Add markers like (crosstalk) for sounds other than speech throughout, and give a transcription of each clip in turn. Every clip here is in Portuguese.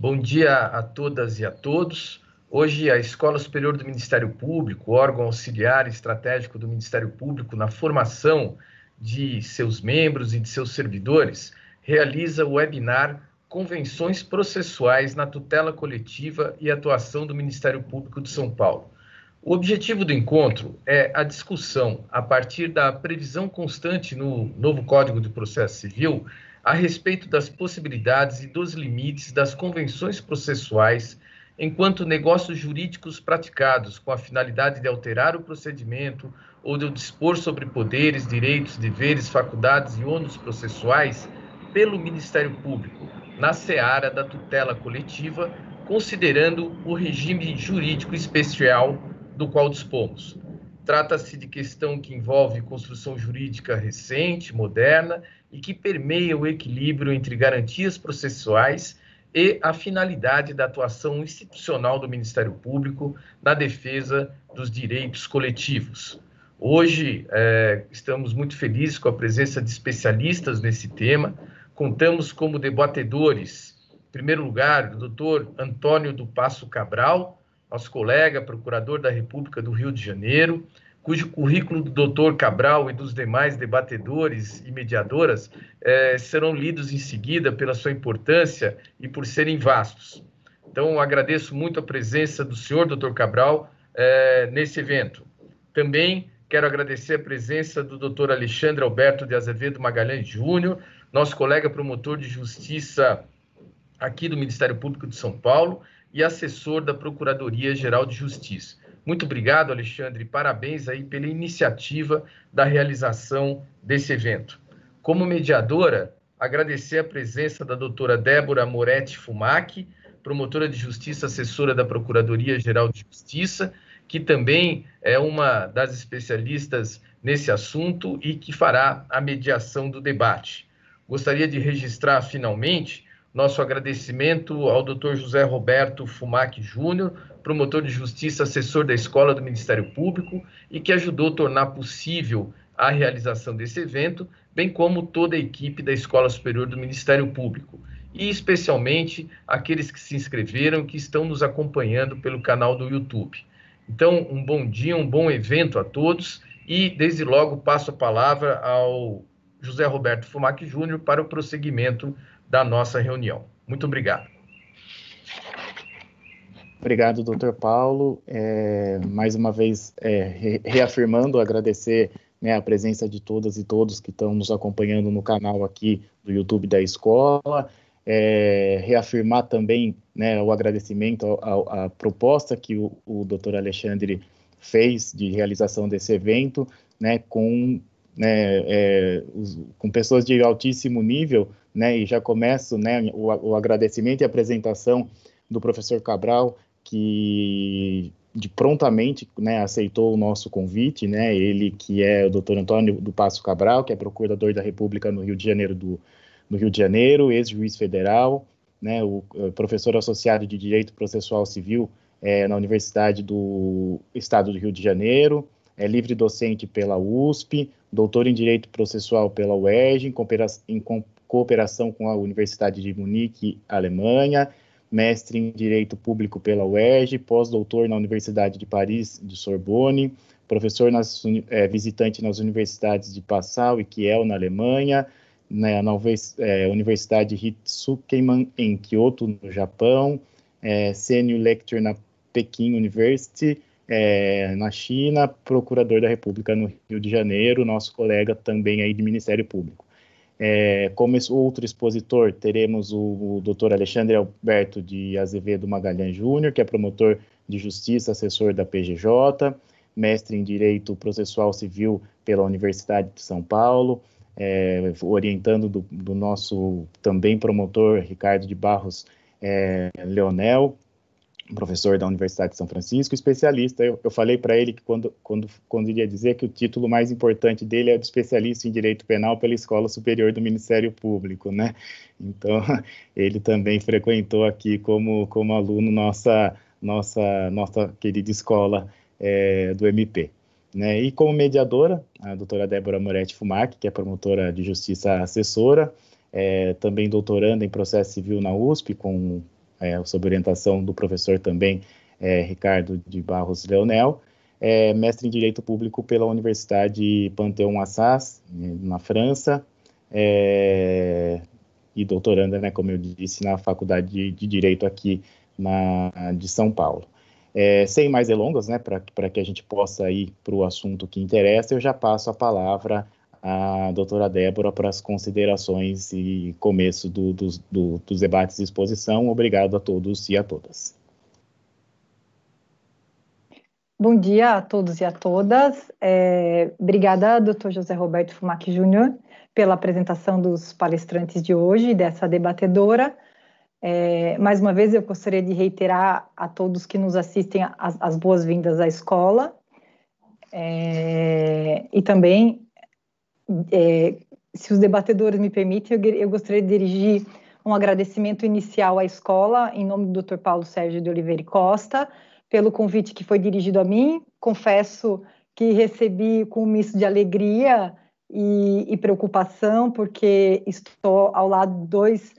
Bom dia a todas e a todos. Hoje, a Escola Superior do Ministério Público, órgão auxiliar estratégico do Ministério Público na formação de seus membros e de seus servidores, realiza o webinar Convenções Processuais na Tutela Coletiva e Atuação do Ministério Público de São Paulo. O objetivo do encontro é a discussão, a partir da previsão constante no novo Código de Processo Civil, a respeito das possibilidades e dos limites das convenções processuais enquanto negócios jurídicos praticados com a finalidade de alterar o procedimento ou de dispor sobre poderes, direitos, deveres, faculdades e ônus processuais pelo Ministério Público, na seara da tutela coletiva, considerando o regime jurídico especial do qual dispomos. Trata-se de questão que envolve construção jurídica recente, moderna e que permeia o equilíbrio entre garantias processuais e a finalidade da atuação institucional do Ministério Público na defesa dos direitos coletivos. Hoje, é, estamos muito felizes com a presença de especialistas nesse tema. Contamos como debatedores, em primeiro lugar, o doutor Antônio do Passo Cabral, nosso colega procurador da República do Rio de Janeiro, cujo currículo do doutor Cabral e dos demais debatedores e mediadoras eh, serão lidos em seguida pela sua importância e por serem vastos. Então, agradeço muito a presença do senhor doutor Cabral eh, nesse evento. Também quero agradecer a presença do doutor Alexandre Alberto de Azevedo Magalhães Júnior, nosso colega promotor de justiça aqui do Ministério Público de São Paulo, e assessor da Procuradoria-Geral de Justiça. Muito obrigado, Alexandre, parabéns aí pela iniciativa da realização desse evento. Como mediadora, agradecer a presença da doutora Débora Moretti Fumac, promotora de justiça, assessora da Procuradoria-Geral de Justiça, que também é uma das especialistas nesse assunto e que fará a mediação do debate. Gostaria de registrar, finalmente, nosso agradecimento ao Dr. José Roberto Fumac Júnior, promotor de justiça, assessor da Escola do Ministério Público e que ajudou a tornar possível a realização desse evento, bem como toda a equipe da Escola Superior do Ministério Público, e especialmente aqueles que se inscreveram que estão nos acompanhando pelo canal do YouTube. Então, um bom dia, um bom evento a todos e desde logo passo a palavra ao José Roberto Fumac Júnior para o prosseguimento da nossa reunião. Muito obrigado. Obrigado, doutor Paulo. É, mais uma vez, é, reafirmando, agradecer né, a presença de todas e todos que estão nos acompanhando no canal aqui do YouTube da escola. É, reafirmar também né, o agradecimento à proposta que o, o doutor Alexandre fez de realização desse evento, né, com, né, é, os, com pessoas de altíssimo nível né? E já começo, né, o, o agradecimento e apresentação do professor Cabral, que de prontamente né, aceitou o nosso convite, né, ele que é o doutor Antônio do Passo Cabral, que é procurador da República no Rio de Janeiro do, no Rio de Janeiro, ex-juiz federal, né, o professor associado de Direito Processual Civil é, na Universidade do Estado do Rio de Janeiro, é livre docente pela USP, doutor em Direito Processual pela UERJ, em, cooperação com a Universidade de Munique, Alemanha, mestre em Direito Público pela UERJ, pós-doutor na Universidade de Paris de Sorbonne, professor nas, é, visitante nas universidades de Passau e Kiel, na Alemanha, né, na é, Universidade Hitsukeman, em Kyoto, no Japão, é, senior lecturer na Peking University, é, na China, procurador da República no Rio de Janeiro, nosso colega também aí de Ministério Público. É, como outro expositor, teremos o, o Dr. Alexandre Alberto de Azevedo Magalhães Júnior, que é promotor de justiça, assessor da PGJ, mestre em Direito Processual Civil pela Universidade de São Paulo, é, orientando do, do, nosso também promotor Ricardo de Barros é, Leonel, um professor da Universidade de São Francisco, especialista. Eu, eu falei para ele que quando, quando, quando iria dizer que o título mais importante dele é o de especialista em direito penal pela Escola Superior do Ministério Público, né? Então, (laughs) ele também frequentou aqui como, como aluno nossa, nossa, nossa querida escola é, do MP. Né? E como mediadora, a doutora Débora Moretti Fumac, que é promotora de justiça assessora, é, também doutoranda em processo civil na USP, com é, sob orientação do professor também é, Ricardo de Barros Leonel, é, mestre em Direito Público pela Universidade pantheon Assas, né, na França, é, e doutoranda, né, como eu disse, na Faculdade de, Direito aqui na, de São Paulo. É, sem mais delongas, né, para que a gente possa ir para o assunto que interessa, eu já passo a palavra a doutora Débora para as considerações e começo do, do, do, dos debates de exposição. Obrigado a todos e a todas. Bom dia a todos e a todas. É, obrigada, Dr. José Roberto Fumac Júnior, pela apresentação dos palestrantes de hoje, dessa debatedora. É, mais uma vez, eu gostaria de reiterar a todos que nos assistem as, as boas-vindas à escola é, e também é, se os debatedores me permitem, eu, eu, gostaria de dirigir um agradecimento inicial à escola, em nome do Dr. Paulo Sérgio de Oliveira e Costa, pelo convite que foi dirigido a mim. Confesso que recebi com um misto de alegria e, e preocupação, porque estou ao lado de dois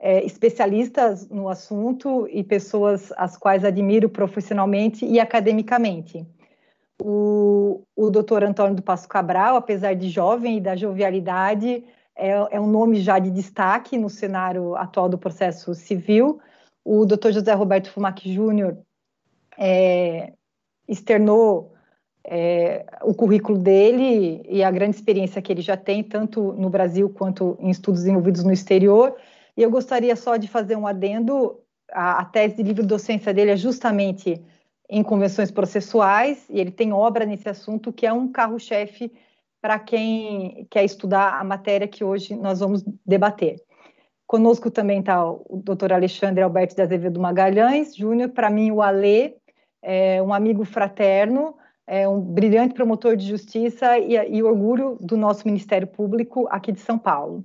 é, especialistas no assunto e pessoas as quais admiro profissionalmente e academicamente. O, o doutor Antônio do Passo Cabral, apesar de jovem e da jovialidade, é, é um nome já de destaque no cenário atual do processo civil. O doutor José Roberto Fumac Júnior é, externou é, o currículo dele e a grande experiência que ele já tem, tanto no Brasil quanto em estudos desenvolvidos no exterior. E eu gostaria só de fazer um adendo: a, a tese de livro docência dele é justamente em convenções processuais, e ele tem obra nesse assunto, que é um carro-chefe para quem quer estudar a matéria que hoje nós vamos debater. Conosco também está o doutor Alexandre Alberto de Azevedo Magalhães Júnior, para mim o Alê, é um amigo fraterno, é um brilhante promotor de justiça e, e orgulho do nosso Ministério Público aqui de São Paulo.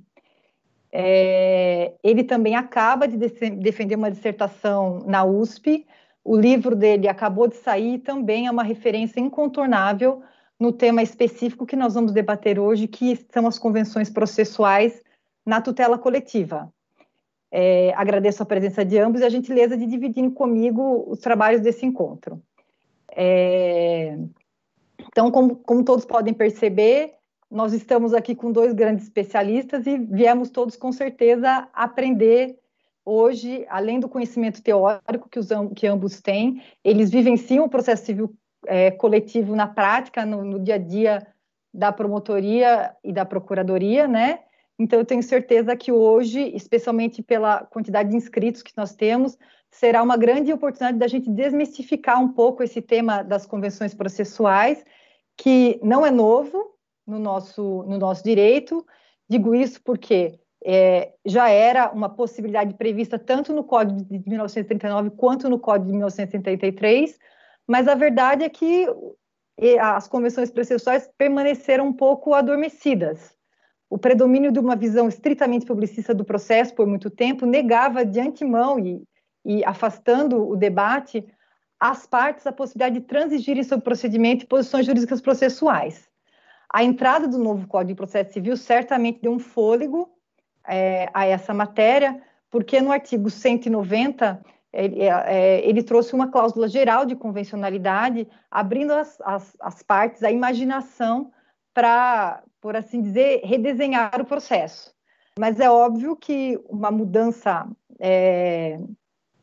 É, ele também acaba de defender uma dissertação na USP o livro dele acabou de sair também é uma referência incontornável no tema específico que nós vamos debater hoje, que são as convenções processuais na tutela coletiva. É, agradeço a presença de ambos e a gentileza de dividir comigo os trabalhos desse encontro. É, então, como, como todos podem perceber, nós estamos aqui com dois grandes especialistas e viemos todos, com certeza, aprender hoje, além do conhecimento teórico que, os, que ambos têm, eles vivenciam o processo civil é, coletivo na prática, no, no, dia a dia da promotoria e da procuradoria, né? Então, eu tenho certeza que hoje, especialmente pela quantidade de inscritos que nós temos, será uma grande oportunidade da gente desmistificar um pouco esse tema das convenções processuais, que não é novo no nosso, no nosso direito. Digo isso porque é, já era uma possibilidade prevista tanto no Código de 1939 quanto no Código de 1973, mas a verdade é que as convenções processuais permaneceram um pouco adormecidas. O predomínio de uma visão estritamente publicista do processo por muito tempo negava de antemão e, e afastando o debate às partes a possibilidade de transigirem sobre procedimento e posições jurídicas processuais. A entrada do novo Código de Processo Civil certamente deu um fôlego é, a essa matéria, porque no artigo 190 ele, é, é, ele, trouxe uma cláusula geral de convencionalidade, abrindo as, as, as partes à imaginação para, por assim dizer, redesenhar o processo. Mas é óbvio que uma mudança é,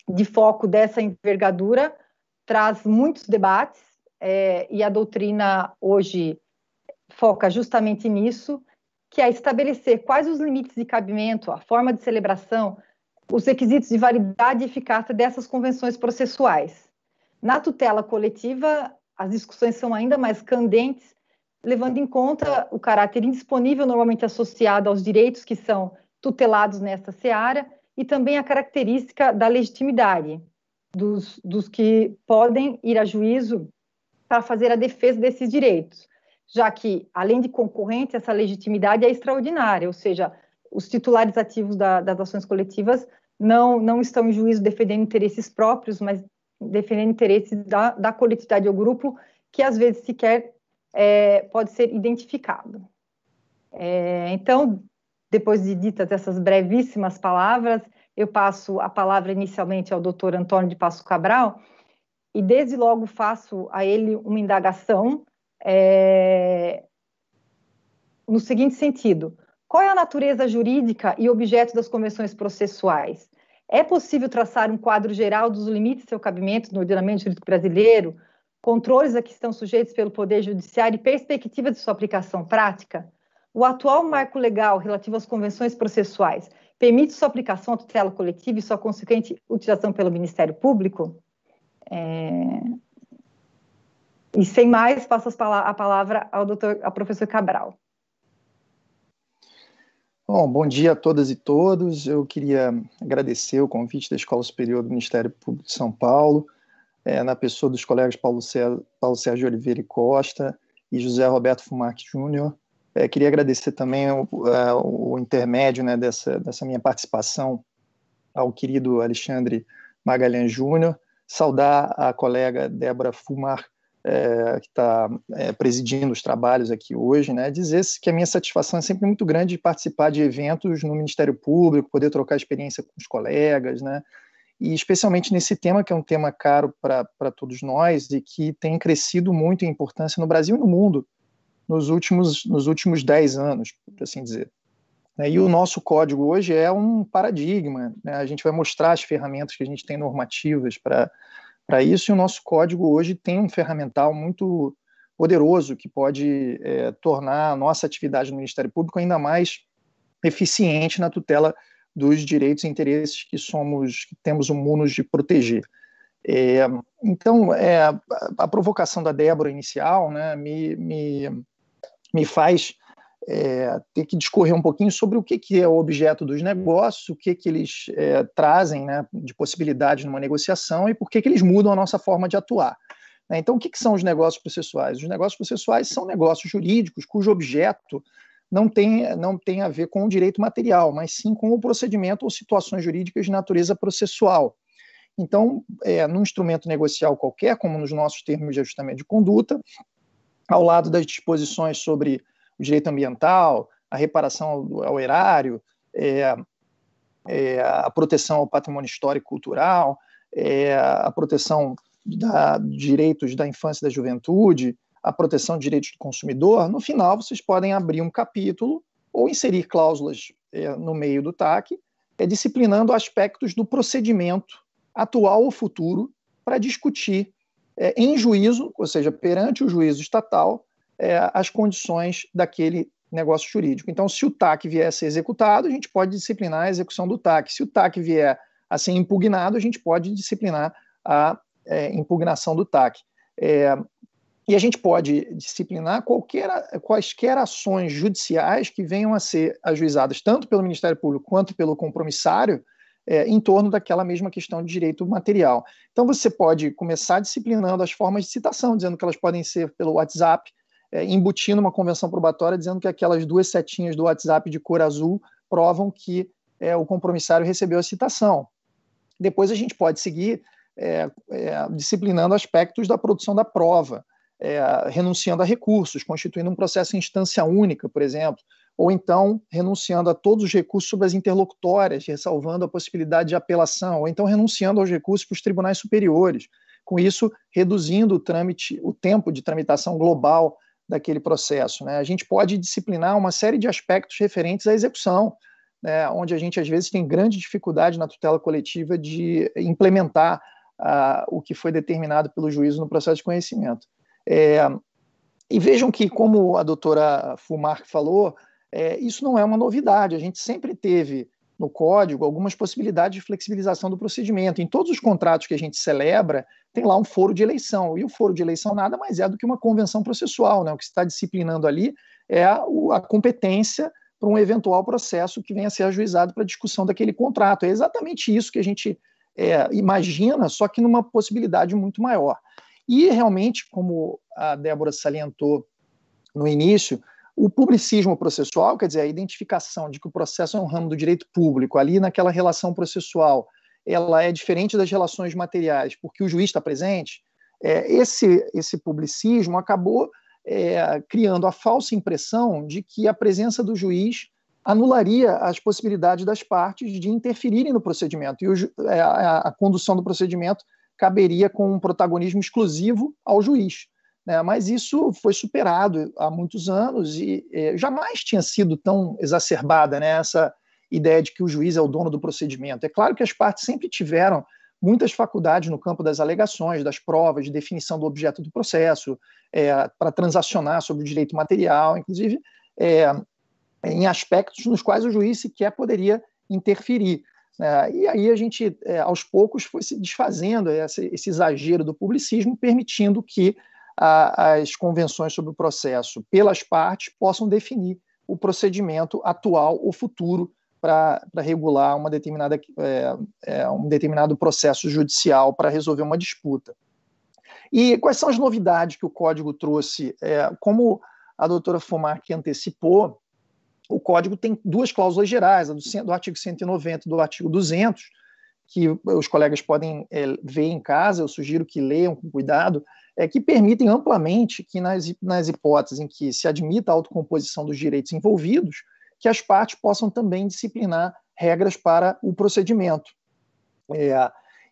de foco dessa envergadura traz muitos debates, é, e a doutrina hoje foca justamente nisso, que é estabelecer quais os limites de cabimento, a forma de celebração, os requisitos de validade e eficácia dessas convenções processuais. Na tutela coletiva, as discussões são ainda mais candentes, levando em conta o caráter indisponível normalmente associado aos direitos que são tutelados nesta seara e também a característica da legitimidade dos, dos que podem ir a juízo para fazer a defesa desses direitos já que, além de concorrente, essa legitimidade é extraordinária, ou seja, os titulares ativos da, das ações coletivas não, não estão em juízo defendendo interesses próprios, mas defendendo interesses da, da coletividade ou grupo, que às vezes sequer é, pode ser identificado. É, então, depois de ditas essas brevíssimas palavras, eu passo a palavra inicialmente ao doutor Antônio de Passo Cabral e desde logo faço a ele uma indagação é, no seguinte sentido: qual é a natureza jurídica e objeto das convenções processuais? É possível traçar um quadro geral dos limites e seu cabimento no ordenamento jurídico brasileiro, controles a que estão sujeitos pelo Poder Judiciário e perspectiva de sua aplicação prática? O atual marco legal relativo às convenções processuais permite sua aplicação à tutela coletiva e sua consequente utilização pelo Ministério Público? É... E sem mais, passo a palavra ao doutor, ao professor Cabral. Bom, bom dia a todas e todos. Eu queria agradecer o convite da Escola Superior do Ministério Público de São Paulo, é, na pessoa dos colegas Paulo, Paulo Sérgio Oliveira e Costa e José Roberto Fumac Júnior. É, queria agradecer também o, é, o intermédio né, dessa, dessa minha participação ao querido Alexandre Magalhães Júnior, saudar a colega Débora Fumar é, que está é, eh, presidindo os trabalhos aqui hoje, né, dizer que a minha satisfação é sempre muito grande de participar de eventos no Ministério Público, poder trocar experiência com os colegas, né, e especialmente nesse tema, que é um tema caro para todos nós e que tem crescido muito em importância no Brasil e no mundo nos últimos, nos últimos 10 anos, por assim dizer. Né. E o nosso código hoje é um paradigma, né? a gente vai mostrar as ferramentas que a gente tem normativas para para isso, e o nosso código hoje tem um ferramental muito poderoso que pode é, tornar a nossa atividade no Ministério Público ainda mais eficiente na tutela dos direitos e interesses que somos, que temos o munos de proteger. É, então, é, a provocação da Débora inicial né, me, me, me faz é, ter que discorrer um pouquinho sobre o que, que é o objeto dos negócios, o que, que eles é, trazem né, de possibilidades numa negociação e por que, que eles mudam a nossa forma de atuar. Né? Então, o que, que são os negócios processuais? Os negócios processuais são negócios jurídicos cujo objeto não tem, não tem a ver com o direito material, mas sim com o procedimento ou situações jurídicas de natureza processual. Então, é, num instrumento negocial qualquer, como nos nossos termos de ajustamento de conduta, ao lado das disposições sobre o direito ambiental, a reparação ao, ao erário, é, é, a proteção ao patrimônio histórico e cultural, é, a proteção da, direitos da infância e da juventude, a proteção de direitos do consumidor, no final vocês podem abrir um capítulo ou inserir cláusulas é, no meio do TAC, é, disciplinando aspectos do procedimento atual ou futuro para discutir é, em juízo, ou seja, perante o juízo estatal, é, as condições daquele negócio jurídico. Então, se o TAC vier a ser executado, a gente pode disciplinar a execução do TAC. Se o TAC vier a ser impugnado, a gente pode disciplinar a é, impugnação do TAC. É, e a gente pode disciplinar qualquer, quaisquer ações judiciais que venham a ser ajuizadas tanto pelo Ministério Público quanto pelo compromissário é, em torno daquela mesma questão de direito material. Então, você pode começar disciplinando as formas de citação, dizendo que elas podem ser pelo WhatsApp, é, embutindo uma convenção probatória dizendo que aquelas duas setinhas do WhatsApp de cor azul provam que é, o compromissário recebeu a citação. Depois a gente pode seguir é, é disciplinando aspectos da produção da prova, é, renunciando a recursos, constituindo um processo em instância única, por exemplo, ou então renunciando a todos os recursos sobre as interlocutórias, ressalvando a possibilidade de apelação, ou então renunciando aos recursos para os tribunais superiores. Com isso, reduzindo o trâmite, o tempo de tramitação global daquele processo. Né? A gente pode disciplinar uma série de aspectos referentes à execução, né? onde a gente às vezes tem grande dificuldade na tutela coletiva de implementar uh, o que foi determinado pelo juízo no processo de conhecimento. É, e vejam que, como a doutora Fumar falou, é, isso não é uma novidade, a gente sempre teve no código algumas possibilidades de flexibilização do procedimento. Em todos os contratos que a gente celebra, tem lá um foro de eleição. E o foro de eleição nada mais é do que uma convenção processual. Né? O que se está disciplinando ali é a, a competência para um eventual processo que venha a ser ajuizado para discussão daquele contrato. É exatamente isso que a gente é, imagina, só que numa possibilidade muito maior. E realmente, como a Débora salientou no início, o publicismo processual, quer dizer, a identificação de que o processo é um ramo do direito público, ali naquela relação processual, ela é diferente das relações materiais, porque o juiz está presente, é, esse, esse publicismo acabou é, criando a falsa impressão de que a presença do juiz anularia as possibilidades das partes de interferirem no procedimento, e o, é, a, a condução do procedimento caberia com um protagonismo exclusivo ao juiz. Né? Mas isso foi superado há muitos anos e é, jamais tinha sido tão exacerbada né, essa ideia de que o juiz é o dono do procedimento. É claro que as partes sempre tiveram muitas faculdades no campo das alegações, das provas, de definição do objeto do processo, é, para transacionar sobre o direito material, inclusive é, em aspectos nos quais o juiz sequer poderia interferir. É, e aí a gente, é, aos poucos, foi se desfazendo esse, esse exagero do publicismo, permitindo que a, as convenções sobre o processo pelas partes possam definir o procedimento atual ou futuro para regular uma determinada, é, é, um determinado processo judicial para resolver uma disputa. E quais são as novidades que o código trouxe? É, como a doutora que antecipou, o código tem duas cláusulas gerais, a do, do artigo 190 e do artigo 200, que os colegas podem é, ver em casa, eu sugiro que leiam com cuidado, é, que permitem amplamente que, nas, nas hipóteses em que se admita a autocomposição dos direitos envolvidos, que as partes possam também disciplinar regras para o procedimento. É,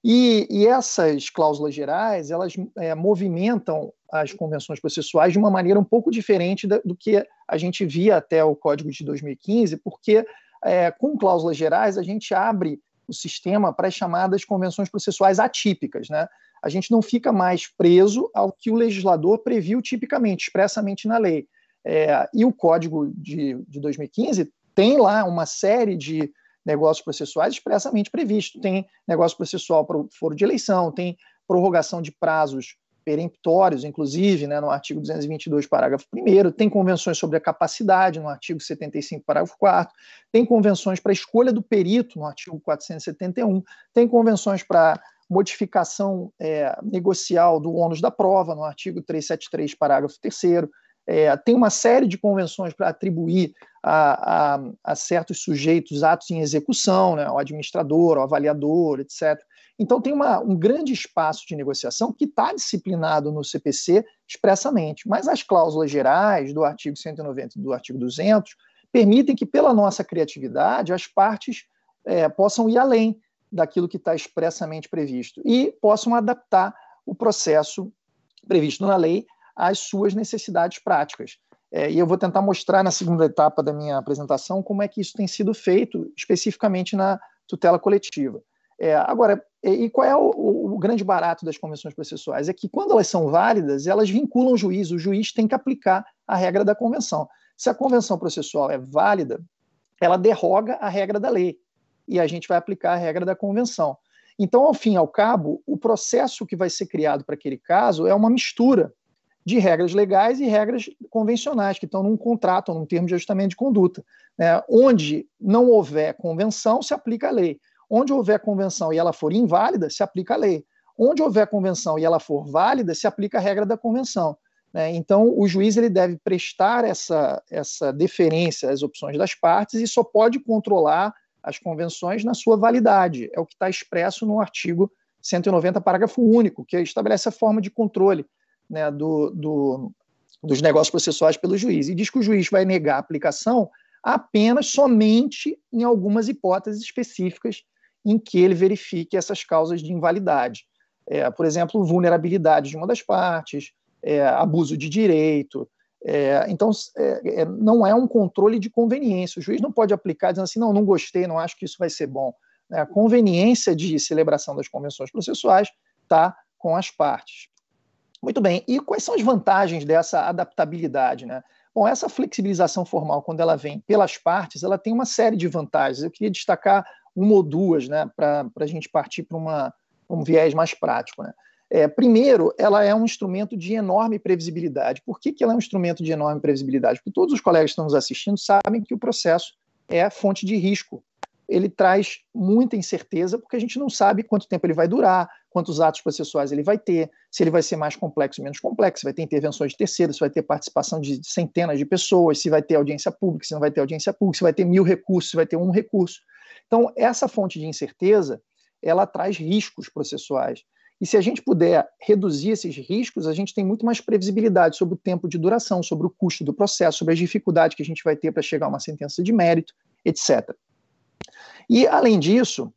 e, e, essas cláusulas gerais, elas é, movimentam as convenções processuais de uma maneira um pouco diferente da, do que a gente via até o Código de 2015, porque é, com cláusulas gerais a gente abre o sistema para as chamadas convenções processuais atípicas, né? a gente não fica mais preso ao que o legislador previu tipicamente, expressamente na lei. É, e o Código de, de 2015 tem lá uma série de negócios processuais expressamente previsto. Tem negócio processual para o foro de eleição, tem prorrogação de prazos peremptórios, inclusive, né, no artigo 222, parágrafo 1 tem convenções sobre a capacidade, no artigo 75, parágrafo 4 tem convenções para a escolha do perito, no artigo 471, tem convenções para modificação é, negocial do ônus da prova, no artigo 373, parágrafo 3 é, tem uma série de convenções para atribuir a, a, a, certos sujeitos atos em execução, né, o administrador, o avaliador, etc. Então, tem uma, um grande espaço de negociação que está disciplinado no CPC expressamente, mas as cláusulas gerais do artigo 190 e do artigo 200 permitem que, pela nossa criatividade, as partes é, possam ir além daquilo que está expressamente previsto e possam adaptar o processo previsto na lei às suas necessidades práticas. É, e eu vou tentar mostrar na segunda etapa da minha apresentação como é que isso tem sido feito especificamente na tutela coletiva. É, agora, é, e qual é o, o, grande barato das convenções processuais? É que quando elas são válidas, elas vinculam o juiz, o juiz tem que aplicar a regra da convenção. Se a convenção processual é válida, ela derroga a regra da lei e a gente vai aplicar a regra da convenção. Então, ao fim e ao cabo, o processo que vai ser criado para aquele caso é uma mistura de regras legais e regras convencionais, que estão num contrato, num termo de ajustamento de conduta. Né? Onde não houver convenção, se aplica a lei. Onde houver convenção e ela for inválida, se aplica a lei. Onde houver convenção e ela for válida, se aplica a regra da convenção. Né? Então, o juiz ele deve prestar essa, essa deferência às opções das partes e só pode controlar as convenções na sua validade. É o que está expresso no artigo 190, parágrafo único, que estabelece a forma de controle né, do, do, dos negócios processuais pelo juiz. E diz que o juiz vai negar a aplicação apenas, somente em algumas hipóteses específicas em que ele verifique essas causas de invalidade. É, por exemplo, vulnerabilidade de uma das partes, é, abuso de direito, é, então, é, é, não é um controle de conveniência. O juiz não pode aplicar dizendo assim, não, não gostei, não acho que isso vai ser bom. Né, a conveniência de celebração das convenções processuais está com as partes. Muito bem, e quais são as vantagens dessa adaptabilidade? Né? Bom, essa flexibilização formal, quando ela vem pelas partes, ela tem uma série de vantagens. Eu queria destacar uma ou duas, né, para a gente partir para um viés mais prático. Né? É, primeiro, ela é um instrumento de enorme previsibilidade. Por que, que ela é um instrumento de enorme previsibilidade? Porque todos os colegas que estão nos assistindo sabem que o processo é fonte de risco. Ele traz muita incerteza, porque a gente não sabe quanto tempo ele vai durar, quantos atos processuais ele vai ter, se ele vai ser mais complexo ou menos complexo, se vai ter intervenções de terceiros, se vai ter participação de centenas de pessoas, se vai ter audiência pública, se não vai ter audiência pública, se vai ter mil recursos, se vai ter um recurso. Então, essa fonte de incerteza, ela traz riscos processuais. E se a gente puder reduzir esses riscos, a gente tem muito mais previsibilidade sobre o tempo de duração, sobre o custo do processo, sobre as dificuldades que a gente vai ter para chegar a uma sentença de mérito, etc. E, além disso,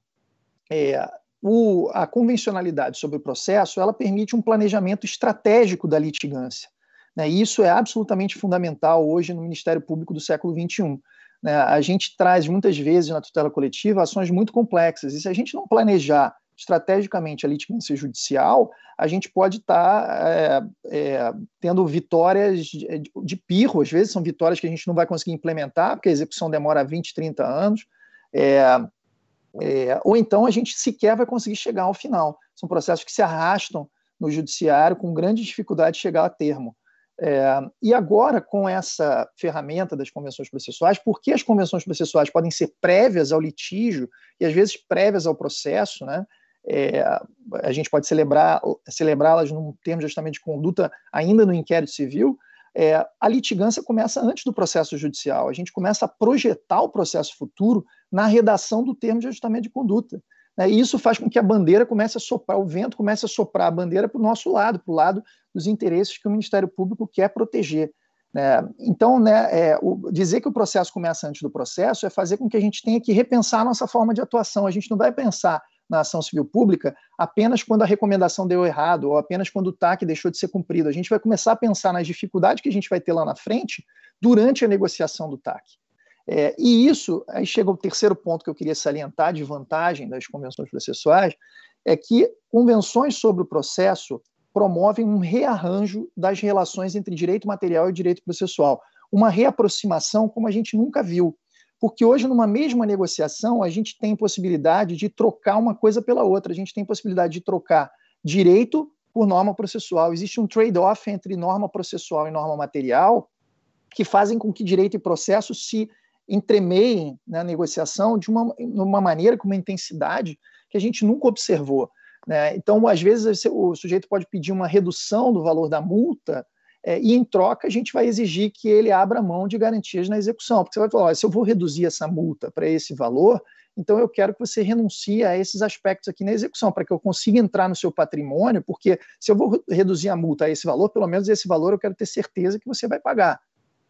é, o, a convencionalidade sobre o processo ela permite um planejamento estratégico da litigância. Né? E isso é absolutamente fundamental hoje no Ministério Público do século XXI. Né? A gente traz muitas vezes na tutela coletiva ações muito complexas, e se a gente não planejar estrategicamente a litigância judicial, a gente pode estar tá, é, é, tendo vitórias é, de, de, pirro, às vezes são vitórias que a gente não vai conseguir implementar, porque a execução demora 20, 30 anos, é, é, ou então a gente sequer vai conseguir chegar ao final. São processos que se arrastam no judiciário com grande dificuldade de chegar a termo. É, e agora, com essa ferramenta das convenções processuais, porque as convenções processuais podem ser prévias ao litígio e às vezes prévias ao processo, né? é, a gente pode celebrar celebrá-las num termo justamente de conduta ainda no inquérito civil, é, a litigância começa antes do processo judicial. A gente começa a projetar o processo futuro na redação do termo de ajustamento de conduta. Né? E isso faz com que a bandeira comece a soprar, o vento comece a soprar a bandeira para o nosso lado, para o lado dos interesses que o Ministério Público quer proteger. Né? Então, né, é, o, dizer que o processo começa antes do processo é fazer com que a gente tenha que repensar a nossa forma de atuação. A gente não vai pensar na ação civil pública apenas quando a recomendação deu errado ou apenas quando o TAC deixou de ser cumprido. A gente vai começar a pensar nas dificuldades que a gente vai ter lá na frente durante a negociação do TAC. É, e isso, aí chega o terceiro ponto que eu queria salientar de vantagem das convenções processuais, é que convenções sobre o processo promovem um rearranjo das relações entre direito material e direito processual, uma reaproximação como a gente nunca viu. Porque hoje, numa mesma negociação, a gente tem possibilidade de trocar uma coisa pela outra, a gente tem possibilidade de trocar direito por norma processual. Existe um trade-off entre norma processual e norma material que fazem com que direito e processo se entremeiem na negociação de uma, uma maneira, com uma intensidade que a gente nunca observou. Né? Então, às vezes, o sujeito pode pedir uma redução do valor da multa é, e em troca a gente vai exigir que ele abra mão de garantias na execução, porque você vai falar, se eu vou reduzir essa multa para esse valor, então eu quero que você renuncie a esses aspectos aqui na execução, para que eu consiga entrar no seu patrimônio, porque se eu vou reduzir a multa a esse valor, pelo menos esse valor eu quero ter certeza que você vai pagar.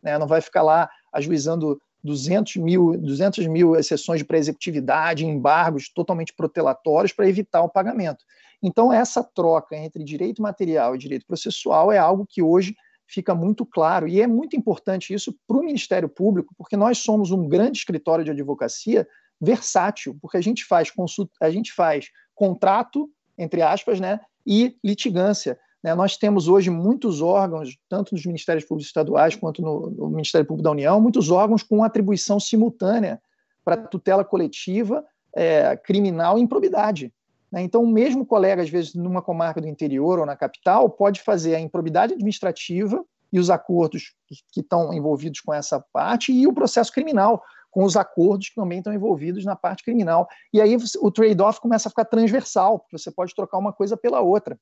Né? Não vai ficar lá ajuizando 200 mil, 200 mil exceções para executividade, embargos totalmente protelatórios para evitar o pagamento. Então, essa troca entre direito material e direito processual é algo que hoje fica muito claro e é muito importante isso para o Ministério Público, porque nós somos um grande escritório de advocacia versátil, porque a gente faz consulta, a gente faz contrato entre aspas, né, e litigância. Né? Nós temos hoje muitos órgãos, tanto nos Ministérios Públicos Estaduais quanto no, no Ministério Público da União, muitos órgãos com atribuição simultânea para tutela coletiva, é, criminal e improbidade. Né? Então, o mesmo colega, às vezes, numa comarca do interior ou na capital, pode fazer a improbidade administrativa e os acordos que, que estão envolvidos com essa parte e o processo criminal, com os acordos que também estão envolvidos na parte criminal. E aí o trade-off começa a ficar transversal, porque você pode trocar uma coisa pela outra.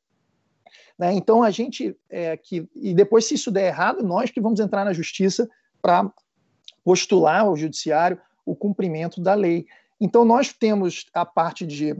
Né? Então a gente é, que e depois se isso der errado, nós que vamos entrar na justiça para postular ao judiciário o cumprimento da lei. Então nós temos a parte de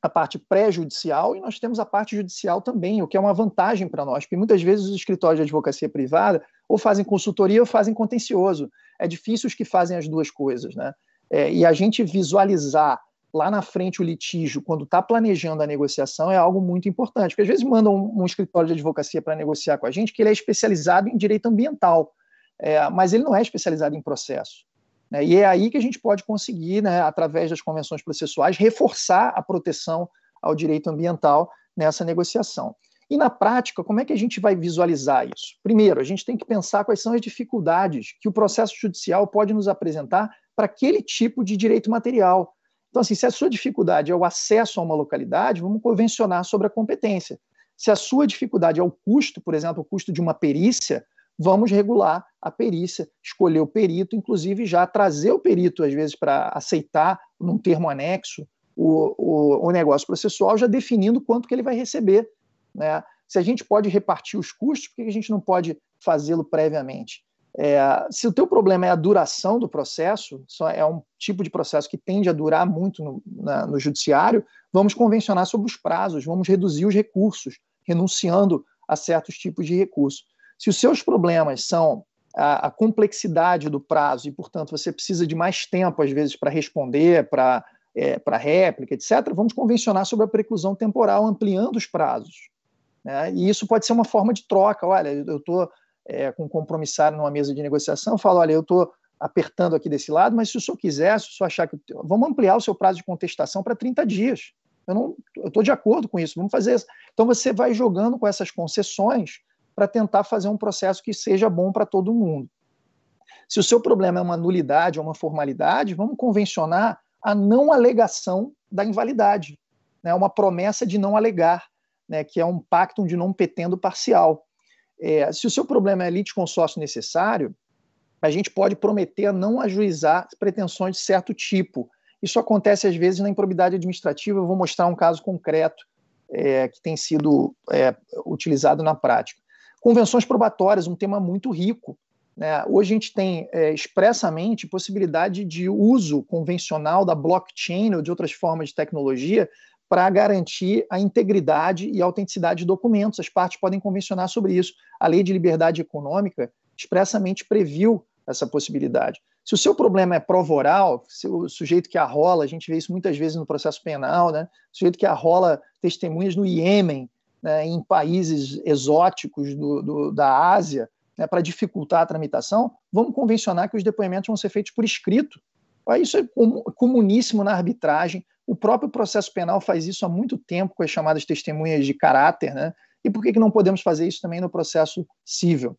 a parte pré-judicial e nós temos a parte judicial também, o que é uma vantagem para nós, porque muitas vezes os escritórios de advocacia privada ou fazem consultoria ou fazem contencioso. É difícil os que fazem as duas coisas, né? É, e a gente visualizar lá na frente o litígio, quando está planejando a negociação, é algo muito importante. Porque às vezes mandam um, um escritório de advocacia para negociar com a gente que ele é especializado em direito ambiental, é, mas ele não é especializado em processo. Né? E é aí que a gente pode conseguir, né, através das convenções processuais, reforçar a proteção ao direito ambiental nessa negociação. E na prática, como é que a gente vai visualizar isso? Primeiro, a gente tem que pensar quais são as dificuldades que o processo judicial pode nos apresentar para aquele tipo de direito material. Então, assim, se a sua dificuldade é o acesso a uma localidade, vamos convencionar sobre a competência. Se a sua dificuldade é o custo, por exemplo, o custo de uma perícia, vamos regular a perícia, escolher o perito, inclusive já trazer o perito, às vezes, para aceitar, num termo anexo, o, o, o, negócio processual, já definindo quanto que ele vai receber. Né? Se a gente pode repartir os custos, por que a gente não pode fazê-lo previamente? É, se o teu problema é a duração do processo, é um tipo de processo que tende a durar muito no, na, no judiciário, vamos convencionar sobre os prazos, vamos reduzir os recursos, renunciando a certos tipos de recursos. Se os seus problemas são a, a complexidade do prazo e, portanto, você precisa de mais tempo, às vezes, para responder, para é, réplica, etc., vamos convencionar sobre a preclusão temporal, ampliando os prazos. Né? E isso pode ser uma forma de troca. Olha, eu estou é, com um compromissário numa mesa de negociação, fala: olha, eu estou apertando aqui desse lado, mas se o senhor quiser, se o senhor achar que. Vamos ampliar o seu prazo de contestação para 30 dias. Eu não estou de acordo com isso, vamos fazer isso. Então você vai jogando com essas concessões para tentar fazer um processo que seja bom para todo mundo. Se o seu problema é uma nulidade ou uma formalidade, vamos convencionar a não alegação da invalidade, né? uma promessa de não alegar, né? que é um pacto de não petendo parcial. É, se o seu problema é litisconsórcio necessário, a gente pode prometer não ajuizar pretensões de certo tipo. Isso acontece às vezes na improbidade administrativa. Eu vou mostrar um caso concreto é, que tem sido é, utilizado na prática. Convenções probatórias, um tema muito rico. Né? Hoje a gente tem é, expressamente possibilidade de uso convencional da blockchain ou de outras formas de tecnologia para garantir a integridade e a autenticidade de documentos. As partes podem convencionar sobre isso. A Lei de Liberdade Econômica expressamente previu essa possibilidade. Se o seu problema é provoral, se o sujeito que arrola, a gente vê isso muitas vezes no processo penal, né? o sujeito que arrola testemunhas no Iêmen, né? em países exóticos do, do da Ásia, né? para dificultar a tramitação, vamos convencionar que os depoimentos vão ser feitos por escrito, isso é comuníssimo na arbitragem. O próprio processo penal faz isso há muito tempo com as chamadas testemunhas de caráter, né? E por que, que não podemos fazer isso também no processo civil?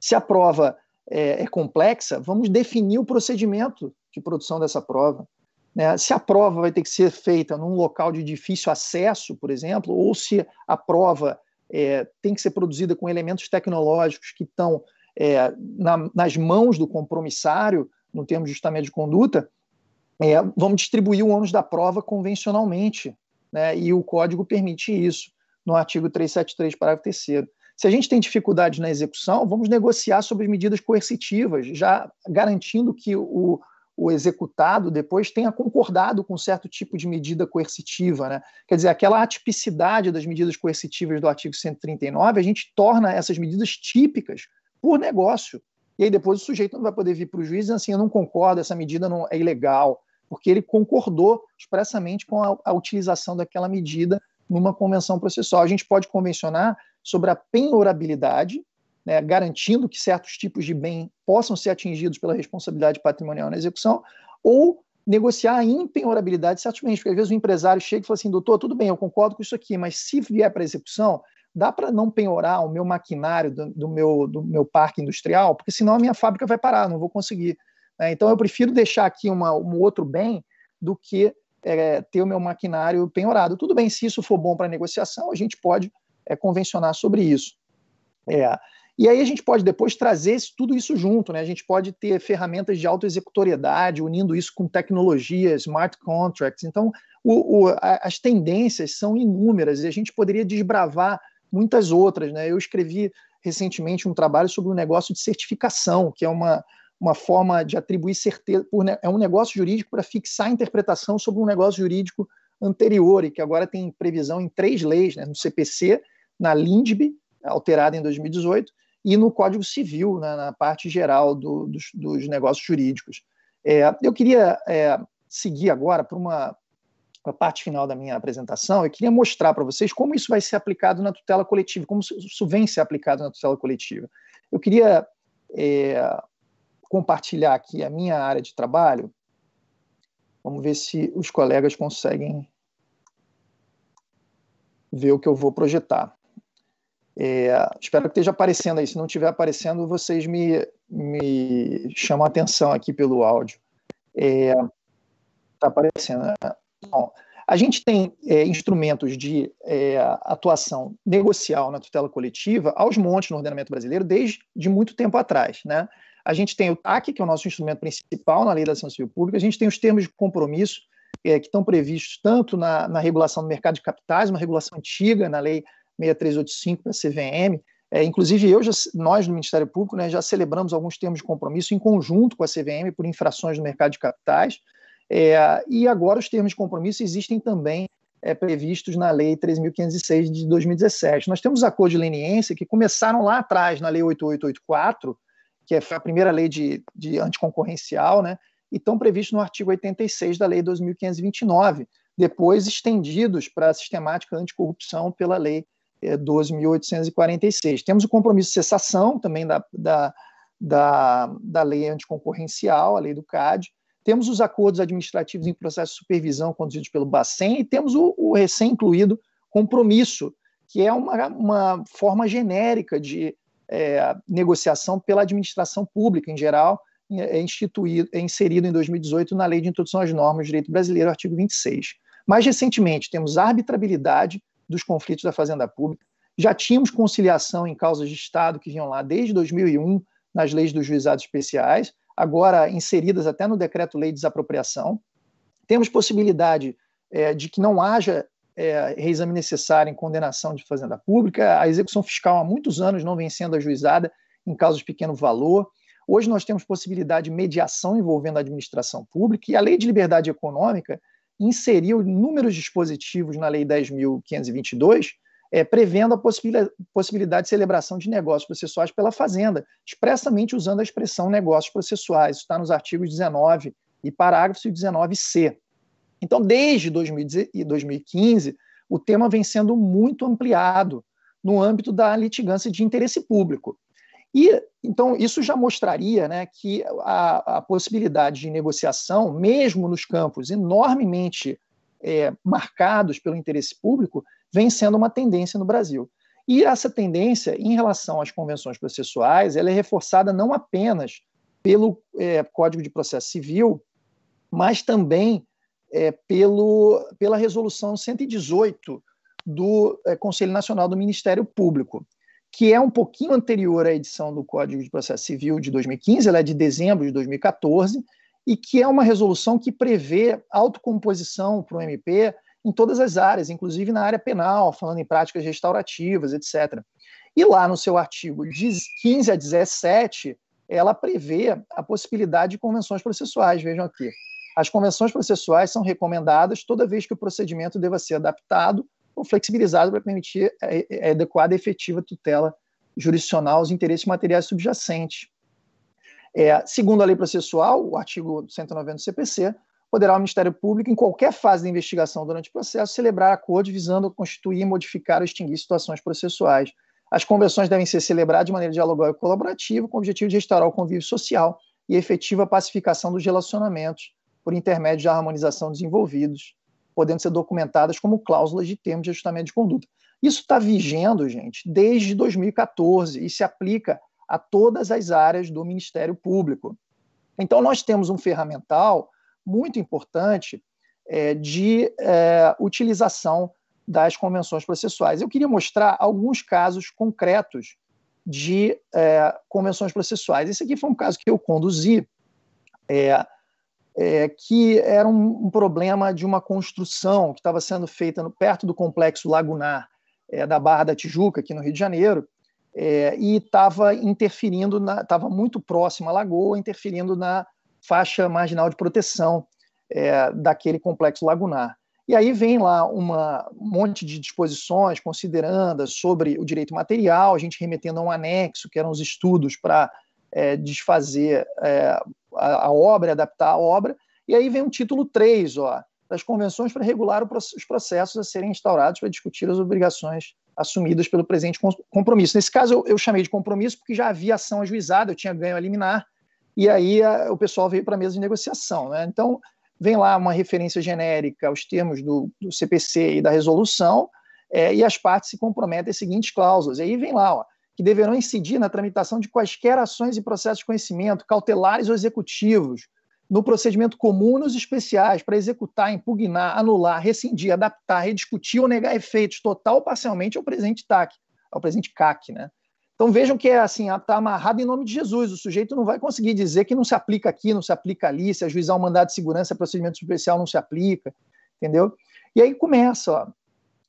Se a prova é, é complexa, vamos definir o procedimento de produção dessa prova. Né? Se a prova vai ter que ser feita num local de difícil acesso, por exemplo, ou se a prova é, tem que ser produzida com elementos tecnológicos que estão é, na, nas mãos do compromissário, no termo de justa de conduta, é, vamos distribuir o ônus da prova convencionalmente, né? e o código permite isso, no artigo 373, parágrafo 3 se a gente tem dificuldade na execução, vamos negociar sobre medidas coercitivas, já garantindo que o, o executado depois tenha concordado com certo tipo de medida coercitiva. Né? Quer dizer, aquela atipicidade das medidas coercitivas do artigo 139, a gente torna essas medidas típicas por negócio. E aí depois o sujeito não vai poder vir para o juiz e assim, eu não concordo, essa medida não é ilegal, porque ele concordou expressamente com a, a utilização daquela medida numa convenção processual. A gente pode convencionar sobre a penhorabilidade, né, garantindo que certos tipos de bem possam ser atingidos pela responsabilidade patrimonial na execução, ou negociar a impenhorabilidade certos bens, porque às vezes o empresário chega e fala assim, doutor, tudo bem, eu concordo com isso aqui, mas se vier para execução, dá para não penhorar o meu maquinário do, do, meu, do meu parque industrial, porque senão a minha fábrica vai parar, não vou conseguir. Né? Então eu prefiro deixar aqui uma, um outro bem do que é, ter o meu maquinário penhorado. Tudo bem, se isso for bom para negociação, a gente pode é, convencionar sobre isso. É, e aí a gente pode depois trazer tudo isso junto, né? A gente pode ter ferramentas de autoexecutoriedade, unindo isso com tecnologia, smart contracts. Então, o, o, a, as tendências são inúmeras e a gente poderia desbravar muitas outras. Né? Eu escrevi recentemente um trabalho sobre o um negócio de certificação, que é uma, uma forma de atribuir certeza, por, é um negócio jurídico para fixar a interpretação sobre um negócio jurídico anterior, e que agora tem previsão em três leis, né? no CPC, na LINDB, alterada em 2018, e no Código Civil, né? na parte geral do, dos, dos, negócios jurídicos. É, eu queria é, seguir agora para uma para a parte final da minha apresentação, eu queria mostrar para vocês como isso vai ser aplicado na tutela coletiva, como isso vem ser aplicado na tutela coletiva. Eu queria é, compartilhar aqui a minha área de trabalho. Vamos ver se os colegas conseguem ver o que eu vou projetar. É, espero que esteja aparecendo aí. Se não estiver aparecendo, vocês me, me chamam a atenção aqui pelo áudio. Está é, tá aparecendo. Né? Bom, a gente tem é, instrumentos de é, atuação negocial na tutela coletiva aos montes no ordenamento brasileiro desde de muito tempo atrás. Né? A gente tem o TAC, que é o nosso instrumento principal na Lei da Ação Civil Pública, a gente tem os termos de compromisso é, que estão previstos tanto na, na, regulação do mercado de capitais, uma regulação antiga na Lei 6385 da CVM, é, inclusive, eu já, nós no Ministério Público né, já celebramos alguns termos de compromisso em conjunto com a CVM por infrações no mercado de capitais. É, e agora os termos de compromisso existem também é, previstos na Lei 3.506 de 2017. Nós temos acordos de leniência que começaram lá atrás, na Lei 8884, que foi é a primeira lei de, de anticoncorrencial, né? e estão previstos no artigo 86 da Lei 2.529, depois estendidos para a sistemática anticorrupção pela Lei 12.846. É, temos o compromisso de cessação também da, da, da, da lei anticoncorrencial, a lei do CAD, temos os acordos administrativos em processo de supervisão conduzidos pelo Bacen e temos o, o recém-incluído compromisso, que é uma, uma forma genérica de é, negociação pela administração pública em geral, é, instituído, é inserido em 2018 na Lei de Introdução às Normas do Direito Brasileiro, artigo 26. Mais recentemente, temos arbitrabilidade dos conflitos da Fazenda Pública, já tínhamos conciliação em causas de Estado que vinham lá desde 2001 nas leis dos juizados especiais, agora inseridas até no decreto-lei de desapropriação. Temos possibilidade é, de que não haja é, reexame necessário em condenação de fazenda pública. A execução fiscal há muitos anos não vem sendo ajuizada em casos de pequeno valor. Hoje nós temos possibilidade de mediação envolvendo a administração pública e a Lei de Liberdade Econômica inseriu inúmeros dispositivos na Lei 10.522 é, prevendo a possibilidade de celebração de negócios processuais pela Fazenda, expressamente usando a expressão negócios processuais. Isso está nos artigos 19 e parágrafos 19c. Então, desde 2015, o tema vem sendo muito ampliado no âmbito da litigância de interesse público. E então isso já mostraria né, que a, a possibilidade de negociação, mesmo nos campos enormemente é, marcados pelo interesse público vem sendo uma tendência no Brasil. E essa tendência, em relação às convenções processuais, ela é reforçada não apenas pelo é, Código de Processo Civil, mas também é, pelo, pela Resolução 118 do é, Conselho Nacional do Ministério Público, que é um pouquinho anterior à edição do Código de Processo Civil de 2015, ela é de dezembro de 2014, e que é uma resolução que prevê autocomposição para o MP em todas as áreas, inclusive na área penal, falando em práticas restaurativas, etc. E lá no seu artigo 15 a 17, ela prevê a possibilidade de convenções processuais, vejam aqui. As convenções processuais são recomendadas toda vez que o procedimento deva ser adaptado ou flexibilizado para permitir é, é, é adequada e efetiva tutela jurisdicional aos interesses materiais subjacentes. É, segundo a lei processual, o artigo 190 do CPC, poderá o Ministério Público, em qualquer fase da investigação durante o processo, celebrar acordo visando constituir, modificar ou extinguir situações processuais. As convenções devem ser celebradas de maneira dialogal e colaborativa, com o objetivo de restaurar o convívio social e efetiva pacificação dos relacionamentos por intermédio da harmonização dos envolvidos, podendo ser documentadas como cláusulas de termos de ajustamento de conduta. Isso está vigendo, gente, desde 2014 e se aplica a todas as áreas do Ministério Público. Então, nós temos um ferramental muito importante é, de é, utilização das convenções processuais. Eu queria mostrar alguns casos concretos de é, convenções processuais. Esse aqui foi um caso que eu conduzi, é, é, que era um, um, problema de uma construção que estava sendo feita no, perto do complexo lagunar é, da Barra da Tijuca, aqui no Rio de Janeiro, é, e estava interferindo, estava muito próximo à lagoa, interferindo na faixa marginal de proteção é, daquele complexo lagunar. E aí vem lá uma, um monte de disposições considerandas sobre o direito material, a gente remetendo a um anexo, que eram os estudos para é, desfazer é, a, a, obra, adaptar a obra. E aí vem o um título 3, ó, das convenções para regular os processos a serem instaurados para discutir as obrigações assumidas pelo presente compromisso. Nesse caso, eu, eu, chamei de compromisso porque já havia ação ajuizada, eu tinha ganho a liminar, e aí a, o pessoal veio para a mesa de negociação. Né? Então, vem lá uma referência genérica aos termos do, do CPC e da resolução, é, e as partes se comprometem às seguintes cláusulas. E aí vem lá, ó, que deverão incidir na tramitação de quaisquer ações e processos de conhecimento, cautelares ou executivos, no procedimento comum nos especiais para executar, impugnar, anular, rescindir, adaptar, rediscutir ou negar efeitos total ou parcialmente ao presente TAC, ao presente CAC, né? Então vejam que é assim, está amarrado em nome de Jesus. O sujeito não vai conseguir dizer que não se aplica aqui, não se aplica ali, se ajuizar um mandado de segurança, procedimento especial não se aplica, entendeu? E aí começa, ó,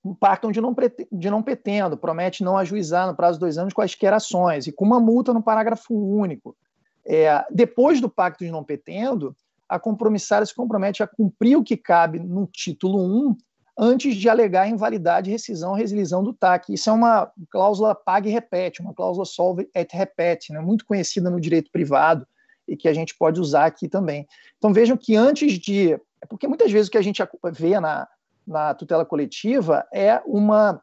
um pacto onde não, pretendo, de não pretendo, promete não ajuizar no prazo de dois anos quaisquer ações, e com uma multa no parágrafo único. É, depois do Pacto de Não Petendo, a compromissária se compromete a cumprir o que cabe no título 1 antes de alegar invalidade, rescisão resilisão do TAC. Isso é uma cláusula pague e repete, uma cláusula solve et repete, né? muito conhecida no direito privado e que a gente pode usar aqui também. Então vejam que antes de. É porque muitas vezes o que a gente vê na, na tutela coletiva é uma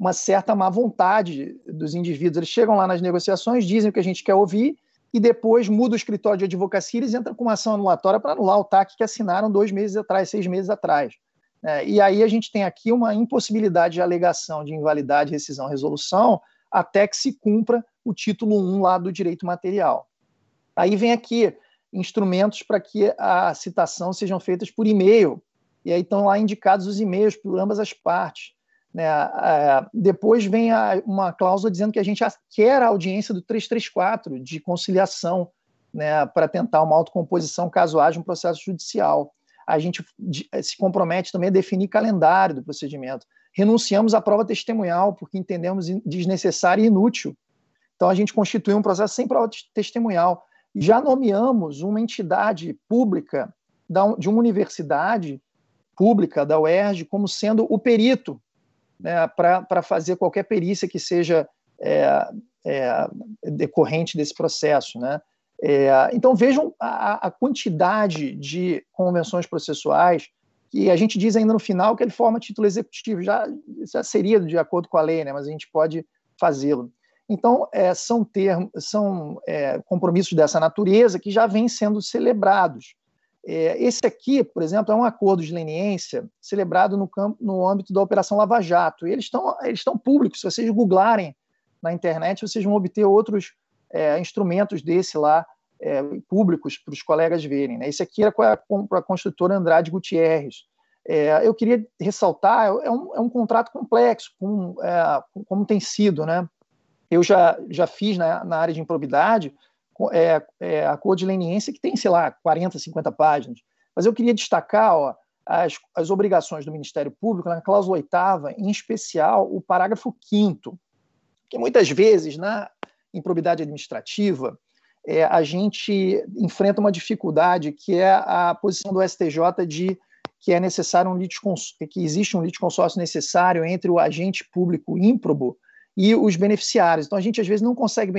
uma certa má vontade dos indivíduos. Eles chegam lá nas negociações, dizem o que a gente quer ouvir, e depois muda o escritório de advocacia e eles entram com uma ação anulatória para anular o TAC que assinaram dois meses atrás, seis meses atrás. É, e aí a gente tem aqui uma impossibilidade de alegação de invalidade, rescisão, resolução, até que se cumpra o título 1 lá do direito material. Aí vem aqui instrumentos para que a citação sejam feitas por e-mail, e aí estão lá indicados os e-mails por ambas as partes. Né? É, depois vem a, uma cláusula dizendo que a gente quer a audiência do 334 de conciliação né, para tentar uma autocomposição caso haja um processo judicial. A gente se compromete também a definir calendário do procedimento. Renunciamos à prova testemunhal porque entendemos desnecessária e inútil. Então a gente constituiu um processo sem prova testemunhal. Já nomeamos uma entidade pública de uma universidade pública da UERJ como sendo o perito né, para fazer qualquer perícia que seja é, é, decorrente desse processo. Né? É, então vejam a, a, quantidade de convenções processuais que a gente diz ainda no final que ele forma título executivo, já, já seria de acordo com a lei, né? mas a gente pode fazê-lo. Então, é, são, termos, são é, compromissos dessa natureza que já vêm sendo celebrados. É, esse aqui, por exemplo, é um acordo de leniência celebrado no, campo, no âmbito da Operação Lava Jato. E eles estão eles estão públicos. Se vocês googlarem na internet, vocês vão obter outros é, instrumentos desse lá é, públicos para os colegas verem. Né? Esse aqui era com a, com a construtora Andrade Gutierrez. É, eu queria ressaltar, é, é um, é um contrato complexo, com, é, como tem sido. Né? Eu já, já fiz na área de improbidade, é, é, a Code Leniense, que tem, sei lá, 40, 50 páginas. Mas eu queria destacar ó, as, as obrigações do Ministério Público na cláusula oitava, em especial o parágrafo 5 que muitas vezes, na improbidade administrativa, é, a gente enfrenta uma dificuldade que é a posição do STJ de que é necessário um litisconsórcio, que existe um litisconsórcio necessário entre o agente público ímprobo e os beneficiários. Então a gente às vezes não consegue,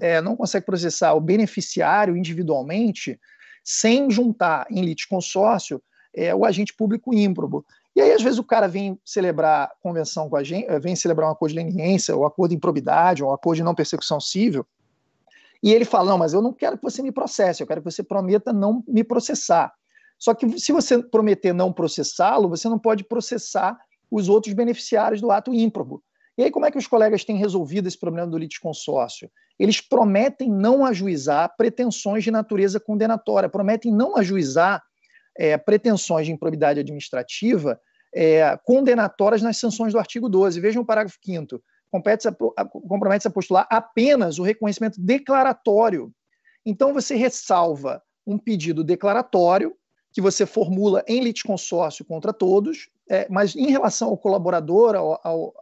é, não consegue processar o beneficiário individualmente sem juntar em litisconsórcio é, o agente público ímprobo. E aí, às vezes, o cara vem celebrar convenção com a gente, eh, vem celebrar um acordo de leniência, ou acordo de improbidade, ou acordo de não persecução civil, e ele fala: Não, mas eu não quero que você me processe, eu quero que você prometa não me processar. Só que se você prometer não processá-lo, você não pode processar os outros beneficiários do ato ímprobo. E aí, como é que os colegas têm resolvido esse problema do litisconsórcio? Eles prometem não ajuizar pretensões de natureza condenatória, prometem não ajuizar é, pretensões de improbidade administrativa é, condenatórias nas sanções do artigo 12. Vejam o parágrafo 5 compromete-se a postular apenas o reconhecimento declaratório. Então, você ressalva um pedido declaratório que você formula em litisconsórcio contra todos, é, mas em relação ao colaborador, ao, ao,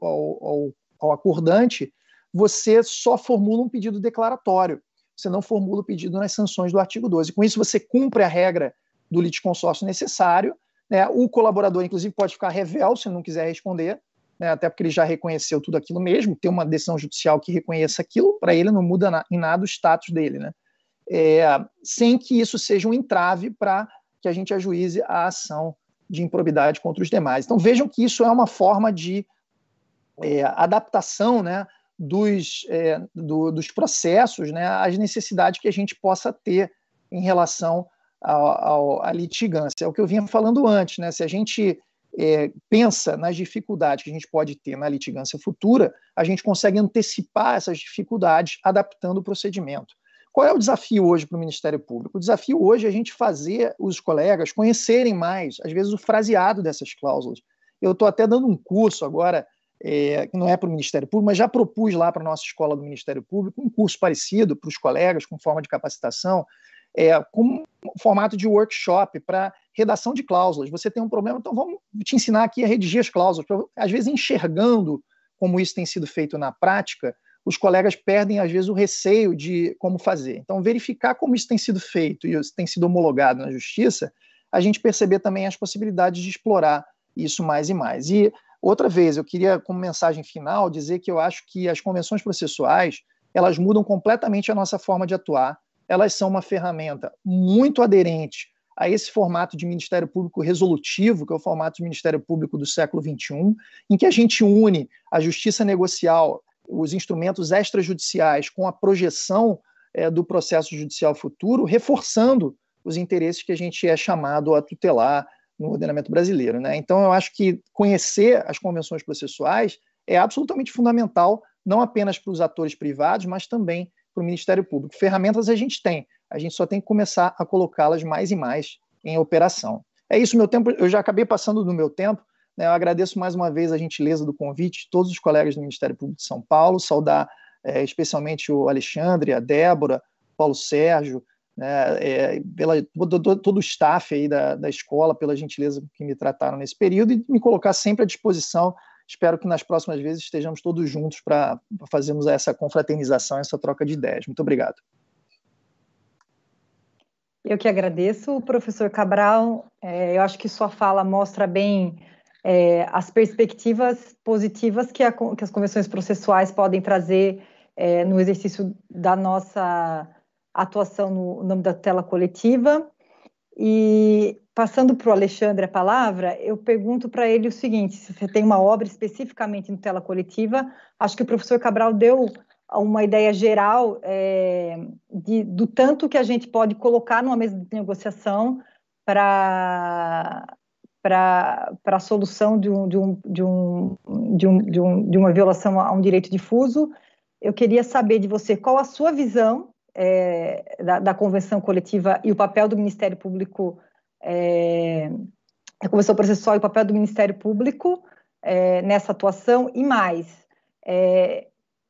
ao, ao, acordante, você só formula um pedido declaratório, você não formula o pedido nas sanções do artigo 12. Com isso, você cumpre a regra do litisconsórcio necessário, né? o colaborador, inclusive, pode ficar revel se não quiser responder, né? até porque ele já reconheceu tudo aquilo mesmo, tem uma decisão judicial que reconheça aquilo, para ele não muda na, em nada o status dele, né? É, sem que isso seja um entrave para que a gente ajuize a ação de improbidade contra os demais. Então vejam que isso é uma forma de é, adaptação né, dos, é, do, dos processos né, às necessidades que a gente possa ter em relação à litigância. É o que eu vinha falando antes, né? se a gente é, pensa nas dificuldades que a gente pode ter na litigância futura, a gente consegue antecipar essas dificuldades adaptando o procedimento. Qual é o desafio hoje para o Ministério Público? O desafio hoje é a gente fazer os colegas conhecerem mais, às vezes, o fraseado dessas cláusulas. Eu estou até dando um curso agora, é, que não é para o Ministério Público, mas já propus lá para a nossa escola do Ministério Público um curso parecido para os colegas, com forma de capacitação, é, com formato de workshop para redação de cláusulas. Você tem um problema, então vamos te ensinar aqui a redigir as cláusulas, às vezes enxergando como isso tem sido feito na prática, os colegas perdem, às vezes, o receio de como fazer. Então, verificar como isso tem sido feito e tem sido homologado na justiça, a gente perceber também as possibilidades de explorar isso mais e mais. E, outra vez, eu queria, como mensagem final, dizer que eu acho que as convenções processuais elas mudam completamente a nossa forma de atuar. Elas são uma ferramenta muito aderente a esse formato de Ministério Público resolutivo, que é o formato de Ministério Público do século XXI, em que a gente une a justiça negocial os instrumentos extrajudiciais com a projeção é, do processo judicial futuro, reforçando os interesses que a gente é chamado a tutelar no ordenamento brasileiro. Né? Então, eu acho que conhecer as convenções processuais é absolutamente fundamental, não apenas para os atores privados, mas também para o Ministério Público. Ferramentas a gente tem, a gente só tem que começar a colocá-las mais e mais em operação. É isso, meu tempo, eu já acabei passando do meu tempo, né? Eu agradeço mais uma vez a gentileza do convite, todos os colegas do Ministério Público de São Paulo, saudar é, especialmente o Alexandre, a Débora, Paulo Sérgio, né? é, pela, todo, todo, o staff aí da, da escola, pela gentileza que me trataram nesse período e me colocar sempre à disposição. Espero que nas próximas vezes estejamos todos juntos para fazermos essa confraternização, essa troca de ideias. Muito obrigado. Eu que agradeço, professor Cabral. É, eu acho que sua fala mostra bem é, as perspectivas positivas que, a, que, as convenções processuais podem trazer é, no exercício da nossa atuação no, nome da tela coletiva. E passando para o Alexandre a palavra, eu pergunto para ele o seguinte: se você tem uma obra especificamente em tela coletiva, acho que o professor Cabral deu uma ideia geral é, de, do tanto que a gente pode colocar numa mesa de negociação para para a solução de, um, de, um, de, um, de, um, de, um, de uma violação a um direito difuso. Eu queria saber de você qual a sua visão é, da, da, convenção coletiva e o papel do Ministério Público, é, a convenção processual e o papel do Ministério Público é, nessa atuação e mais. É,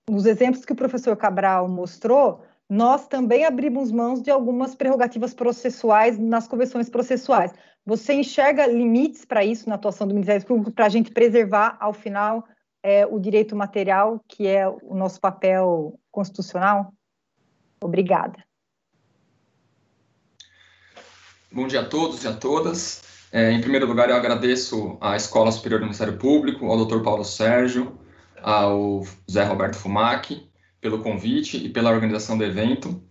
nos exemplos que o professor Cabral mostrou, nós também abrimos mãos de algumas prerrogativas processuais nas convenções processuais. Você enxerga limites para isso na atuação do Ministério Público para a gente preservar, ao final, é, o direito material, que é o nosso papel constitucional? Obrigada. Bom dia a todos e a todas. É, em primeiro lugar, eu agradeço à Escola Superior do Ministério Público, ao Dr. Paulo Sérgio, ao Zé Roberto Fumac, pelo convite e pela organização do evento.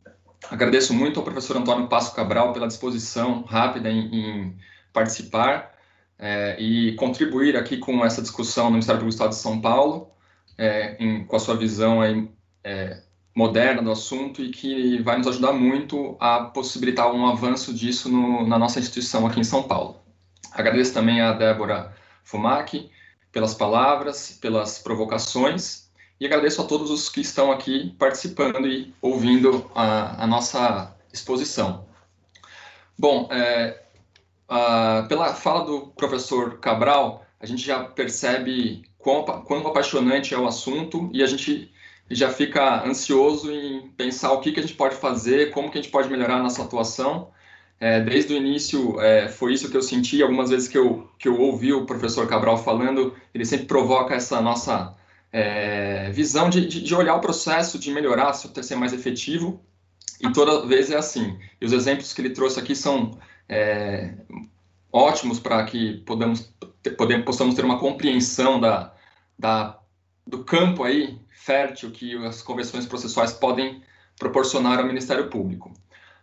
Agradeço muito ao professor Antônio Passo Cabral pela disposição rápida em, em participar é, e contribuir aqui com essa discussão no Ministério do Estado de São Paulo, é, em, com a sua visão aí, é, moderna do assunto e que vai nos ajudar muito a possibilitar um avanço disso no, na nossa instituição aqui em São Paulo. Agradeço também a Débora Fumac pelas palavras, pelas provocações e agradeço a todos os que estão aqui participando e ouvindo a, a nossa exposição. Bom, é, a, pela fala do professor Cabral, a gente já percebe quão, quão apaixonante é o assunto e a gente já fica ansioso em pensar o que, que a gente pode fazer, como que a gente pode melhorar a nossa atuação. É, desde o início, é, foi isso que eu senti. Algumas vezes que eu, que eu ouvi o professor Cabral falando, ele sempre provoca essa nossa é, visão de, de, olhar o processo, de melhorar, ser mais efetivo, e toda vez é assim. E os exemplos que ele trouxe aqui são é, ótimos para que podamos, possamos ter uma compreensão da, da, do campo aí fértil que as convenções processuais podem proporcionar ao Ministério Público.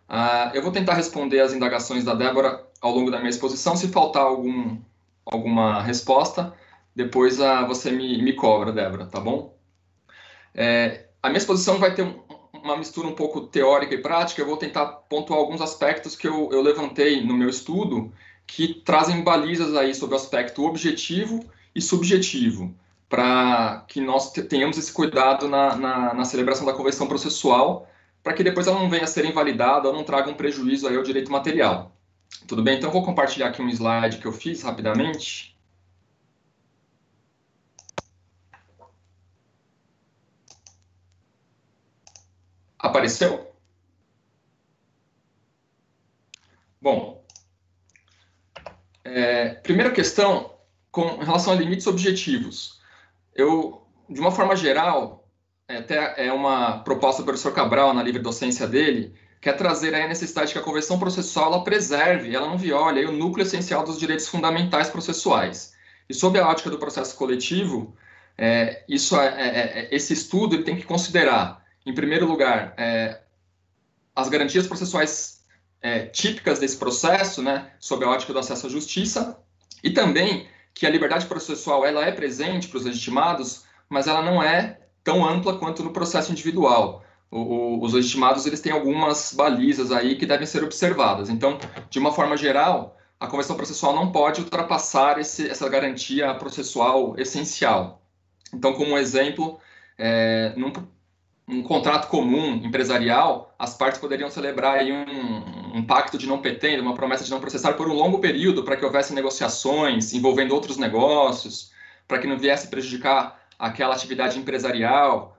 Uh, eu vou tentar responder as indagações da Débora ao longo da minha exposição. Se faltar algum, alguma resposta, depois a, ah, você me, me cobra, Débora, tá bom? É, a minha exposição vai ter um, uma mistura um pouco teórica e prática. Eu vou tentar pontuar alguns aspectos que eu, eu levantei no meu estudo que trazem balizas aí sobre o aspecto objetivo e subjetivo, para que nós tenhamos esse cuidado na, na, na celebração da convenção processual, para que depois ela não venha a ser invalidada ou não traga um prejuízo aí ao direito material. Tudo bem? Então, eu vou compartilhar aqui um slide que eu fiz rapidamente. Apareceu? Bom, é, primeira questão com relação a limites objetivos. Eu, de uma forma geral, é, até é uma proposta do professor Cabral na livre docência dele, que é trazer a necessidade que a convenção processual ela preserve, ela não viole aí, o núcleo essencial dos direitos fundamentais processuais. E sob a ótica do processo coletivo, é, isso é, é, é esse estudo ele tem que considerar em primeiro lugar, é, as garantias processuais é, típicas desse processo, né, sob a ótica do acesso à justiça, e também que a liberdade processual ela é presente para os legitimados, mas ela não é tão ampla quanto no processo individual. O, o, os legitimados eles têm algumas balizas aí que devem ser observadas. Então, de uma forma geral, a convenção processual não pode ultrapassar esse, essa garantia processual essencial. Então, como exemplo, é, num um contrato comum empresarial, as partes poderiam celebrar aí um, um pacto de não petendo, uma promessa de não processar por um longo período para que houvesse negociações envolvendo outros negócios, para que não viesse prejudicar aquela atividade empresarial.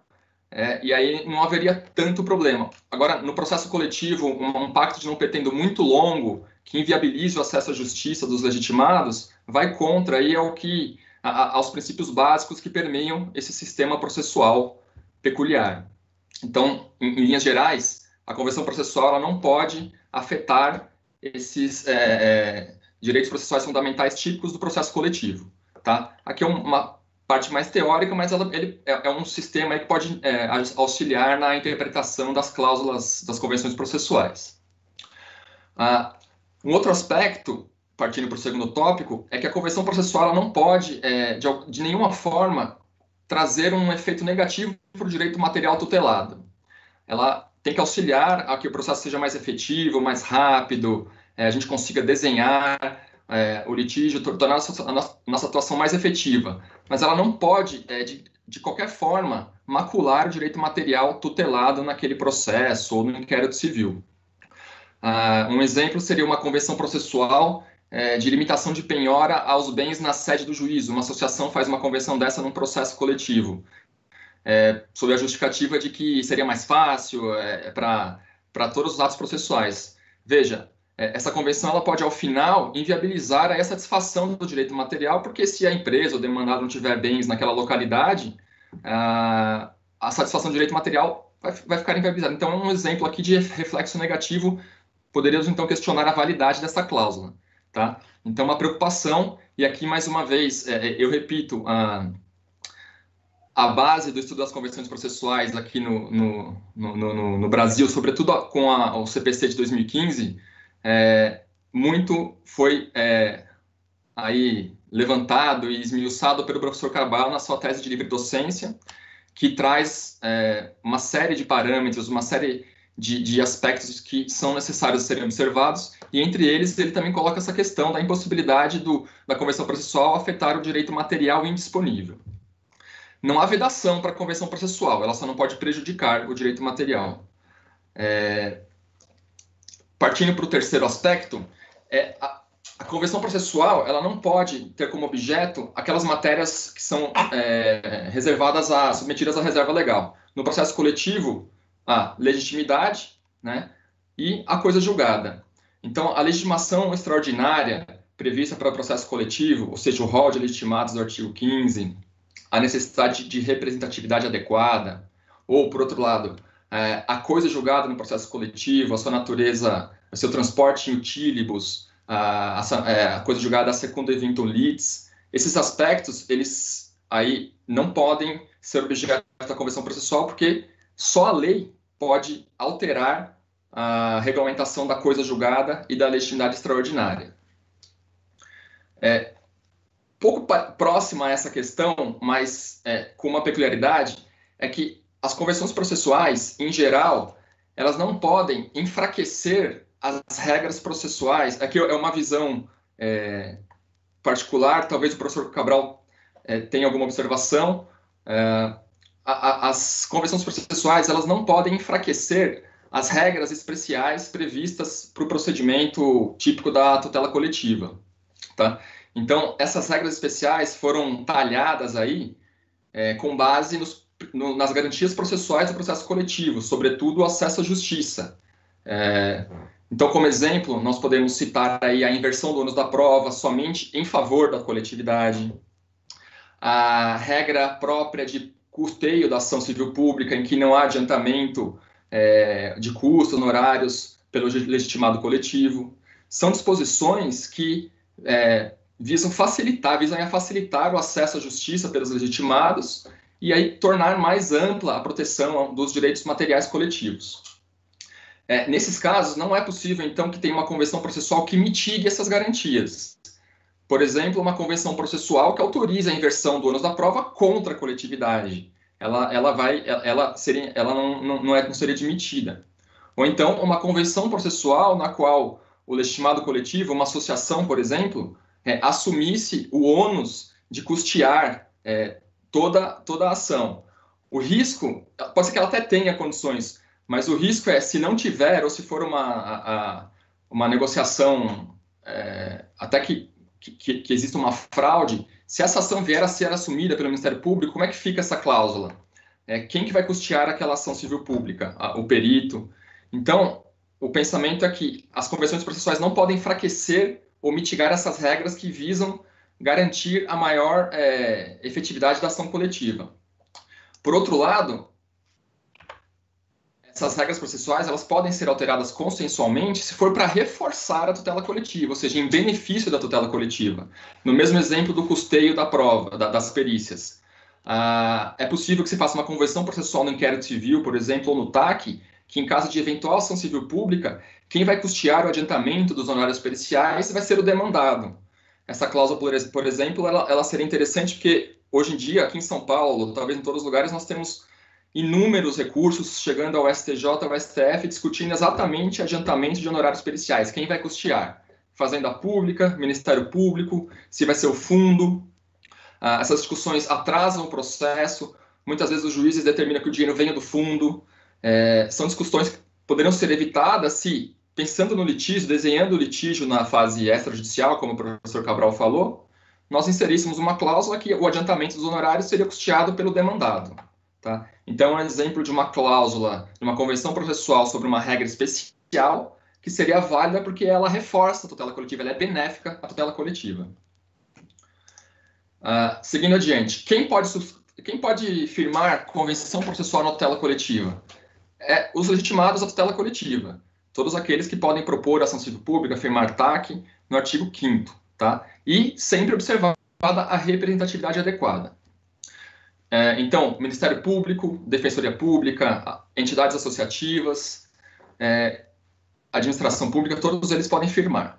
É, e aí não haveria tanto problema. Agora, no processo coletivo, um, um pacto de não petendo muito longo, que inviabilize o acesso à justiça dos legitimados, vai contra aí ao que, a, aos princípios básicos que permeiam esse sistema processual peculiar. Então, em, em linhas gerais, a convenção processual ela não pode afetar esses é, é, direitos processuais fundamentais típicos do processo coletivo. Tá? Aqui é uma parte mais teórica, mas ela, ele é, é um sistema que pode é, auxiliar na interpretação das cláusulas das convenções processuais. Ah, um outro aspecto, partindo para o segundo tópico, é que a convenção processual não pode, é, de, de nenhuma forma, trazer um efeito negativo para o direito material tutelado. Ela tem que auxiliar a que o processo seja mais efetivo, mais rápido, é, a gente consiga desenhar é, o litígio, tornar a nossa, a nossa, atuação mais efetiva. Mas ela não pode, é, de, de qualquer forma, macular o direito material tutelado naquele processo ou no inquérito civil. Ah, um exemplo seria uma convenção processual é, de limitação de penhora aos bens na sede do juízo. Uma associação faz uma conversão dessa num processo coletivo, é, sob a justificativa de que seria mais fácil é, é para todos os atos processuais. Veja, é, essa convenção ela pode, ao final, inviabilizar a satisfação do direito material, porque se a empresa ou demandado não tiver bens naquela localidade, a, a satisfação do direito material vai, vai ficar inviabilizada. Então, é um exemplo aqui de reflexo negativo. Poderíamos, então, questionar a validade dessa cláusula. Tá? Então, uma preocupação, e aqui mais uma vez, é, é, eu repito, a, a base do estudo das convenções processuais aqui no, no, no, no, no Brasil, sobretudo com a, o CPC de 2015, é, muito foi é, aí levantado e esmiuçado pelo professor Cabral na sua tese de livre docência, que traz é, uma série de parâmetros, uma série de, de, aspectos que são necessários serem observados, e entre eles ele também coloca essa questão da impossibilidade do, da convenção processual afetar o direito material indisponível. Não há vedação para a convenção processual, ela só não pode prejudicar o direito material. É... Partindo para o terceiro aspecto, é a, a, convenção processual ela não pode ter como objeto aquelas matérias que são é, reservadas a submetidas à reserva legal. No processo coletivo, a legitimidade né, e a coisa julgada. Então, a legitimação extraordinária prevista para o processo coletivo, ou seja, o rol de legitimados do artigo 15, a necessidade de representatividade adequada, ou, por outro lado, é, a coisa julgada no processo coletivo, a sua natureza, o seu transporte em utílibus, a, a, é, a coisa julgada a secunda evento litis, esses aspectos, eles aí não podem ser objeto da convenção processual, porque só a lei pode alterar a regulamentação da coisa julgada e da legitimidade extraordinária. É, pouco próxima a essa questão, mas é, com uma peculiaridade, é que as convenções processuais, em geral, elas não podem enfraquecer as regras processuais. Aqui é uma visão é, particular, talvez o professor Cabral é, tenha alguma observação. É, as convenções processuais elas não podem enfraquecer as regras especiais previstas para o procedimento típico da tutela coletiva, tá? Então essas regras especiais foram talhadas aí é, com base nos, no, nas garantias processuais do processo coletivo, sobretudo o acesso à justiça. É, então, como exemplo, nós podemos citar aí a inversão do ônus da prova somente em favor da coletividade, a regra própria de custeio da ação civil pública, em que não há adiantamento é, de custos, honorários pelo legitimado coletivo. São disposições que é, visam facilitar, visam facilitar o acesso à justiça pelos legitimados e aí tornar mais ampla a proteção dos direitos materiais coletivos. É, nesses casos, não é possível, então, que tenha uma convenção processual que mitigue essas garantias. Por exemplo, uma convenção processual que autoriza a inversão do ônus da prova contra a coletividade. Ela, ela, vai, ela, seria, ela não, não, não, é, não seria admitida. Ou então, uma convenção processual na qual o legitimado coletivo, uma associação, por exemplo, é, assumisse o ônus de custear é, toda, toda a ação. O risco, pode ser que ela até tenha condições, mas o risco é, se não tiver, ou se for uma, a, a, uma negociação é, até que que, que, exista uma fraude, se essa ação vier a ser assumida pelo Ministério Público, como é que fica essa cláusula? É, quem que vai custear aquela ação civil pública? A, o perito? Então, o pensamento é que as convenções processuais não podem enfraquecer ou mitigar essas regras que visam garantir a maior é, efetividade da ação coletiva. Por outro lado, essas regras processuais elas podem ser alteradas consensualmente se for para reforçar a tutela coletiva, ou seja, em benefício da tutela coletiva. No mesmo exemplo do custeio da prova, da, das perícias. Ah, é possível que se faça uma conversão processual no inquérito civil, por exemplo, ou no TAC, que em caso de eventual ação civil pública, quem vai custear o adiantamento dos honorários periciais vai ser o demandado. Essa cláusula, por exemplo, ela, ela seria interessante porque hoje em dia, aqui em São Paulo, talvez em todos os lugares, nós temos inúmeros recursos chegando ao STJ, ao STF, discutindo exatamente adiantamento de honorários periciais, quem vai custear. Fazenda Pública, Ministério Público, se vai ser o fundo. Ah, essas discussões atrasam o processo, muitas vezes os juízes determinam que o dinheiro venha do fundo. É, são discussões que poderiam ser evitadas se, pensando no litígio, desenhando o litígio na fase extrajudicial, como o professor Cabral falou, nós inseríssemos uma cláusula que o adiantamento dos honorários seria custeado pelo demandado. Tá? Então, é um exemplo de uma cláusula, de uma convenção processual sobre uma regra especial que seria válida porque ela reforça a tutela coletiva, ela é benéfica à tutela coletiva. Uh, seguindo adiante, quem pode, quem pode firmar convenção processual na tutela coletiva? É os legitimados à tutela coletiva, todos aqueles que podem propor ação civil pública, firmar TAC, no artigo 5 tá? E sempre observada a representatividade adequada. É, então, Ministério Público, Defensoria Pública, entidades associativas, é, administração pública, todos eles podem firmar.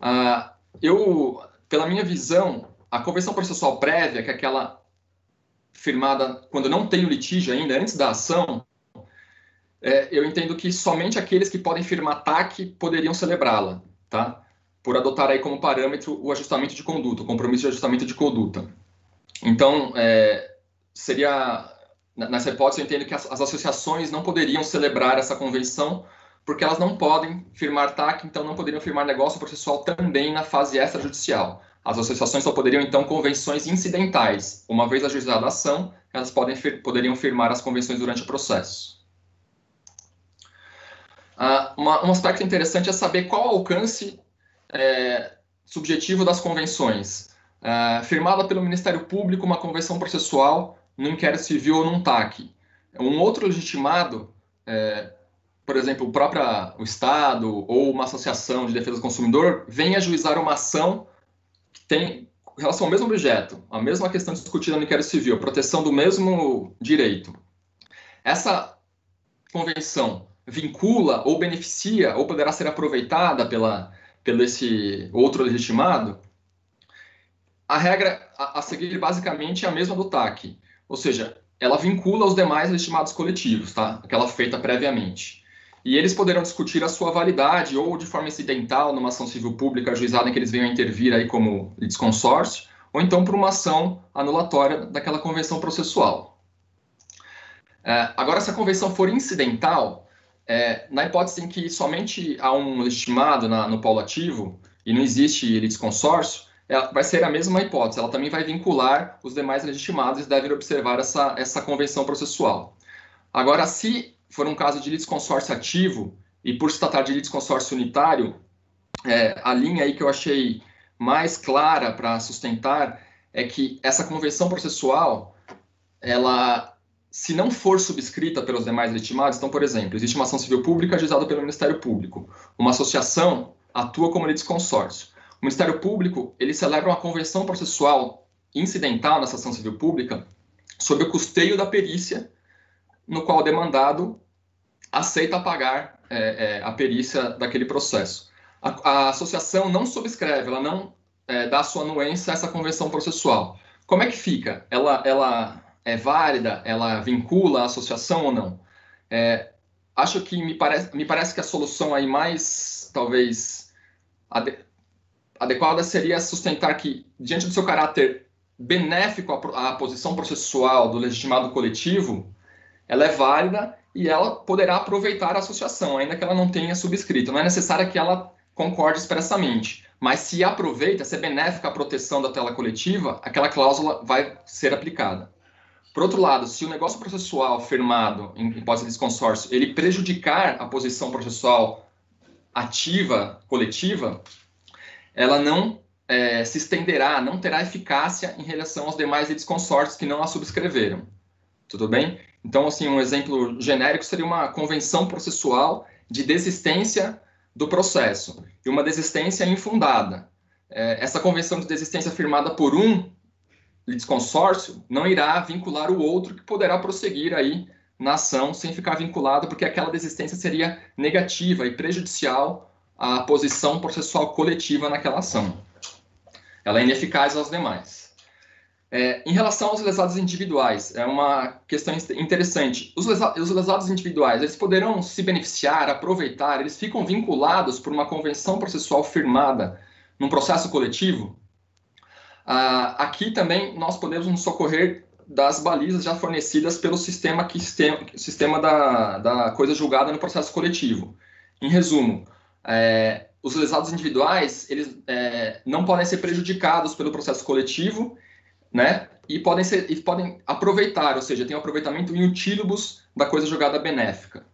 Ah, eu, pela minha visão, a convenção processual prévia, que é aquela firmada quando não tem o litígio ainda, antes da ação, é, eu entendo que somente aqueles que podem firmar TAC poderiam celebrá-la, tá? Por adotar aí como parâmetro o ajustamento de conduta, o compromisso de ajustamento de conduta. Então, é, seria nessa hipótese eu entendo que as, as, associações não poderiam celebrar essa convenção porque elas não podem firmar TAC, então não poderiam firmar negócio processual também na fase extrajudicial. As associações só poderiam, então, convenções incidentais. Uma vez ajuizada a ação, elas podem, poderiam firmar as convenções durante o processo. Ah, uma, um aspecto interessante é saber qual o alcance é, subjetivo das convenções. Ah, firmada pelo Ministério Público, uma convenção processual no inquérito civil ou num TAC. Um outro legitimado, é, por exemplo, o próprio o Estado ou uma associação de defesa do consumidor, vem ajuizar uma ação que tem relação ao mesmo objeto, a mesma questão discutida no inquérito civil, proteção do mesmo direito. Essa convenção vincula ou beneficia ou poderá ser aproveitada pela, pelo esse outro legitimado? A regra a, a seguir basicamente é a mesma do TAC. Ou seja, ela vincula os demais estimados coletivos, tá? Aquela feita previamente. E eles poderão discutir a sua validade ou de forma incidental numa ação civil pública ajuizada em que eles venham intervir aí como litisconsórcio, ou então por uma ação anulatória daquela convenção processual. É, agora, se a convenção for incidental, é, na hipótese em que somente há um estimado na, no polo ativo e não existe litisconsórcio, ela vai ser a mesma hipótese, ela também vai vincular os demais legitimados e devem observar essa, essa convenção processual. Agora, se for um caso de litisconsórcio ativo, e por se tratar de litisconsórcio unitário, é, a linha aí que eu achei mais clara para sustentar é que essa convenção processual, ela, se não for subscrita pelos demais legitimados, então, por exemplo, existe uma ação civil pública ajuizada pelo Ministério Público, uma associação atua como litisconsórcio. O Ministério Público ele celebra uma convenção processual incidental na ação civil pública sobre o custeio da perícia, no qual o demandado aceita pagar é, é, a perícia daquele processo. A, a, associação não subscreve, ela não é, dá sua anuência a essa convenção processual. Como é que fica? Ela, ela é válida? Ela vincula a associação ou não? É, acho que me parece, me parece que a solução aí mais, talvez, adequada seria sustentar que, diante do seu caráter benéfico à, posição processual do legitimado coletivo, ela é válida e ela poderá aproveitar a associação, ainda que ela não tenha subscrito. Não é necessário que ela concorde expressamente, mas se aproveita, se é benéfica a proteção da tela coletiva, aquela cláusula vai ser aplicada. Por outro lado, se o negócio processual firmado em hipótese de consórcio ele prejudicar a posição processual ativa coletiva, ela não é, se estenderá, não terá eficácia em relação aos demais entes consórcios que não a subscreveram. Tudo bem? Então, assim, um exemplo genérico seria uma convenção processual de desistência do processo e uma desistência infundada. É, essa convenção de desistência firmada por um litisconsórcio não irá vincular o outro que poderá prosseguir aí na ação sem ficar vinculado, porque aquela desistência seria negativa e prejudicial a posição processual coletiva naquela ação. Ela é ineficaz aos demais. É, em relação aos lesados individuais, é uma questão interessante. Os, lesa os lesados individuais, eles poderão se beneficiar, aproveitar, eles ficam vinculados por uma convenção processual firmada num processo coletivo? Ah, aqui também nós podemos nos socorrer das balizas já fornecidas pelo sistema, que, sistema da, da coisa julgada no processo coletivo. Em resumo, é, os lesados individuais eles é, não podem ser prejudicados pelo processo coletivo, né? E podem ser e podem aproveitar, ou seja, tem um aproveitamento in utilibus da coisa jogada benéfica,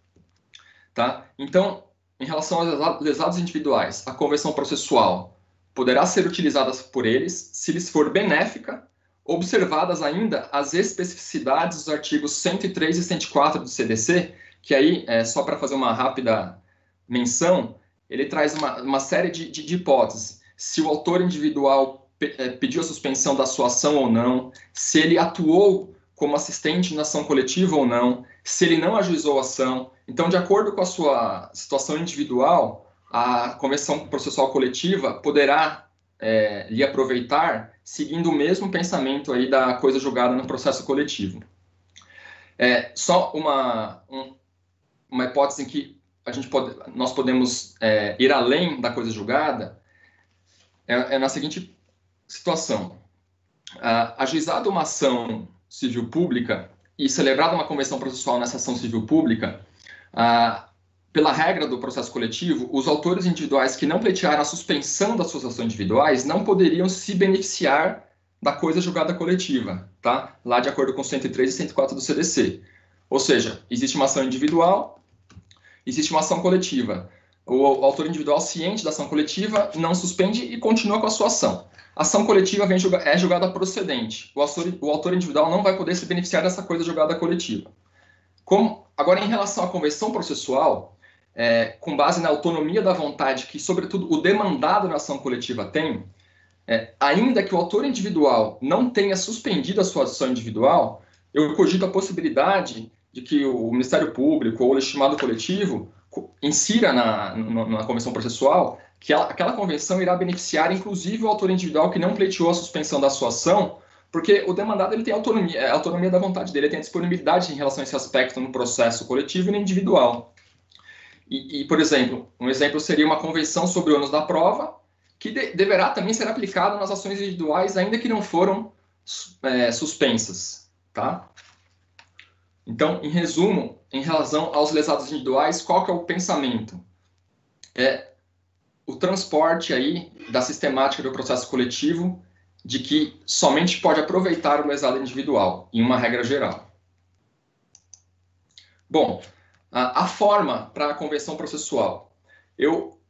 tá? Então, em relação aos lesados individuais, a convenção processual poderá ser utilizada por eles se lhes for benéfica, observadas ainda as especificidades dos artigos 103 e 104 do CDC, que aí é só para fazer uma rápida menção, ele traz uma, uma série de, de, de hipóteses. Se o autor individual pe, é, pediu a suspensão da sua ação ou não, se ele atuou como assistente na ação coletiva ou não, se ele não ajuizou a ação. Então, de acordo com a sua situação individual, a convenção processual coletiva poderá é, lhe aproveitar seguindo o mesmo pensamento aí da coisa julgada no processo coletivo. É, só uma, um, uma hipótese em que a gente pode, nós podemos é, ir além da coisa julgada é, é na seguinte situação: ah, ajuizada uma ação civil pública e celebrada uma convenção processual nessa ação civil pública, ah, pela regra do processo coletivo, os autores individuais que não pleitearam a suspensão das suas ações individuais não poderiam se beneficiar da coisa julgada coletiva, tá? Lá de acordo com 103 e 104 do CDC. Ou seja, existe uma ação individual, existe uma ação coletiva. O autor individual, ciente da ação coletiva, não suspende e continua com a sua ação. A ação coletiva julga é julgada procedente. O, autor, o autor individual não vai poder se beneficiar dessa coisa julgada coletiva. Como, agora, em relação à convenção processual, é, com base na autonomia da vontade que, sobretudo, o demandado na ação coletiva tem, é, ainda que o autor individual não tenha suspendido a sua ação individual, eu cogito a possibilidade de que o Ministério Público ou o estimado coletivo insira na, na, na convenção processual que ela, aquela convenção irá beneficiar inclusive o autor individual que não pleiteou a suspensão da sua ação, porque o demandado ele tem autonomia, é, autonomia da vontade dele, ele tem disponibilidade em relação a esse aspecto no processo coletivo e no individual. E, e por exemplo, um exemplo seria uma convenção sobre o ônus da prova, que de, deverá também ser aplicada nas ações individuais, ainda que não foram é, suspensas, tá? Então, em resumo, em relação aos lesados individuais, qual que é o pensamento? É o transporte aí da sistemática do processo coletivo de que somente pode aproveitar o lesado individual, em uma regra geral. Bom, a, a forma para a convenção processual. Eu,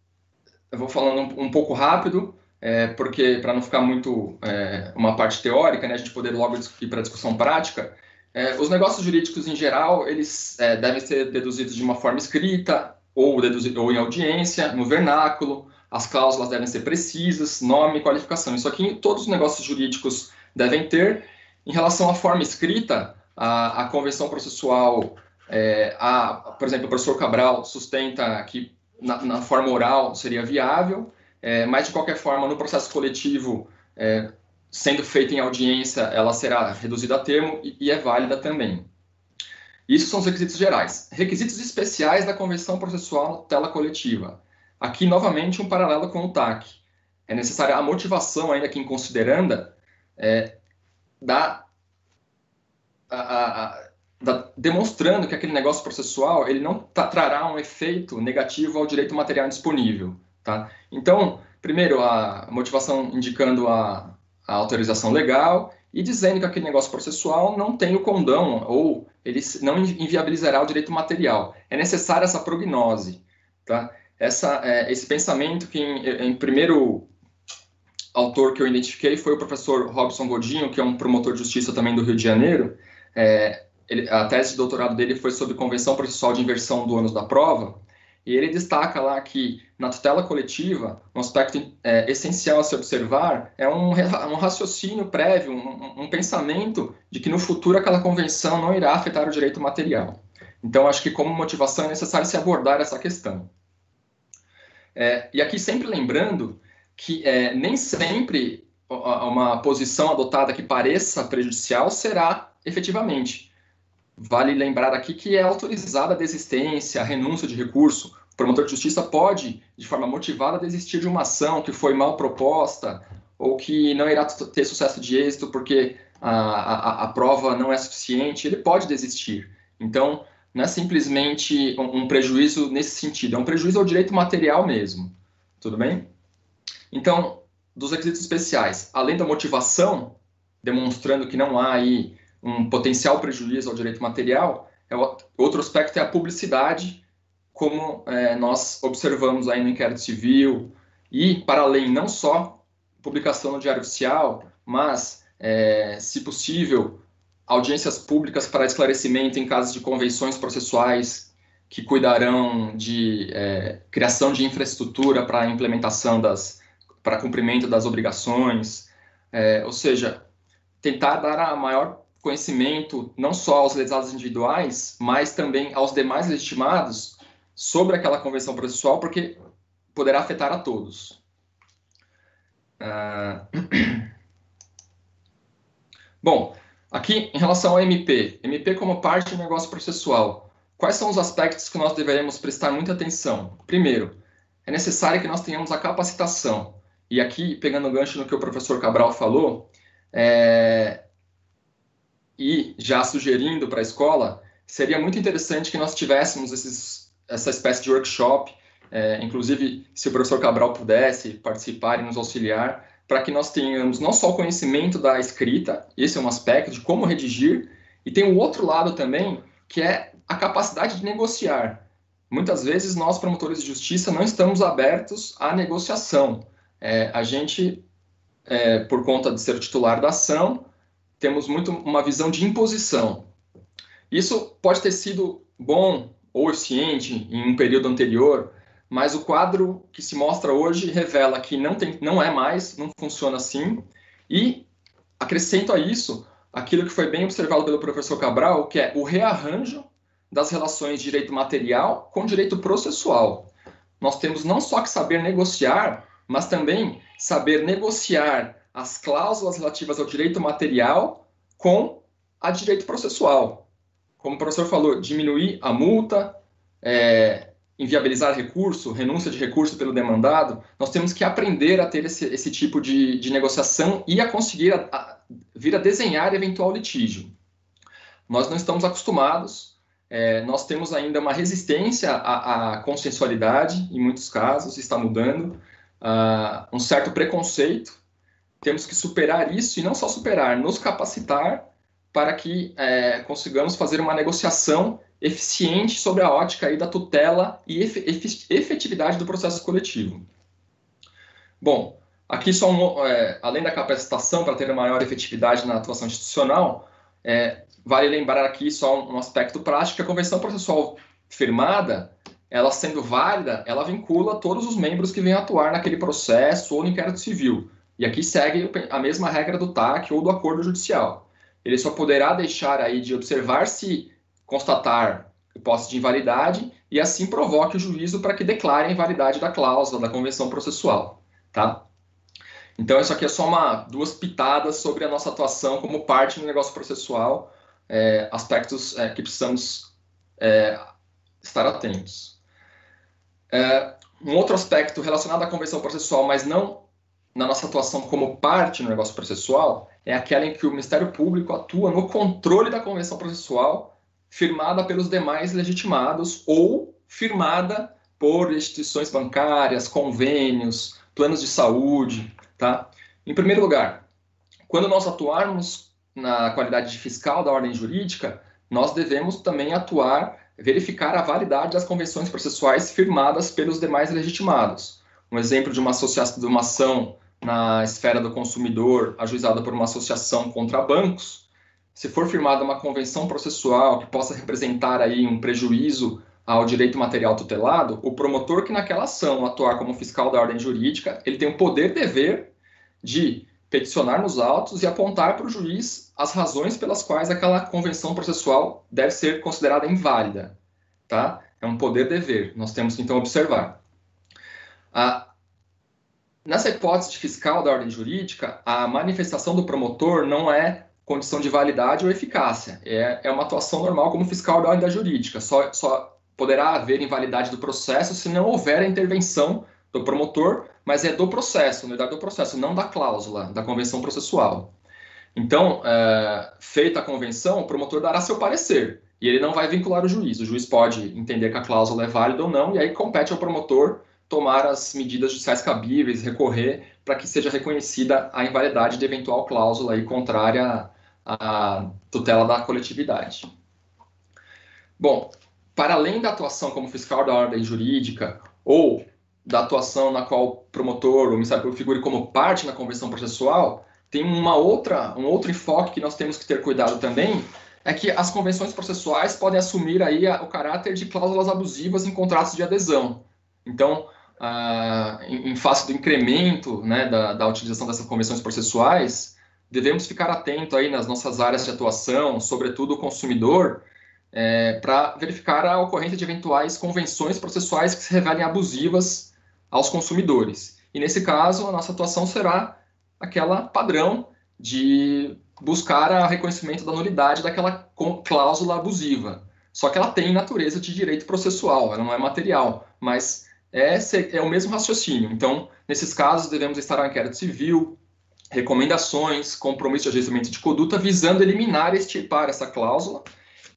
eu vou falando um, um pouco rápido, é, porque para não ficar muito é, uma parte teórica, né, a gente poder logo ir para a discussão prática, é, os negócios jurídicos em geral, eles é, devem ser deduzidos de uma forma escrita ou, deduzido, ou em audiência, no vernáculo, as cláusulas devem ser precisas, nome e qualificação. Isso aqui todos os negócios jurídicos devem ter. Em relação à forma escrita, a, a convenção processual, é, a, por exemplo, o professor Cabral sustenta que na, na forma oral seria viável, é, mas de qualquer forma, no processo coletivo, é, sendo feita em audiência, ela será reduzida a termo e, e é válida também. Isso são os requisitos gerais. Requisitos especiais da convenção processual tela coletiva. Aqui, novamente, um paralelo com o TAC. É necessária a motivação, ainda que consideranda é, da, a, a, da, demonstrando que aquele negócio processual ele não tá, trará um efeito negativo ao direito material disponível. Tá? Então, primeiro, a motivação indicando a, a autorização legal e dizendo que aquele negócio processual não tem o condão ou ele não inviabilizará o direito material. É necessária essa prognose, tá? Essa, é, esse pensamento que, em, é, em, primeiro autor que eu identifiquei foi o professor Robson Godinho, que é um promotor de justiça também do Rio de Janeiro. É, ele, a tese de doutorado dele foi sobre convenção processual de inversão do ônus da prova, e ele destaca lá que na tutela coletiva, um aspecto é, essencial a se observar é um, um raciocínio prévio, um, um, pensamento de que no futuro aquela convenção não irá afetar o direito material. Então, acho que como motivação é necessário se abordar essa questão. É, e aqui sempre lembrando que é, nem sempre uma posição adotada que pareça prejudicial será efetivamente. Vale lembrar aqui que é autorizada a desistência, a renúncia de recurso, o promotor de justiça pode, de forma motivada, desistir de uma ação que foi mal proposta ou que não irá ter sucesso de êxito porque a, a, a prova não é suficiente, ele pode desistir. Então, não é simplesmente um, um prejuízo nesse sentido, é um prejuízo ao direito material mesmo. Tudo bem? Então, dos requisitos especiais, além da motivação, demonstrando que não há aí um potencial prejuízo ao direito material, é outro aspecto é a publicidade como é, nós observamos aí no inquérito civil e, para além, não só publicação no Diário Oficial, mas, é, se possível, audiências públicas para esclarecimento em casos de convenções processuais que cuidarão de é, criação de infraestrutura para implementação das, para cumprimento das obrigações, é, ou seja, tentar dar a maior conhecimento não só aos lesados individuais, mas também aos demais legitimados sobre aquela convenção processual, porque poderá afetar a todos. Ah, (clears throat) Bom, aqui em relação ao MP, MP como parte do negócio processual, quais são os aspectos que nós deveremos prestar muita atenção? Primeiro, é necessário que nós tenhamos a capacitação. E aqui, pegando o gancho no que o professor Cabral falou, é... e já sugerindo para a escola, seria muito interessante que nós tivéssemos esses essa espécie de workshop, é, inclusive se o professor Cabral pudesse participar e nos auxiliar, para que nós tenhamos não só o conhecimento da escrita, esse é um aspecto de como redigir, e tem o um outro lado também, que é a capacidade de negociar. Muitas vezes nós, promotores de justiça, não estamos abertos à negociação. É, a gente, é, por conta de ser titular da ação, temos muito uma visão de imposição. Isso pode ter sido bom ou eficiente em um período anterior, mas o quadro que se mostra hoje revela que não, tem, não é mais, não funciona assim, e acrescento a isso aquilo que foi bem observado pelo professor Cabral, que é o rearranjo das relações de direito material com direito processual. Nós temos não só que saber negociar, mas também saber negociar as cláusulas relativas ao direito material com a direito processual como o professor falou, diminuir a multa, é, inviabilizar recurso, renúncia de recurso pelo demandado, nós temos que aprender a ter esse, esse tipo de, de negociação e a conseguir a, a, vir a desenhar eventual litígio. Nós não estamos acostumados, é, nós temos ainda uma resistência à, à, consensualidade, em muitos casos, está mudando, uh, um certo preconceito. Temos que superar isso e não só superar, nos capacitar para que é, consigamos fazer uma negociação eficiente sobre a ótica aí da tutela e efetividade do processo coletivo. Bom, aqui só um, é, além da capacitação para ter maior efetividade na atuação institucional, é, vale lembrar aqui só um, um aspecto prático que a convenção processual firmada, ela sendo válida, ela vincula todos os membros que vêm atuar naquele processo ou no inquérito civil. E aqui segue a mesma regra do TAC ou do acordo judicial ele só poderá deixar aí de observar se constatar o posto de invalidade e assim provoque o juízo para que declare a invalidade da cláusula da convenção processual, tá? Então isso aqui é só uma duas pitadas sobre a nossa atuação como parte no negócio processual, é, aspectos é, que precisamos é, estar atentos. É, um outro aspecto relacionado à convenção processual, mas não na nossa atuação como parte no negócio processual, é aquela em que o Ministério Público atua no controle da convenção processual firmada pelos demais legitimados ou firmada por instituições bancárias, convênios, planos de saúde, tá? Em primeiro lugar, quando nós atuarmos na qualidade fiscal da ordem jurídica, nós devemos também atuar, verificar a validade das convenções processuais firmadas pelos demais legitimados. Um exemplo de uma associação de uma ação na esfera do consumidor ajuizada por uma associação contra bancos, se for firmada uma convenção processual que possa representar aí um prejuízo ao direito material tutelado, o promotor que naquela ação atuar como fiscal da ordem jurídica, ele tem o poder dever de peticionar nos autos e apontar para o juiz as razões pelas quais aquela convenção processual deve ser considerada inválida, tá? É um poder dever. Nós temos que então observar. A, Nessa hipótese fiscal da ordem jurídica, a manifestação do promotor não é condição de validade ou eficácia. É, é uma atuação normal como fiscal da ordem da jurídica. Só, só poderá haver invalidade do processo se não houver a intervenção do promotor, mas é do processo, unidade né, do processo, não da cláusula da convenção processual. Então, é, feita a convenção, o promotor dará seu parecer e ele não vai vincular o juiz. O juiz pode entender que a cláusula é válida ou não, e aí compete ao promotor tomar as medidas judiciais cabíveis, recorrer para que seja reconhecida a invalidade de eventual cláusula aí contrária à tutela da coletividade. Bom, para além da atuação como fiscal da ordem jurídica ou da atuação na qual o promotor ou ministério público figure como parte na convenção processual, tem uma outra, um outro enfoque que nós temos que ter cuidado também, é que as convenções processuais podem assumir aí o caráter de cláusulas abusivas em contratos de adesão. Então, em, em face do incremento né, da, da utilização dessas convenções processuais, devemos ficar atento aí nas nossas áreas de atuação, sobretudo o consumidor, é, para verificar a ocorrência de eventuais convenções processuais que se revelem abusivas aos consumidores. E nesse caso, a nossa atuação será aquela padrão de buscar o reconhecimento da nulidade daquela cláusula abusiva. Só que ela tem natureza de direito processual, ela não é material, mas é, é o mesmo raciocínio. Então, nesses casos, devemos estar em inquérito civil, recomendações, compromisso de ajustamento de conduta, visando eliminar e extirpar essa cláusula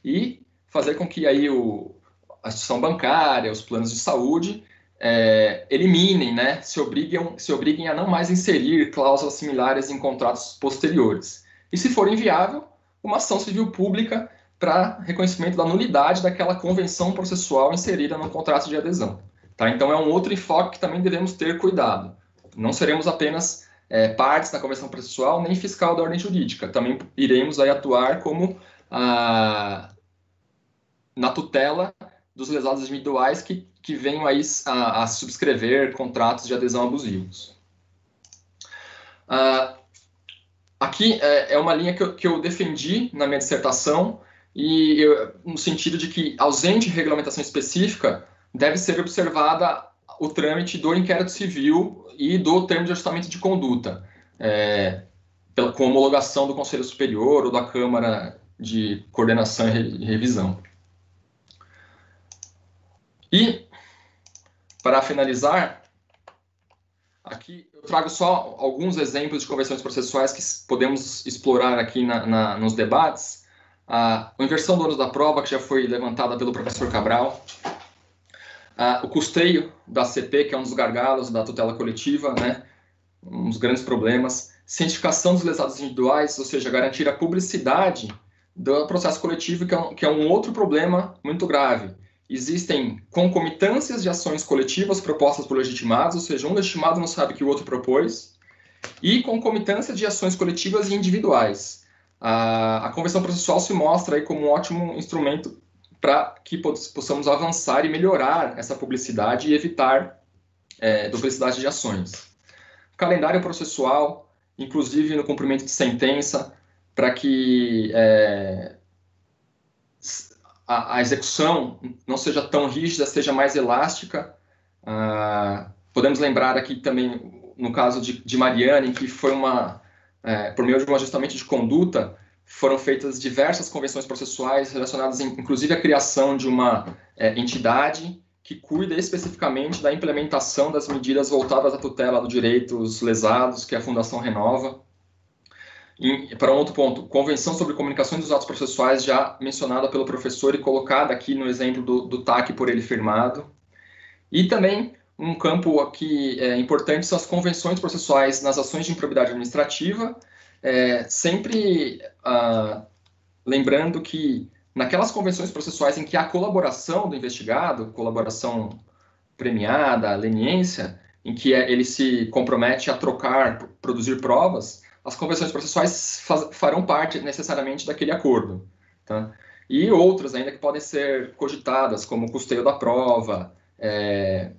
e fazer com que aí o, a instituição bancária, os planos de saúde, é, eliminem, né, se, obriguem, se obriguem a não mais inserir cláusulas similares em contratos posteriores. E se for inviável, uma ação civil pública para reconhecimento da nulidade daquela convenção processual inserida no contrato de adesão. Tá? Então, é um outro enfoque que também devemos ter cuidado. Não seremos apenas é, partes na convenção processual nem fiscal da ordem jurídica. Também iremos aí, atuar como na tutela dos lesados individuais que, que venham aí a, a subscrever contratos de adesão abusivos. Ah, aqui é, é, uma linha que eu, que eu defendi na minha dissertação, e eu, no sentido de que, ausente regulamentação específica, deve ser observada o trâmite do inquérito civil e do termo de ajustamento de conduta, é, pela, com homologação do Conselho Superior ou da Câmara de Coordenação e Revisão. E, para finalizar, aqui eu trago só alguns exemplos de conversões processuais que podemos explorar aqui na, na, nos debates. A inversão do ônus da prova, que já foi levantada pelo professor Cabral, ah, o custeio da CP, que é um dos gargalos da tutela coletiva, né? um dos grandes problemas. Cientificação dos lesados individuais, ou seja, garantir a publicidade do processo coletivo, que é um, que é um outro problema muito grave. Existem concomitâncias de ações coletivas propostas por legitimados, ou seja, um legitimado não sabe que o outro propôs, e concomitância de ações coletivas e individuais. A, ah, a convenção processual se mostra aí como um ótimo instrumento para que possamos avançar e melhorar essa publicidade e evitar é, duplicidade de ações. Calendário processual, inclusive no cumprimento de sentença, para que é, a, a, execução não seja tão rígida, seja mais elástica. Ah, podemos lembrar aqui também no caso de, de Mariana, em que foi uma, é, por meio de um ajustamento de conduta, foram feitas diversas convenções processuais relacionadas, inclusive, à criação de uma é, entidade que cuida especificamente da implementação das medidas voltadas à tutela dos direitos lesados, que é a Fundação Renova. E, para outro ponto, Convenção sobre Comunicações dos Atos Processuais, já mencionada pelo professor e colocada aqui no exemplo do, do TAC por ele firmado. E também um campo aqui é, importante são as convenções processuais nas ações de improbidade administrativa, é, sempre ah, lembrando que naquelas convenções processuais em que há colaboração do investigado, colaboração premiada, leniência, em que é, ele se compromete a trocar, produzir provas, as convenções processuais faz, farão parte necessariamente daquele acordo. Tá? E outras ainda que podem ser cogitadas, como custeio da prova, é,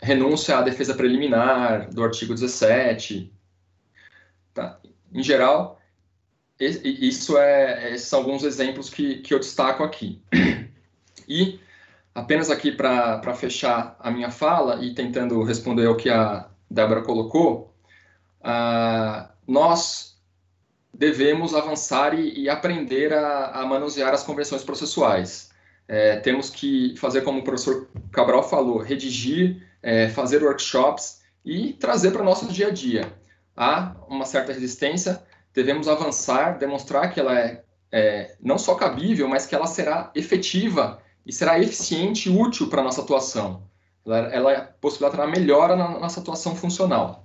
renúncia à defesa preliminar do artigo 17, em geral, isso é, esses são alguns exemplos que, que eu destaco aqui. (clears throat) E, apenas aqui para fechar a minha fala e tentando responder ao que a Débora colocou, uh, nós devemos avançar e, e aprender a, a, manusear as convenções processuais. É, temos que fazer como o professor Cabral falou, redigir, é, fazer workshops e trazer para o nosso dia a dia há uma certa resistência, devemos avançar, demonstrar que ela é, é não só cabível, mas que ela será efetiva e será eficiente e útil para a nossa atuação. Ela, ela possibilitará melhora na nossa atuação funcional.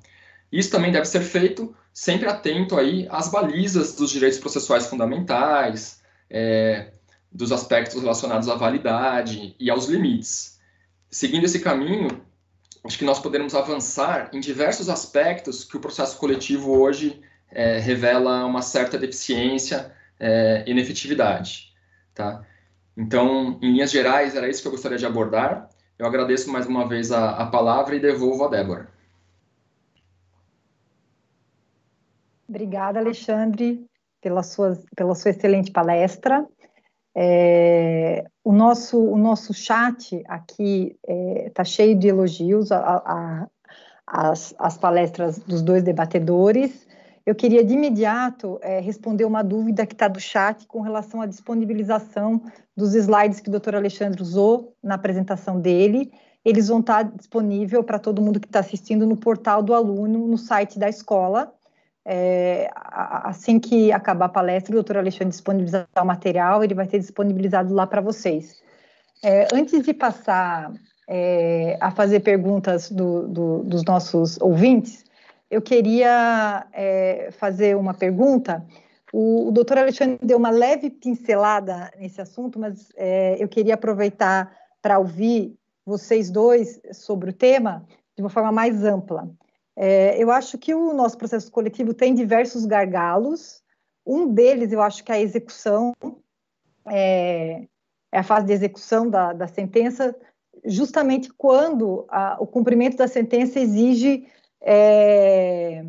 Isso também deve ser feito sempre atento aí às balizas dos direitos processuais fundamentais, é, dos aspectos relacionados à validade e aos limites. Seguindo esse caminho, acho que nós poderemos avançar em diversos aspectos que o processo coletivo hoje é, revela uma certa deficiência é, inefetividade. Tá? Então, em linhas gerais, era isso que eu gostaria de abordar. Eu agradeço mais uma vez a, a palavra e devolvo a Débora. Obrigada, Alexandre, pela sua, pela sua excelente palestra. É, o, nosso, o nosso chat aqui está é, tá cheio de elogios às palestras dos dois debatedores. Eu queria de imediato é, responder uma dúvida que está do chat com relação à disponibilização dos slides que o doutor Alexandre usou na apresentação dele. Eles vão estar tá disponíveis disponível para todo mundo que está assistindo no portal do aluno, no site da escola. É, assim que acabar a palestra, o doutor Alexandre disponibilizar o material, ele vai ter disponibilizado lá para vocês. É, antes de passar é, a fazer perguntas do, do, dos nossos ouvintes, eu queria é, fazer uma pergunta. O, o doutor Alexandre deu uma leve pincelada nesse assunto, mas é, eu queria aproveitar para ouvir vocês dois sobre o tema de uma forma mais ampla. É, eu acho que o nosso processo coletivo tem diversos gargalos. Um deles, eu acho que é a execução, é, é a fase de execução da, da sentença, justamente quando a, o cumprimento da sentença exige é,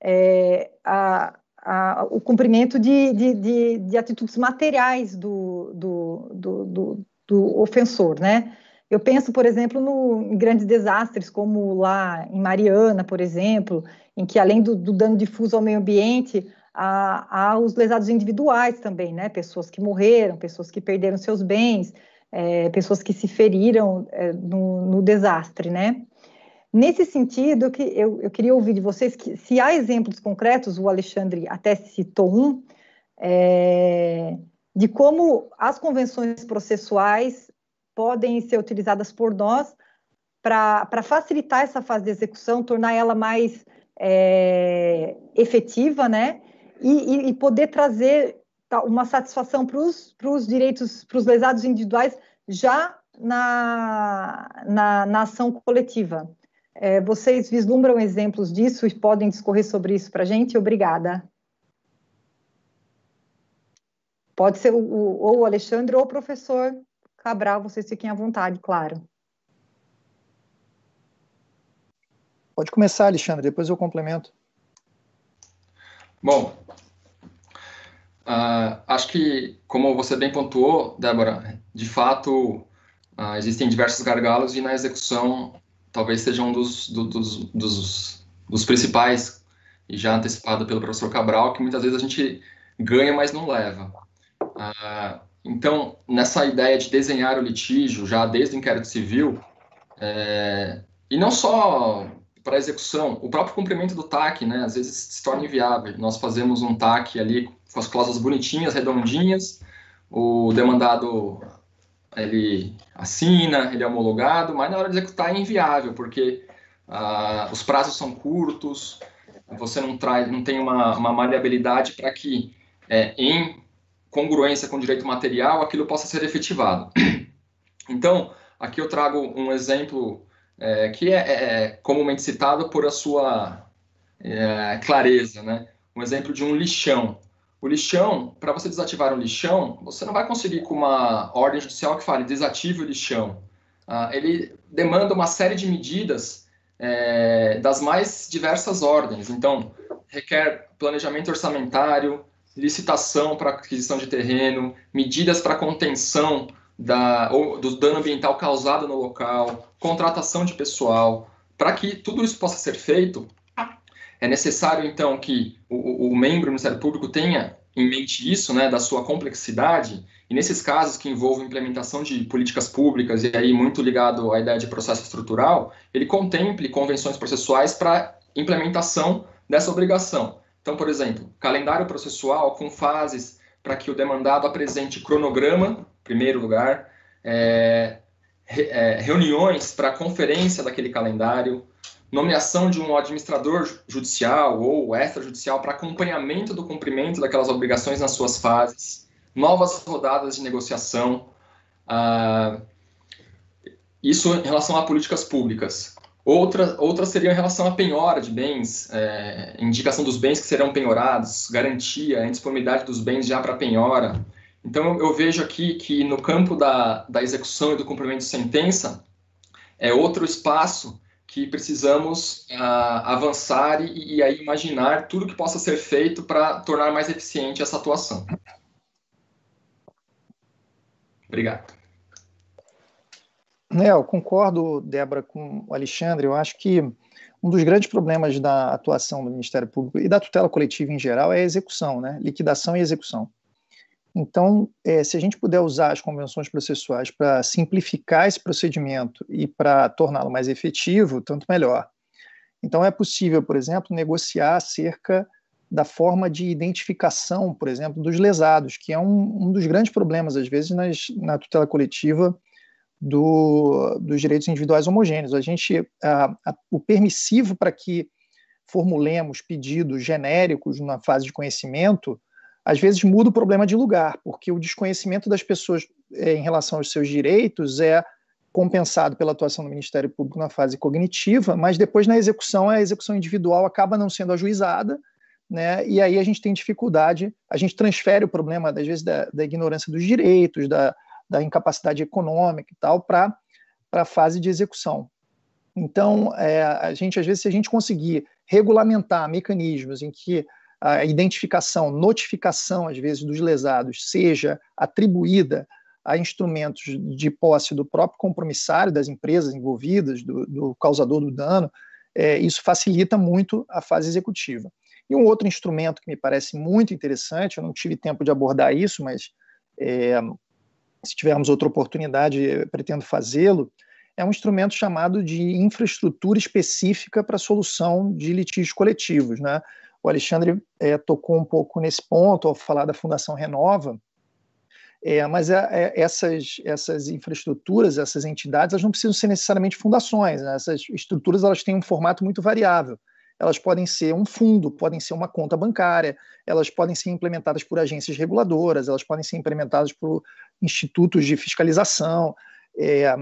é a, a, o cumprimento de, de, de, de atitudes materiais do, do, do, do, do ofensor, né? Eu penso, por exemplo, no, em grandes desastres, como lá em Mariana, por exemplo, em que além do, do dano difuso ao meio ambiente, há, há, os lesados individuais também, né? Pessoas que morreram, pessoas que perderam seus bens, é, pessoas que se feriram é, no, no, desastre, né? Nesse sentido, que eu, eu queria ouvir de vocês que, se há exemplos concretos, o Alexandre até citou um, é, de como as convenções processuais podem ser utilizadas por nós para facilitar essa fase de execução, tornar ela mais é, efetiva, né? E, e, e, poder trazer uma satisfação para os direitos, para os lesados individuais já na, na, na ação coletiva. É, vocês vislumbram exemplos disso e podem discorrer sobre isso para a gente? Obrigada. Pode ser o, o, ou o Alexandre ou o professor. Cabral, vocês fiquem à vontade, claro. Pode começar, Alexandre, depois eu complemento. Bom, uh, acho que, como você bem pontuou, Débora, de fato uh, existem diversos gargalos e na execução talvez seja um dos, do, dos, dos, dos principais, e já antecipado pelo professor Cabral, que muitas vezes a gente ganha, mas não leva. Uh, então, nessa ideia de desenhar o litígio, já desde o inquérito civil, é, e não só para execução, o próprio cumprimento do TAC, né, às vezes se torna inviável. Nós fazemos um TAC ali com as cláusulas bonitinhas, redondinhas, o demandado ele assina, ele é homologado, mas na hora de executar é inviável, porque ah, os prazos são curtos, você não, traz, não tem uma, uma maleabilidade para que é, em congruência com o direito material, aquilo possa ser efetivado. (clears throat) Então, aqui eu trago um exemplo é, que é, é, é, comumente citado por a sua é, clareza, né? Um exemplo de um lixão. O lixão, para você desativar um lixão, você não vai conseguir com uma ordem judicial que fale desative o lixão. Ah, ele demanda uma série de medidas é, das mais diversas ordens. Então, requer planejamento orçamentário, licitação para aquisição de terreno, medidas para contenção da, ou, do dano ambiental causado no local, contratação de pessoal. Para que tudo isso possa ser feito, é necessário, então, que o, o membro do Ministério Público tenha em mente isso, né, da sua complexidade, e nesses casos que envolvem implementação de políticas públicas, e aí muito ligado à ideia de processo estrutural, ele contemple convenções processuais para implementação dessa obrigação. Então, por exemplo, calendário processual com fases para que o demandado apresente cronograma, em primeiro lugar, é, é, reuniões para conferência daquele calendário, nomeação de um administrador judicial ou extrajudicial para acompanhamento do cumprimento daquelas obrigações nas suas fases, novas rodadas de negociação, ah, isso em relação a políticas públicas. Outra, outra seria em relação à penhora de bens, é, indicação dos bens que serão penhorados, garantia, indisponibilidade dos bens já para penhora. Então, eu vejo aqui que no campo da, da execução e do cumprimento de sentença, é outro espaço que precisamos ah, avançar e, e aí imaginar tudo que possa ser feito para tornar mais eficiente essa atuação. Obrigado. É, eu concordo, Débora, com o Alexandre. Eu acho que um dos grandes problemas da atuação do Ministério Público e da tutela coletiva em geral é a execução, né? liquidação e execução. Então, é, se a gente puder usar as convenções processuais para simplificar esse procedimento e para torná-lo mais efetivo, tanto melhor. Então, é possível, por exemplo, negociar acerca da forma de identificação, por exemplo, dos lesados, que é um, um dos grandes problemas, às vezes, nas, na tutela coletiva do, dos direitos individuais homogêneos. A gente, a, a, o permissivo para que formulemos pedidos genéricos na fase de conhecimento, às vezes muda o problema de lugar, porque o desconhecimento das pessoas é, em relação aos seus direitos é compensado pela atuação do Ministério Público na fase cognitiva, mas depois na execução a execução individual acaba não sendo ajuizada, né? E aí a gente tem dificuldade, a gente transfere o problema, às vezes, da, da ignorância dos direitos, da, da incapacidade econômica e tal, para a fase de execução. Então, é, a gente, às vezes, se a gente conseguir regulamentar mecanismos em que a identificação, notificação, às vezes, dos lesados seja atribuída a instrumentos de posse do próprio compromissário, das empresas envolvidas, do, do causador do dano, é, isso facilita muito a fase executiva. E um outro instrumento que me parece muito interessante, eu não tive tempo de abordar isso, mas é, se tivermos outra oportunidade, eh, pretendo fazê-lo, é um instrumento chamado de infraestrutura específica para solução de litígios coletivos. Né? O Alexandre é, tocou um pouco nesse ponto ao falar da Fundação Renova, eh, é, mas é, essas, essas infraestruturas, essas entidades, elas não precisam ser necessariamente fundações. Né? Essas estruturas elas têm um formato muito variável elas podem ser um fundo, podem ser uma conta bancária, elas podem ser implementadas por agências reguladoras, elas podem ser implementadas por institutos de fiscalização, é,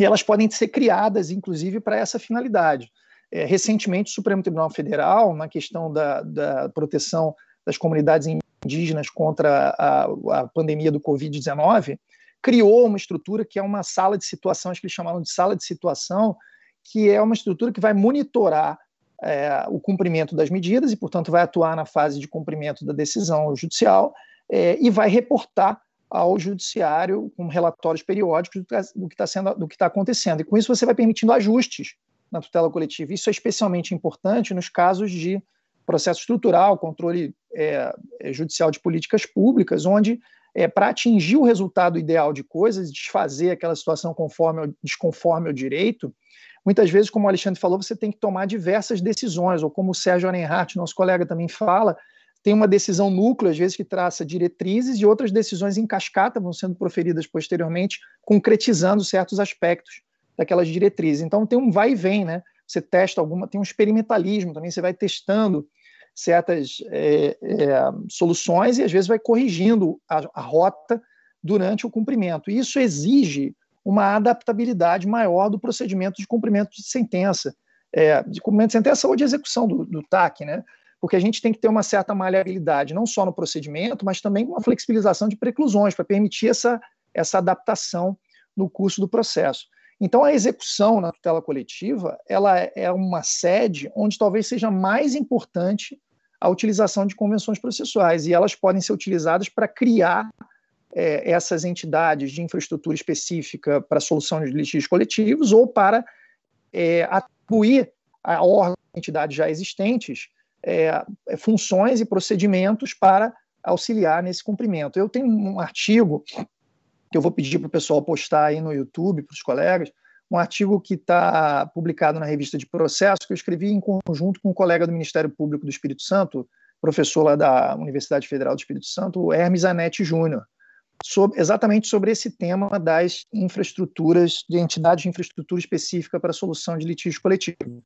e elas podem ser criadas, inclusive, para essa finalidade. É, recentemente, o Supremo Tribunal Federal, na questão da, da proteção das comunidades indígenas contra a, a pandemia do Covid-19, criou uma estrutura que é uma sala de situação, acho que eles chamaram de sala de situação, que é uma estrutura que vai monitorar é, o cumprimento das medidas e, portanto, vai atuar na fase de cumprimento da decisão judicial é, e vai reportar ao judiciário com relatórios periódicos do que está tá sendo do que está acontecendo e com isso você vai permitindo ajustes na tutela coletiva isso é especialmente importante nos casos de processo estrutural controle é, é judicial de políticas públicas onde é, para atingir o resultado ideal de coisas desfazer aquela situação conforme desconforme ao direito muitas vezes, como o Alexandre falou, você tem que tomar diversas decisões, ou como o Sérgio Arenhart, nosso colega, também fala, tem uma decisão núcleo, às vezes, que traça diretrizes e outras decisões em cascata vão sendo proferidas posteriormente, concretizando certos aspectos daquelas diretrizes. Então, tem um vai e vem, né? Você testa alguma, tem um experimentalismo também, você vai testando certas é, é, soluções e, às vezes, vai corrigindo a, a rota durante o cumprimento. E isso exige uma adaptabilidade maior do procedimento de cumprimento de sentença, é, de cumprimento de sentença ou de execução do, do TAC, né? porque a gente tem que ter uma certa maleabilidade, não só no procedimento, mas também uma flexibilização de preclusões, para permitir essa, essa adaptação no curso do processo. Então, a execução na tutela coletiva ela é uma sede onde talvez seja mais importante a utilização de convenções processuais, e elas podem ser utilizadas para criar é, essas entidades de infraestrutura específica para solução de litígios coletivos ou para é, atribuir a órgãos entidades já existentes é, é, funções e procedimentos para auxiliar nesse cumprimento. Eu tenho um artigo que eu vou pedir para o pessoal postar aí no YouTube, para os colegas, um artigo que está publicado na revista de processo, que eu escrevi em conjunto com um colega do Ministério Público do Espírito Santo, professor lá da Universidade Federal do Espírito Santo, Hermes Anete Júnior sobre, exatamente sobre esse tema das infraestruturas, de entidades de infraestrutura específica para a solução de litígio coletivo.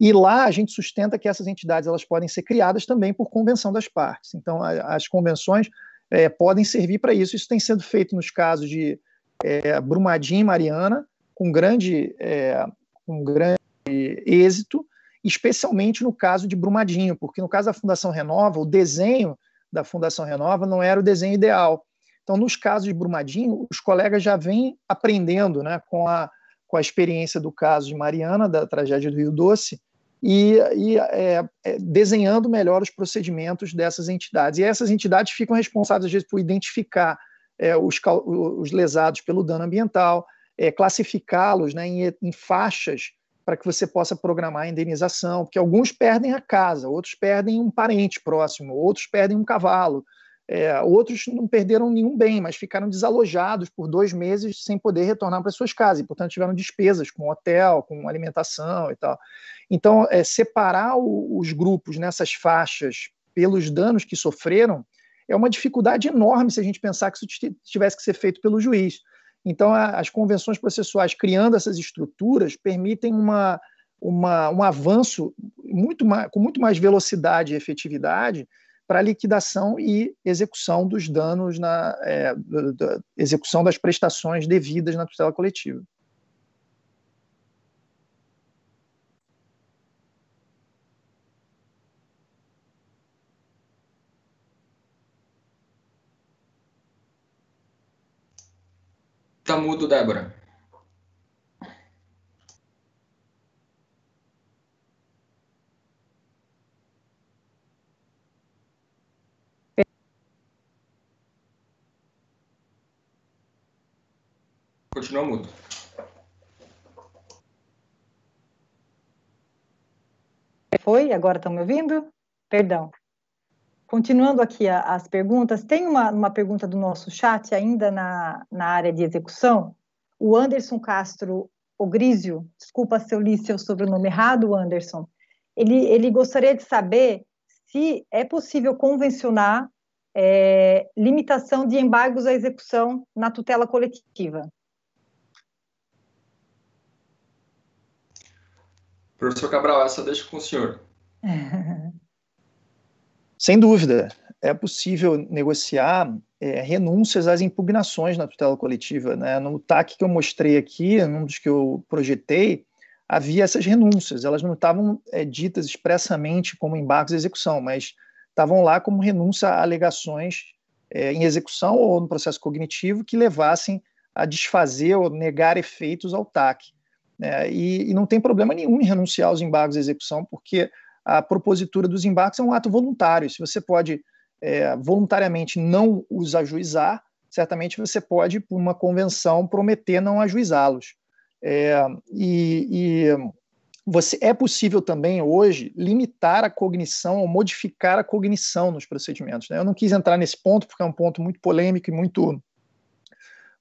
E lá a gente sustenta que essas entidades elas podem ser criadas também por convenção das partes. Então, a, as convenções é, podem servir para isso. Isso tem sido feito nos casos de é, Brumadinho e Mariana, com grande, é, com grande êxito, especialmente no caso de Brumadinho, porque no caso da Fundação Renova, o desenho da Fundação Renova não era o desenho ideal. Então, nos casos de Brumadinho, os colegas já vêm aprendendo né, com, a, com a experiência do caso de Mariana, da tragédia do Rio Doce, e, e é, é desenhando melhor os procedimentos dessas entidades. E essas entidades ficam responsáveis, às vezes, por identificar é, os, os, lesados pelo dano ambiental, é, classificá-los né, em, em faixas para que você possa programar a indenização, porque alguns perdem a casa, outros perdem um parente próximo, outros perdem um cavalo. É, outros não perderam nenhum bem, mas ficaram desalojados por dois meses sem poder retornar para suas casas, e, portanto tiveram despesas com hotel, com alimentação e tal. Então, é, separar o, os grupos nessas faixas pelos danos que sofreram é uma dificuldade enorme se a gente pensar que isso tivesse que ser feito pelo juiz. Então, a, as convenções processuais criando essas estruturas permitem uma, uma um avanço muito mais, com muito mais velocidade e efetividade para liquidação e execução dos danos na é, da execução das prestações devidas na tutela coletiva. Está mudo, Débora. continua mudo. Foi? Agora estão me ouvindo? Perdão. Continuando aqui a, as perguntas, tem uma, uma pergunta do nosso chat ainda na, na área de execução. O Anderson Castro Ogrísio, desculpa se eu li seu sobrenome errado, Anderson. Ele, ele gostaria de saber se é possível convencionar é, limitação de embargos à execução na tutela coletiva. Professor Cabral, essa deixa com o senhor. (laughs) Sem dúvida, é possível negociar é, renúncias às impugnações na tutela coletiva. Né? No TAC que eu mostrei aqui, num dos que eu projetei, havia essas renúncias. Elas não estavam é, ditas expressamente como embargos de execução, mas estavam lá como renúncia a alegações é, em execução ou no processo cognitivo que levassem a desfazer ou negar efeitos ao TAC. Né? E, e, não tem problema nenhum em renunciar aos embargos à execução, porque a propositura dos embargos é um ato voluntário. Se você pode é, voluntariamente não os ajuizar, certamente você pode, por uma convenção, prometer não ajuizá-los. É, e, e você é possível também hoje limitar a cognição ou modificar a cognição nos procedimentos. Né? Eu não quis entrar nesse ponto porque é um ponto muito polêmico e muito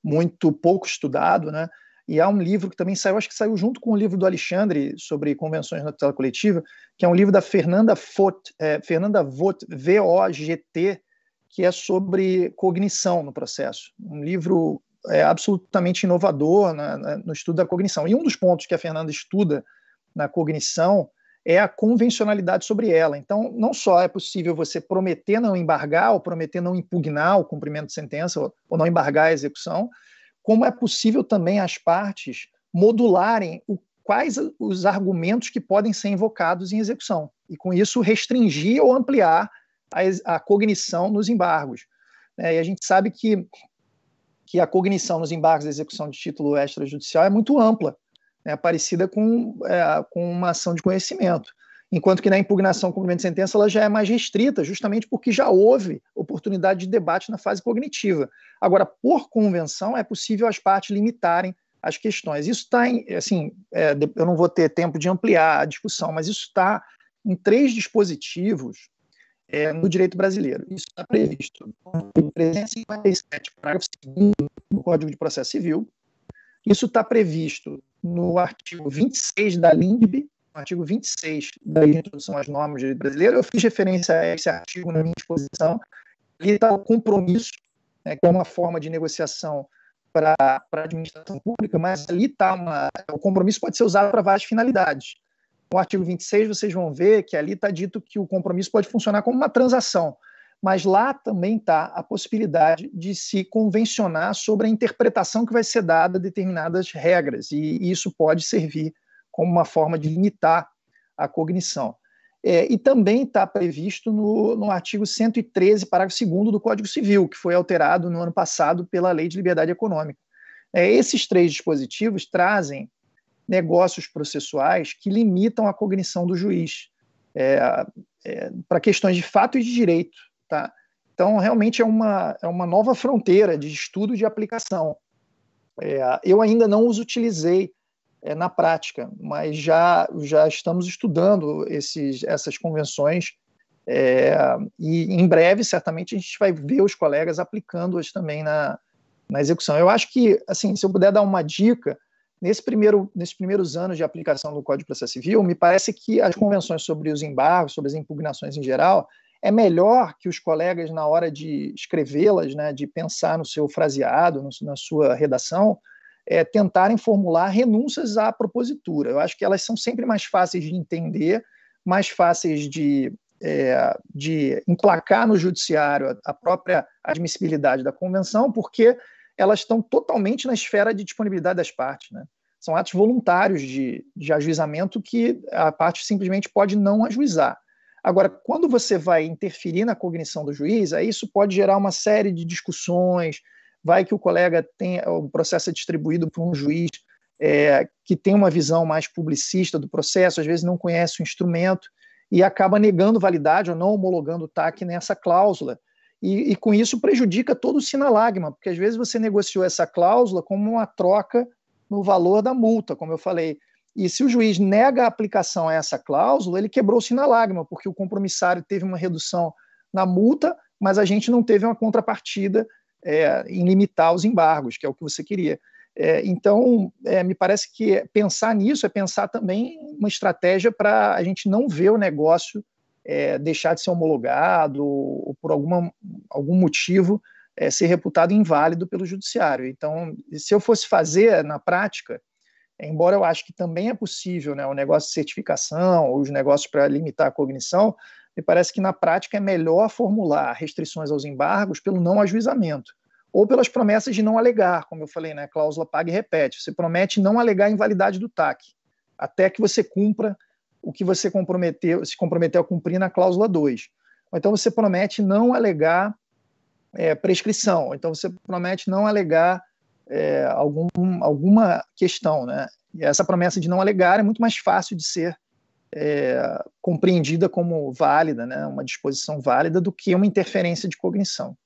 muito pouco estudado, né? E há um livro que também saiu, acho que saiu junto com o livro do Alexandre sobre convenções na tutela coletiva, que é um livro da Fernanda Vogt, é, Fernanda Vogt, V-O-G-T, que é sobre cognição no processo. Um livro é, absolutamente inovador na, na, no estudo da cognição. E um dos pontos que a Fernanda estuda na cognição é a convencionalidade sobre ela. Então, não só é possível você prometer não embargar, ou prometer não impugnar o cumprimento de sentença, ou, ou não embargar a execução, como é possível também as partes modularem o, quais os argumentos que podem ser invocados em execução, e com isso restringir ou ampliar a, a cognição nos embargos. É, e a gente sabe que, que a cognição nos embargos da execução de título extrajudicial é muito ampla, né, parecida com, é, com uma ação de conhecimento enquanto que na impugnação cumprimento de sentença ela já é mais restrita, justamente porque já houve oportunidade de debate na fase cognitiva. Agora, por convenção, é possível as partes limitarem as questões. Isso está em, assim, é, eu não vou ter tempo de ampliar a discussão, mas isso está em três dispositivos é, no direito brasileiro. Isso está previsto no 357, parágrafo 2 do Código de Processo Civil. Isso está previsto no artigo 26 da LINDB, artigo 26 da Introdução às Normas de Direito Brasileiro, eu fiz referência a esse artigo na minha exposição. Ali está o compromisso, né, que é uma forma de negociação para a administração pública, mas ali está o compromisso pode ser usado para várias finalidades. No artigo 26, vocês vão ver que ali está dito que o compromisso pode funcionar como uma transação, mas lá também está a possibilidade de se convencionar sobre a interpretação que vai ser dada a determinadas regras, e isso pode servir como uma forma de limitar a cognição. É, e também está previsto no, no artigo 113, parágrafo 2 do Código Civil, que foi alterado no ano passado pela Lei de Liberdade Econômica. É, esses três dispositivos trazem negócios processuais que limitam a cognição do juiz é, é, para questões de fato e de direito. Tá? Então, realmente é uma, é uma nova fronteira de estudo de aplicação. É, eu ainda não os utilizei é, na prática, mas já, já estamos estudando esses, essas convenções é, e em breve, certamente, a gente vai ver os colegas aplicando-as também na, na execução. Eu acho que, assim, se eu puder dar uma dica, nesse primeiro, nesses primeiros anos de aplicação do Código de Processo Civil, me parece que as convenções sobre os embargos, sobre as impugnações em geral, é melhor que os colegas, na hora de escrevê-las, né, de pensar no seu fraseado, no, na sua redação, é, tentarem formular renúncias à propositura. Eu acho que elas são sempre mais fáceis de entender, mais fáceis de, é, de emplacar no judiciário a própria admissibilidade da convenção, porque elas estão totalmente na esfera de disponibilidade das partes. Né? São atos voluntários de, de ajuizamento que a parte simplesmente pode não ajuizar. Agora, quando você vai interferir na cognição do juiz, aí isso pode gerar uma série de discussões, vai que o colega tem o processo é distribuído para um juiz é, que tem uma visão mais publicista do processo, às vezes não conhece o instrumento e acaba negando validade ou não homologando o TAC nessa cláusula. E, e com isso prejudica todo o sinalagma, porque às vezes você negociou essa cláusula como uma troca no valor da multa, como eu falei. E se o juiz nega a aplicação a essa cláusula, ele quebrou o sinalagma, porque o compromissário teve uma redução na multa, mas a gente não teve uma contrapartida é, em limitar os embargos, que é o que você queria. É, então, é, me parece que pensar nisso é pensar também uma estratégia para a gente não ver o negócio é, deixar de ser homologado ou, ou por alguma, algum motivo é, ser reputado inválido pelo judiciário. Então, se eu fosse fazer na prática, é, embora eu acho que também é possível né, o negócio de certificação ou os negócios para limitar a cognição, me parece que na prática é melhor formular restrições aos embargos pelo não ajuizamento ou pelas promessas de não alegar, como eu falei, né? Cláusula paga e repete. Você promete não alegar a invalidade do TAC até que você cumpra o que você comprometeu, se comprometeu a cumprir na cláusula 2. Ou então você promete não alegar é, prescrição, ou então você promete não alegar é, algum, alguma questão, né? E essa promessa de não alegar é muito mais fácil de ser é, compreendida como válida, né, uma disposição válida, do que uma interferência de cognição.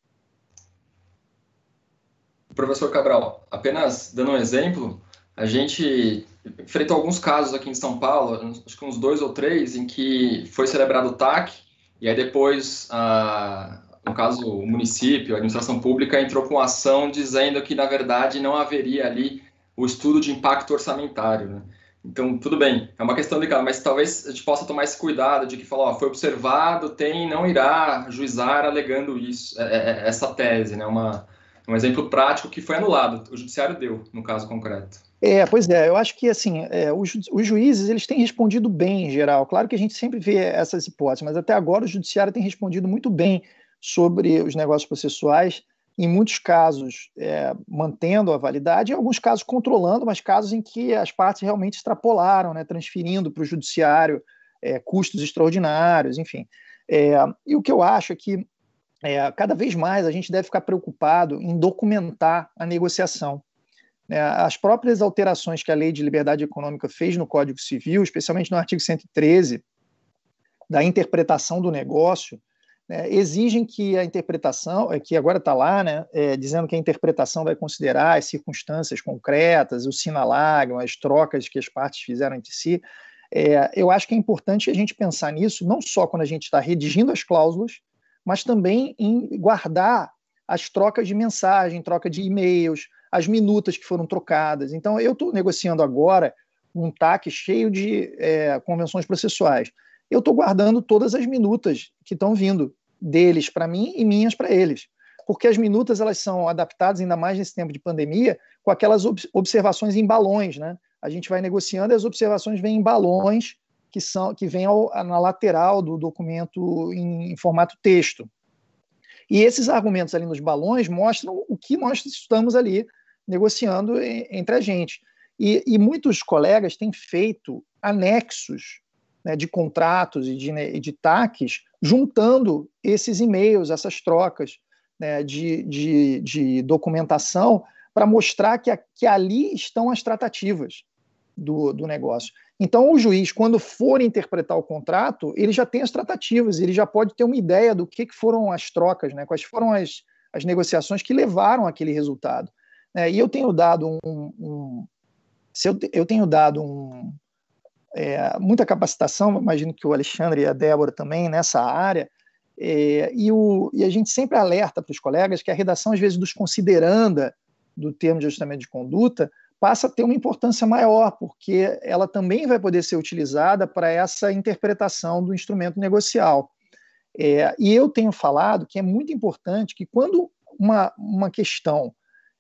Professor Cabral, apenas dando um exemplo, a gente enfrentou alguns casos aqui em São Paulo, acho que uns dois ou três, em que foi celebrado o TAC, e aí depois, a, no caso, o município, a administração pública entrou com ação dizendo que, na verdade, não haveria ali o estudo de impacto orçamentário. Né? Então, tudo bem, é uma questão delicada, mas talvez a gente possa tomar esse cuidado de que falar, foi observado, tem, não irá juizar alegando isso, é, é, é, essa tese, né? Uma, um exemplo prático que foi anulado, o judiciário deu, no caso concreto. É, pois é, eu acho que assim, é, os, ju os, juízes eles têm respondido bem em geral. Claro que a gente sempre vê essas hipóteses, mas até agora o judiciário tem respondido muito bem sobre os negócios processuais em muitos casos é, mantendo a validade, em alguns casos controlando, mas casos em que as partes realmente extrapolaram, né, transferindo para o judiciário é, custos extraordinários, enfim. É, e o que eu acho é que é, cada vez mais a gente deve ficar preocupado em documentar a negociação. Né. As próprias alterações que a Lei de Liberdade Econômica fez no Código Civil, especialmente no artigo 113, da interpretação do negócio, né, exigem que a interpretação, é, que agora está lá, né, é, dizendo que a interpretação vai considerar as circunstâncias concretas, o sinalagma, as trocas que as partes fizeram entre si. É, eu acho que é importante a gente pensar nisso, não só quando a gente está redigindo as cláusulas, mas também em guardar as trocas de mensagem, troca de e-mails, as minutas que foram trocadas. Então, eu estou negociando agora um TAC cheio de é, convenções processuais. Eu estou guardando todas as minutas que estão vindo deles para mim e minhas para eles. Porque as minutas elas são adaptadas, ainda mais nesse tempo de pandemia, com aquelas observações em balões. Né? A gente vai negociando e as observações vêm em balões que são que vêm na lateral do documento em, em formato texto. E esses argumentos ali nos balões mostram o que nós estamos ali negociando entre a gente. E, e muitos colegas têm feito anexos né, de contratos e de, né, de taques, juntando esses e-mails, essas trocas né, de, de, de, documentação, para mostrar que, a, que ali estão as tratativas do, do negócio. Então, o juiz, quando for interpretar o contrato, ele já tem as tratativas, ele já pode ter uma ideia do que, que foram as trocas, né? quais foram as, as negociações que levaram aquele resultado. É, e eu tenho dado um. um eu, eu, tenho dado um, é, muita capacitação, imagino que o Alexandre e a Débora também nessa área, é, e, o, e a gente sempre alerta para os colegas que a redação, às vezes, dos consideranda do termo de ajustamento de conduta passa a ter uma importância maior, porque ela também vai poder ser utilizada para essa interpretação do instrumento negocial. É, e eu tenho falado que é muito importante que quando uma, uma questão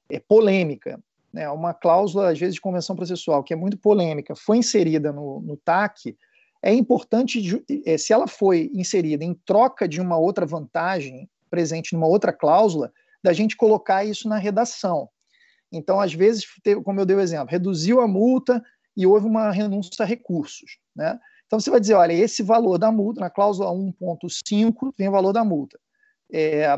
é, polêmica né, uma cláusula, às vezes, de convenção processual, que é muito polêmica, foi inserida no, no TAC, é importante, é, se ela foi inserida em troca de uma outra vantagem presente numa outra cláusula, da gente colocar isso na redação. Então, às vezes, como eu dei o exemplo, reduziu a multa e houve uma renúncia a recursos. Né? Então, você vai dizer, olha, esse valor da multa, na cláusula 1.5, tem o valor da multa. É,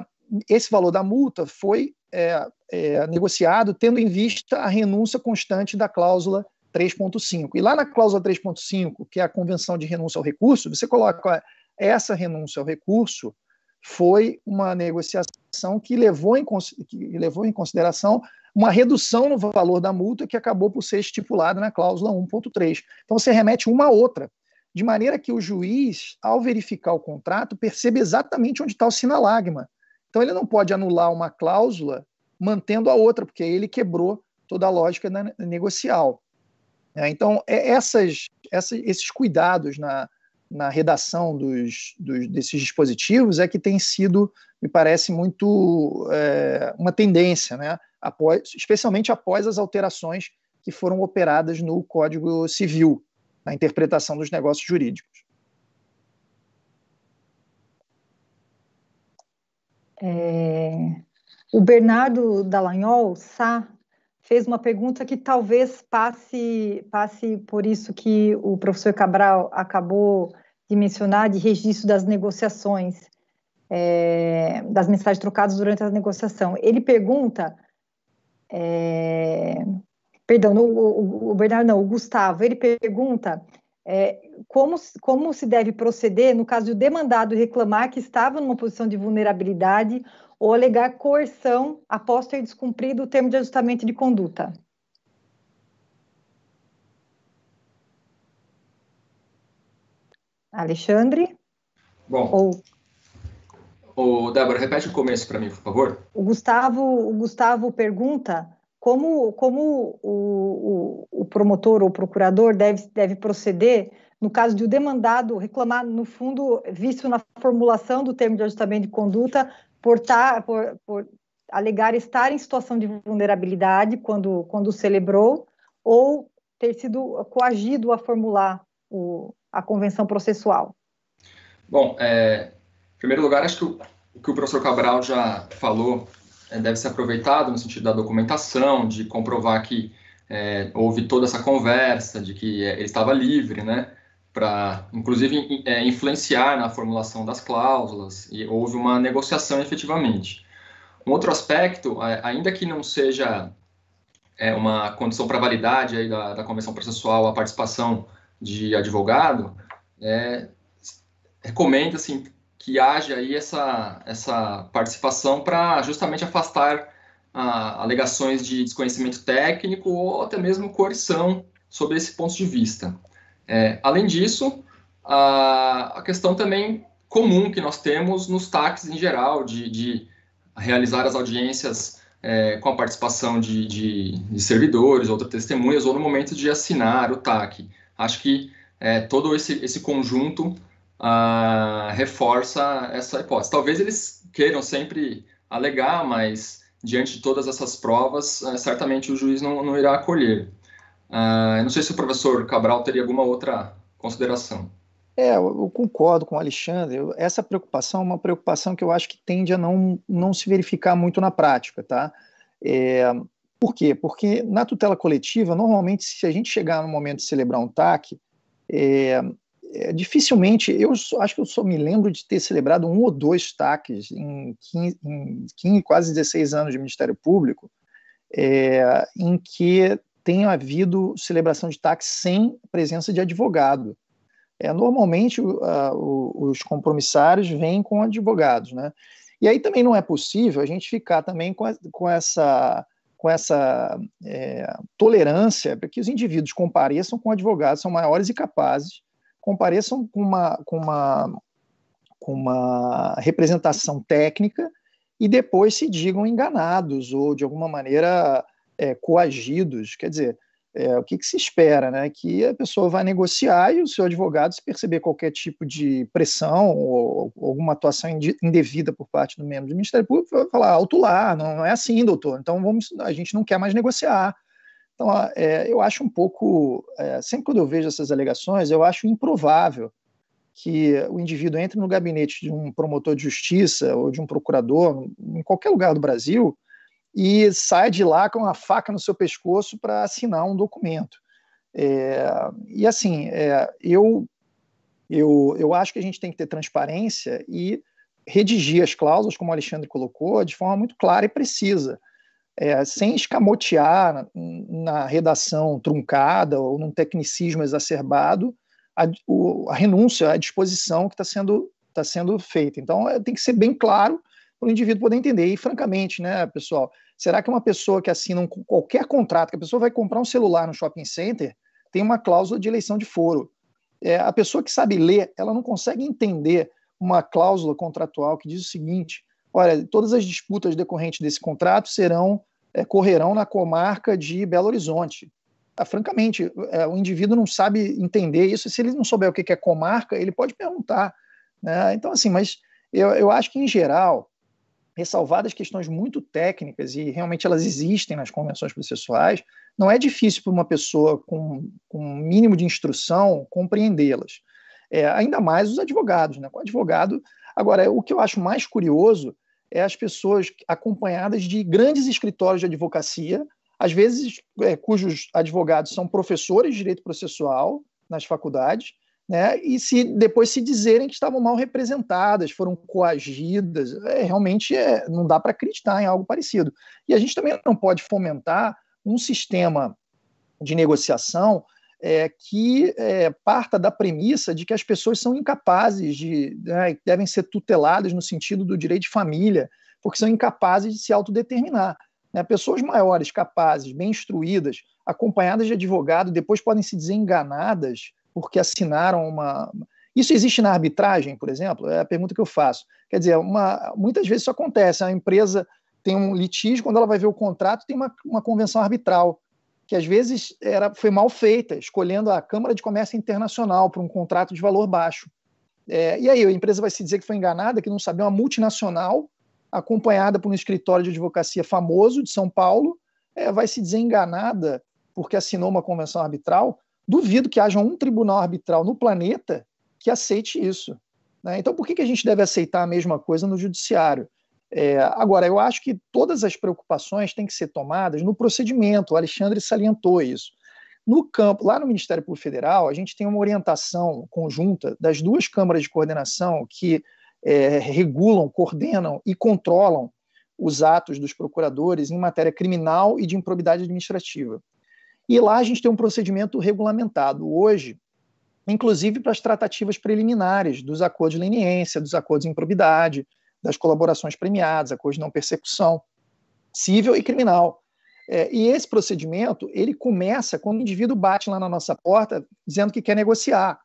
esse valor da multa foi é, é, negociado tendo em vista a renúncia constante da cláusula 3.5. E lá na cláusula 3.5, que é a convenção de renúncia ao recurso, você coloca essa renúncia ao recurso foi uma negociação que levou, em, que levou em consideração uma redução no valor da multa que acabou por ser estipulada na cláusula 1.3. Então você remete uma a outra, de maneira que o juiz, ao verificar o contrato, percebe exatamente onde está o sinalagma então ele não pode anular uma cláusula mantendo a outra, porque ele quebrou toda a lógica negocial. Né? Então, é, essas, essas, esses cuidados na, na redação dos, dos, desses dispositivos é que tem sido, me parece, muito é, uma tendência, né? após, especialmente após as alterações que foram operadas no Código Civil, na interpretação dos negócios jurídicos. É, o Bernardo Dallagnol, Sá, fez uma pergunta que talvez passe, passe por isso que o professor Cabral acabou de mencionar, de registro das negociações, é, das mensagens trocadas durante a negociação. Ele pergunta... É, perdão, o, o, o Bernardo não, o Gustavo, ele pergunta é, como, como se deve proceder no caso de o demandado reclamar que estava numa posição de vulnerabilidade ou alegar coerção após ter descumprido o termo de ajustamento de conduta? Alexandre? Bom. Ou... O Débora, repete o começo para mim, por favor. O Gustavo, o Gustavo pergunta como, como o, o, o promotor ou procurador deve, deve proceder no caso de o demandado reclamar, no fundo, visto na formulação do termo de ajustamento de conduta, por, tar, tá, por, por alegar estar em situação de vulnerabilidade quando, quando celebrou, ou ter sido coagido a formular o, a convenção processual? Bom, é, em primeiro lugar, acho que o, o que o professor Cabral já falou é, deve ser aproveitado no sentido da documentação, de comprovar que é, houve toda essa conversa, de que é, ele estava livre, né? Para, inclusive, é, influenciar na formulação das cláusulas e houve uma negociação efetivamente. Um outro aspecto, ainda que não seja é, uma condição para validade aí da, da convenção processual a participação de advogado, é, recomenda assim que haja aí essa, essa participação para justamente afastar ah, alegações de desconhecimento técnico ou até mesmo coerção sobre esse ponto de vista. É, além disso, a, a, questão também comum que nós temos nos TACs em geral, de, de realizar as audiências é, com a participação de, de, de servidores, outras testemunhas, ou no momento de assinar o TAC. Acho que é, todo esse, esse conjunto ah, reforça essa hipótese. Talvez eles queiram sempre alegar, mas diante de todas essas provas, eh, certamente o juiz não, não irá acolher. Ah, não sei se o professor Cabral teria alguma outra consideração. É, eu concordo com o Alexandre. Essa preocupação é uma preocupação que eu acho que tende a não, não se verificar muito na prática, tá? É, por quê? Porque na tutela coletiva, normalmente, se a gente chegar no momento de celebrar um TAC, é, é, dificilmente, eu acho que eu só me lembro de ter celebrado um ou dois taques em, 15, em 15, quase 16 anos de Ministério Público, é, em que tenha havido celebração de taques sem presença de advogado. É, normalmente os compromissários vêm com advogados, né? E aí também não é possível a gente ficar também com, a, com essa com essa é, tolerância para que os indivíduos compareçam com advogados são maiores e capazes compareçam com uma, com uma, com uma representação técnica e depois se digam enganados ou, de alguma maneira, é, coagidos. Quer dizer, é, o que, que, se espera, né? Que a pessoa vai negociar e o seu advogado, se perceber qualquer tipo de pressão ou, ou alguma atuação indevida por parte do membro do Ministério Público, vai falar alto lá, não, não é assim, doutor. Então vamos, a gente não quer mais negociar. Então, é, eu acho um pouco, é, sempre quando eu vejo essas alegações, eu acho improvável que o indivíduo entre no gabinete de um promotor de justiça ou de um procurador, em qualquer lugar do Brasil, e saia de lá com uma faca no seu pescoço para assinar um documento. É, e assim, é, eu, eu, eu acho que a gente tem que ter transparência e redigir as cláusulas, como o Alexandre colocou, de forma muito clara e precisa é, sem escamotear na, redação truncada ou num tecnicismo exacerbado a, o, a renúncia, a disposição que está sendo, tá sendo feita. Então, é, tem que ser bem claro para o indivíduo poder entender. E, francamente, né, pessoal, será que uma pessoa que assina um, qualquer contrato, que a pessoa vai comprar um celular no shopping center, tem uma cláusula de eleição de foro? É, a pessoa que sabe ler, ela não consegue entender uma cláusula contratual que diz o seguinte: olha, todas as disputas decorrentes desse contrato serão é, correrão na comarca de Belo Horizonte. Ah, francamente, é, o indivíduo não sabe entender isso. Se ele não souber o que é comarca, ele pode perguntar. Né? Então, assim, mas eu, eu acho que, em geral, ressalvadas questões muito técnicas, e realmente elas existem nas convenções processuais, não é difícil para uma pessoa com, com um mínimo de instrução compreendê-las. É, ainda mais os advogados, né? Com advogado. Agora, o que eu acho mais curioso é as pessoas acompanhadas de grandes escritórios de advocacia, às vezes é, cujos advogados são professores de direito processual nas faculdades, né, e se depois se dizerem que estavam mal representadas, foram coagidas, é, realmente é, não dá para acreditar em algo parecido. E a gente também não pode fomentar um sistema de negociação é, que é, parta da premissa de que as pessoas são incapazes de né, devem ser tuteladas no sentido do direito de família, porque são incapazes de se autodeterminar. Né? Pessoas maiores, capazes, bem instruídas, acompanhadas de advogado, depois podem se dizer enganadas porque assinaram uma. Isso existe na arbitragem, por exemplo? É a pergunta que eu faço. Quer dizer, uma... muitas vezes isso acontece. A empresa tem um litígio, quando ela vai ver o contrato, tem uma, uma convenção arbitral que às vezes era, foi mal feita, escolhendo a Câmara de Comércio Internacional para um contrato de valor baixo. É, e aí a empresa vai se dizer que foi enganada, que não sabia, é uma multinacional acompanhada por um escritório de advocacia famoso de São Paulo, é, vai se dizer enganada porque assinou uma convenção arbitral. Duvido que haja um tribunal arbitral no planeta que aceite isso. Né? Então, por que, que a gente deve aceitar a mesma coisa no judiciário? É, agora, eu acho que todas as preocupações têm que ser tomadas no procedimento, o Alexandre salientou isso. No campo, lá no Ministério Público Federal, a gente tem uma orientação conjunta das duas câmaras de coordenação que é, regulam, coordenam e controlam os atos dos procuradores em matéria criminal e de improbidade administrativa. E lá a gente tem um procedimento regulamentado hoje, inclusive para as tratativas preliminares dos acordos de leniência, dos acordos de improbidade, das colaborações premiadas, acordo de não persecução civil e criminal. É, e esse procedimento ele começa quando o indivíduo bate lá na nossa porta dizendo que quer negociar.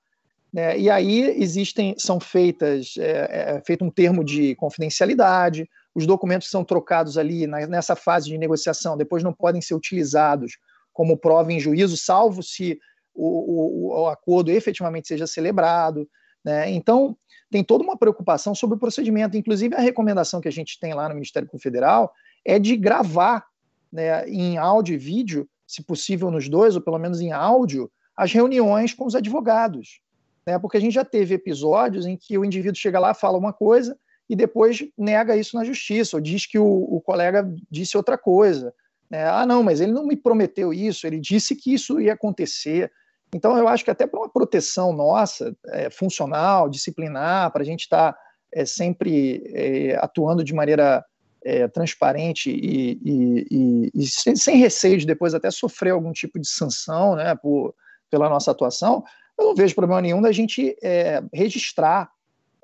Né? E aí existem, são feitas, é, é, é feito um termo de confidencialidade, os documentos são trocados ali na, nessa fase de negociação, depois não podem ser utilizados como prova em juízo, salvo se o, o, o acordo efetivamente seja celebrado. Né? Então, tem toda uma preocupação sobre o procedimento. Inclusive, a recomendação que a gente tem lá no Ministério Público Federal é de gravar né, em áudio e vídeo, se possível nos dois, ou pelo menos em áudio, as reuniões com os advogados. Né? Porque a gente já teve episódios em que o indivíduo chega lá, fala uma coisa e depois nega isso na justiça, ou diz que o, o colega disse outra coisa. Né? Ah, não, mas ele não me prometeu isso, ele disse que isso ia acontecer. Então, eu acho que até para uma proteção nossa, é, funcional, disciplinar, para a gente estar tá, é, sempre é, atuando de maneira é, transparente e, e, e, e, sem, receio de depois até sofrer algum tipo de sanção né, por, pela nossa atuação, eu não vejo problema nenhum da gente é, registrar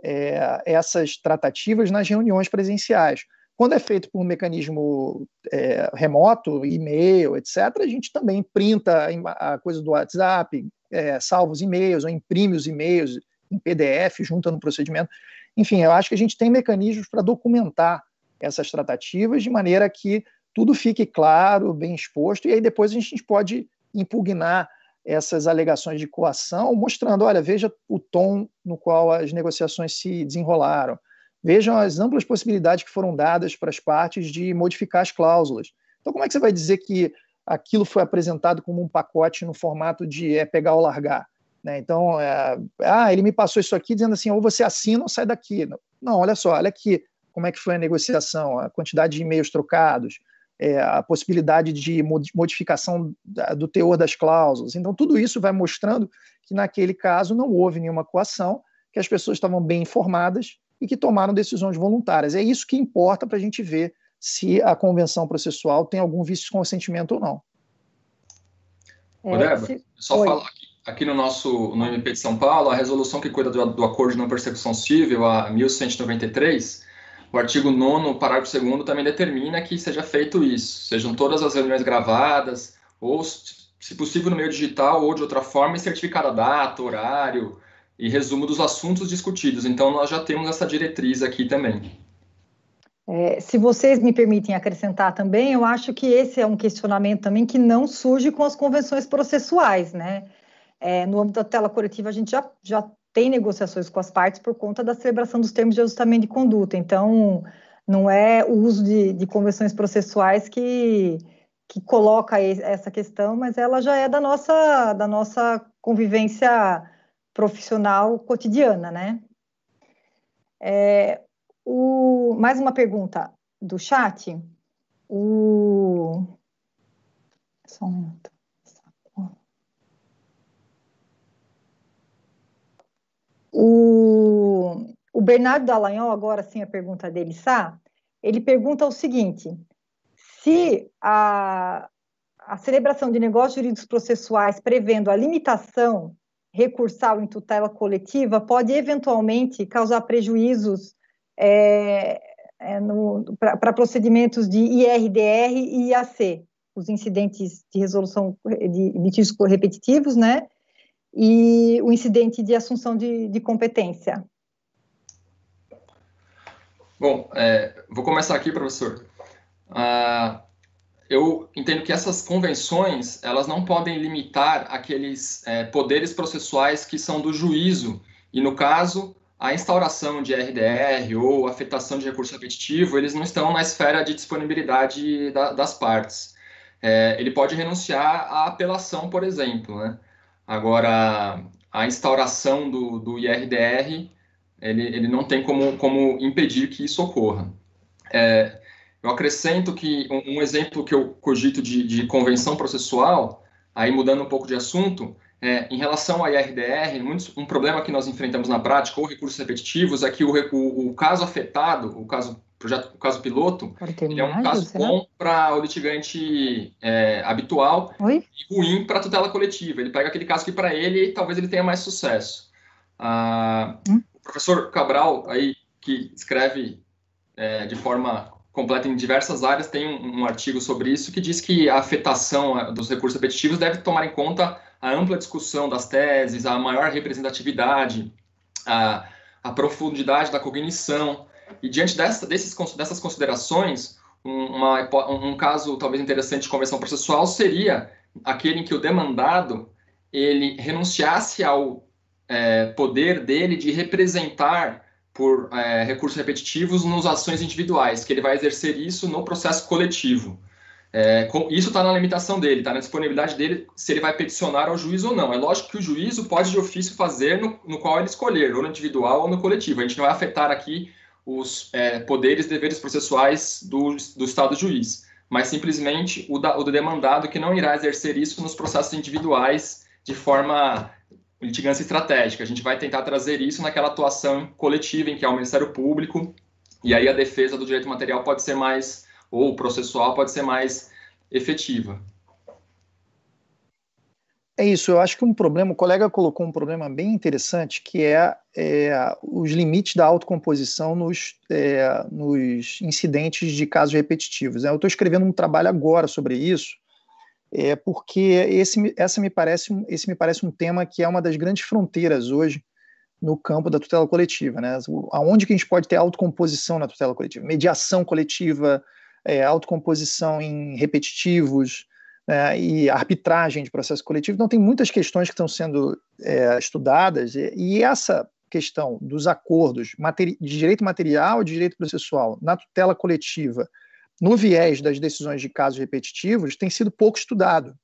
é, essas tratativas nas reuniões presenciais. Quando é feito por um mecanismo é, remoto, e-mail, etc., a gente também printa a coisa do WhatsApp, é, salva os e-mails, ou imprime os e-mails em PDF, junta no procedimento. Enfim, eu acho que a gente tem mecanismos para documentar essas tratativas de maneira que tudo fique claro, bem exposto, e aí depois a gente pode impugnar essas alegações de coação, mostrando, olha, veja o tom no qual as negociações se desenrolaram. Vejam as amplas possibilidades que foram dadas para as partes de modificar as cláusulas. Então, como é que você vai dizer que aquilo foi apresentado como um pacote no formato de é, pegar ou largar? Né? Então, é, ah, ele me passou isso aqui dizendo assim, ou você assina ou sai daqui. Não, olha só, olha aqui como é que foi a negociação, a quantidade de e-mails trocados, é, a possibilidade de modificação do teor das cláusulas. Então, tudo isso vai mostrando que, naquele caso, não houve nenhuma coação, que as pessoas estavam bem informadas e que tomaram decisões voluntárias. É isso que importa para a gente ver se a convenção processual tem algum vício de consentimento ou não. É, é, só Oi. falar aqui, aqui, no nosso no MP de São Paulo, a resolução que cuida do, do acordo de não persecução civil, a 1193, o artigo 9 parágrafo 2 também determina que seja feito isso, sejam todas as reuniões gravadas, ou se possível no meio digital ou de outra forma, e certificada data, horário, e resumo dos assuntos discutidos. Então, nós já temos essa diretriz aqui também. É, se vocês me permitem acrescentar também, eu acho que esse é um questionamento também que não surge com as convenções processuais, né? É, no âmbito da tela coletiva, a gente já, já tem negociações com as partes por conta da celebração dos termos de ajustamento de conduta. Então, não é o uso de, de convenções processuais que, que coloca essa questão, mas ela já é da nossa, da nossa convivência profissional cotidiana, né? É, o, mais uma pergunta do chat. O, só um minuto. O, o Bernardo Dallagnol, agora sim a pergunta dele, Sá, ele pergunta o seguinte, se a, a celebração de negócios jurídicos processuais prevendo a limitação recursal em tutela coletiva pode eventualmente causar prejuízos é, é para procedimentos de IRDR e IAC, os incidentes de resolução de litígios repetitivos, né? E o incidente de assunção de, de competência. Bom, é, vou começar aqui, professor. Ah, eu entendo que essas convenções elas não podem limitar aqueles é, poderes processuais que são do juízo e no caso a instauração de RDR ou afetação de recurso repetitivo eles não estão na esfera de disponibilidade da, das partes é, ele pode renunciar à apelação por exemplo né? agora a instauração do, do IRDR ele, ele não tem como, como impedir que isso ocorra é, eu acrescento que um, um exemplo que eu cogito de, de, convenção processual, aí mudando um pouco de assunto, é, em relação à IRDR, muitos, um problema que nós enfrentamos na prática, ou recursos repetitivos, é que o, o, o caso afetado, o caso projeto, o caso piloto, ele é um caso será? bom para o litigante é, habitual Oi? e ruim para a tutela coletiva. Ele pega aquele caso que para ele talvez ele tenha mais sucesso. Ah, hum? O professor Cabral aí que escreve é, de forma completa em diversas áreas, tem um, um, artigo sobre isso que diz que a afetação eh, dos recursos repetitivos deve tomar em conta a ampla discussão das teses, a maior representatividade, a, a profundidade da cognição. E diante dessa, desses, dessas considerações, um, uma, um caso talvez interessante de convenção processual seria aquele em que o demandado ele renunciasse ao é, poder dele de representar por é, recursos repetitivos nas ações individuais, que ele vai exercer isso no processo coletivo. É, com, isso está na limitação dele, está na disponibilidade dele se ele vai peticionar ao juiz ou não. É lógico que o juízo pode de ofício fazer no, no qual ele escolher, ou no individual ou no coletivo. A gente não vai afetar aqui os é, poderes e deveres processuais do, do Estado juiz, mas simplesmente o, da, o demandado que não irá exercer isso nos processos individuais de forma litigância estratégica. A gente vai tentar trazer isso naquela atuação coletiva em que é o Ministério Público, e aí a defesa do direito material pode ser mais, ou processual pode ser mais efetiva. É isso, eu acho que um problema, o colega colocou um problema bem interessante, que é, é os limites da autocomposição nos, é, nos incidentes de casos repetitivos. Né? Eu estou escrevendo um trabalho agora sobre isso, é porque esse, essa me parece, esse me parece um tema que é uma das grandes fronteiras hoje no campo da tutela coletiva, né? Aonde que a gente pode ter autocomposição na tutela coletiva, mediação coletiva, é, autocomposição em repetitivos né? e arbitragem de processo coletivo. Então tem muitas questões que estão sendo é, estudadas e essa questão dos acordos de direito material, de direito processual na tutela coletiva no viés das decisões de casos repetitivos, tem sido pouco estudado.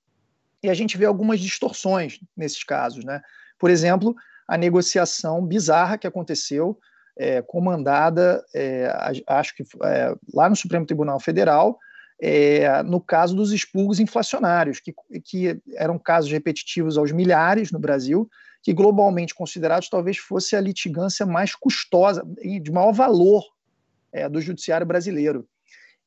E a gente vê algumas distorções nesses casos. Né? Por exemplo, a negociação bizarra que aconteceu, é, comandada, é, acho que é, lá no Supremo Tribunal Federal, é, no caso dos expurgos inflacionários, que, que eram casos repetitivos aos milhares no Brasil, que globalmente considerados talvez fosse a litigância mais custosa e de maior valor é, do judiciário brasileiro.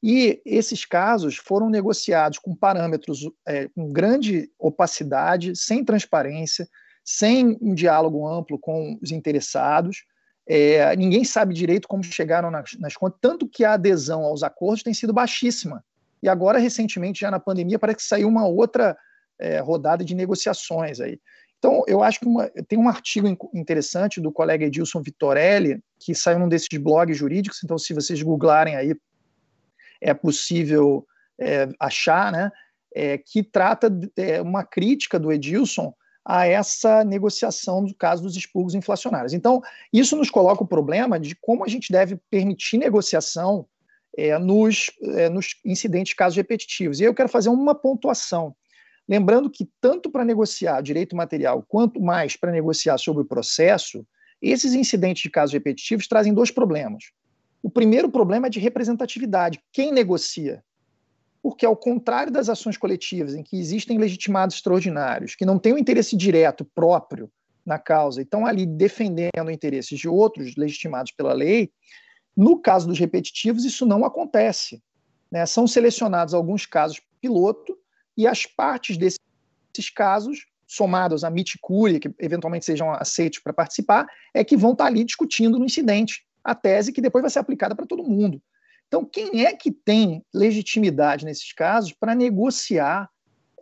E esses casos foram negociados com parâmetros é, com grande opacidade, sem transparência, sem um diálogo amplo com os interessados. É, ninguém sabe direito como chegaram nas, nas contas, tanto que a adesão aos acordos tem sido baixíssima. E agora, recentemente, já na pandemia, parece que saiu uma outra é, rodada de negociações aí. Então, eu acho que uma, tem um artigo interessante do colega Edilson Vitorelli, que saiu num desses blogs jurídicos. Então, se vocês googlarem aí é possível é, achar, né, é, que trata é, uma crítica do Edilson a essa negociação do caso dos expurgos inflacionários. Então, isso nos coloca o problema de como a gente deve permitir negociação é, nos, é, nos incidentes, casos repetitivos. E aí eu quero fazer uma pontuação. Lembrando que, tanto para negociar direito material, quanto mais para negociar sobre o processo, esses incidentes de casos repetitivos trazem dois problemas. O primeiro problema é de representatividade. Quem negocia? Porque, ao contrário das ações coletivas, em que existem legitimados extraordinários, que não têm um interesse direto próprio na causa e estão ali defendendo interesses de outros legitimados pela lei, no caso dos repetitivos, isso não acontece. Né? São selecionados alguns casos piloto e as partes desses casos, somados à miticúria, que eventualmente sejam aceitos para participar, é que vão estar ali discutindo no incidente a tese que depois vai ser aplicada para todo mundo. Então, quem é que tem legitimidade nesses casos para negociar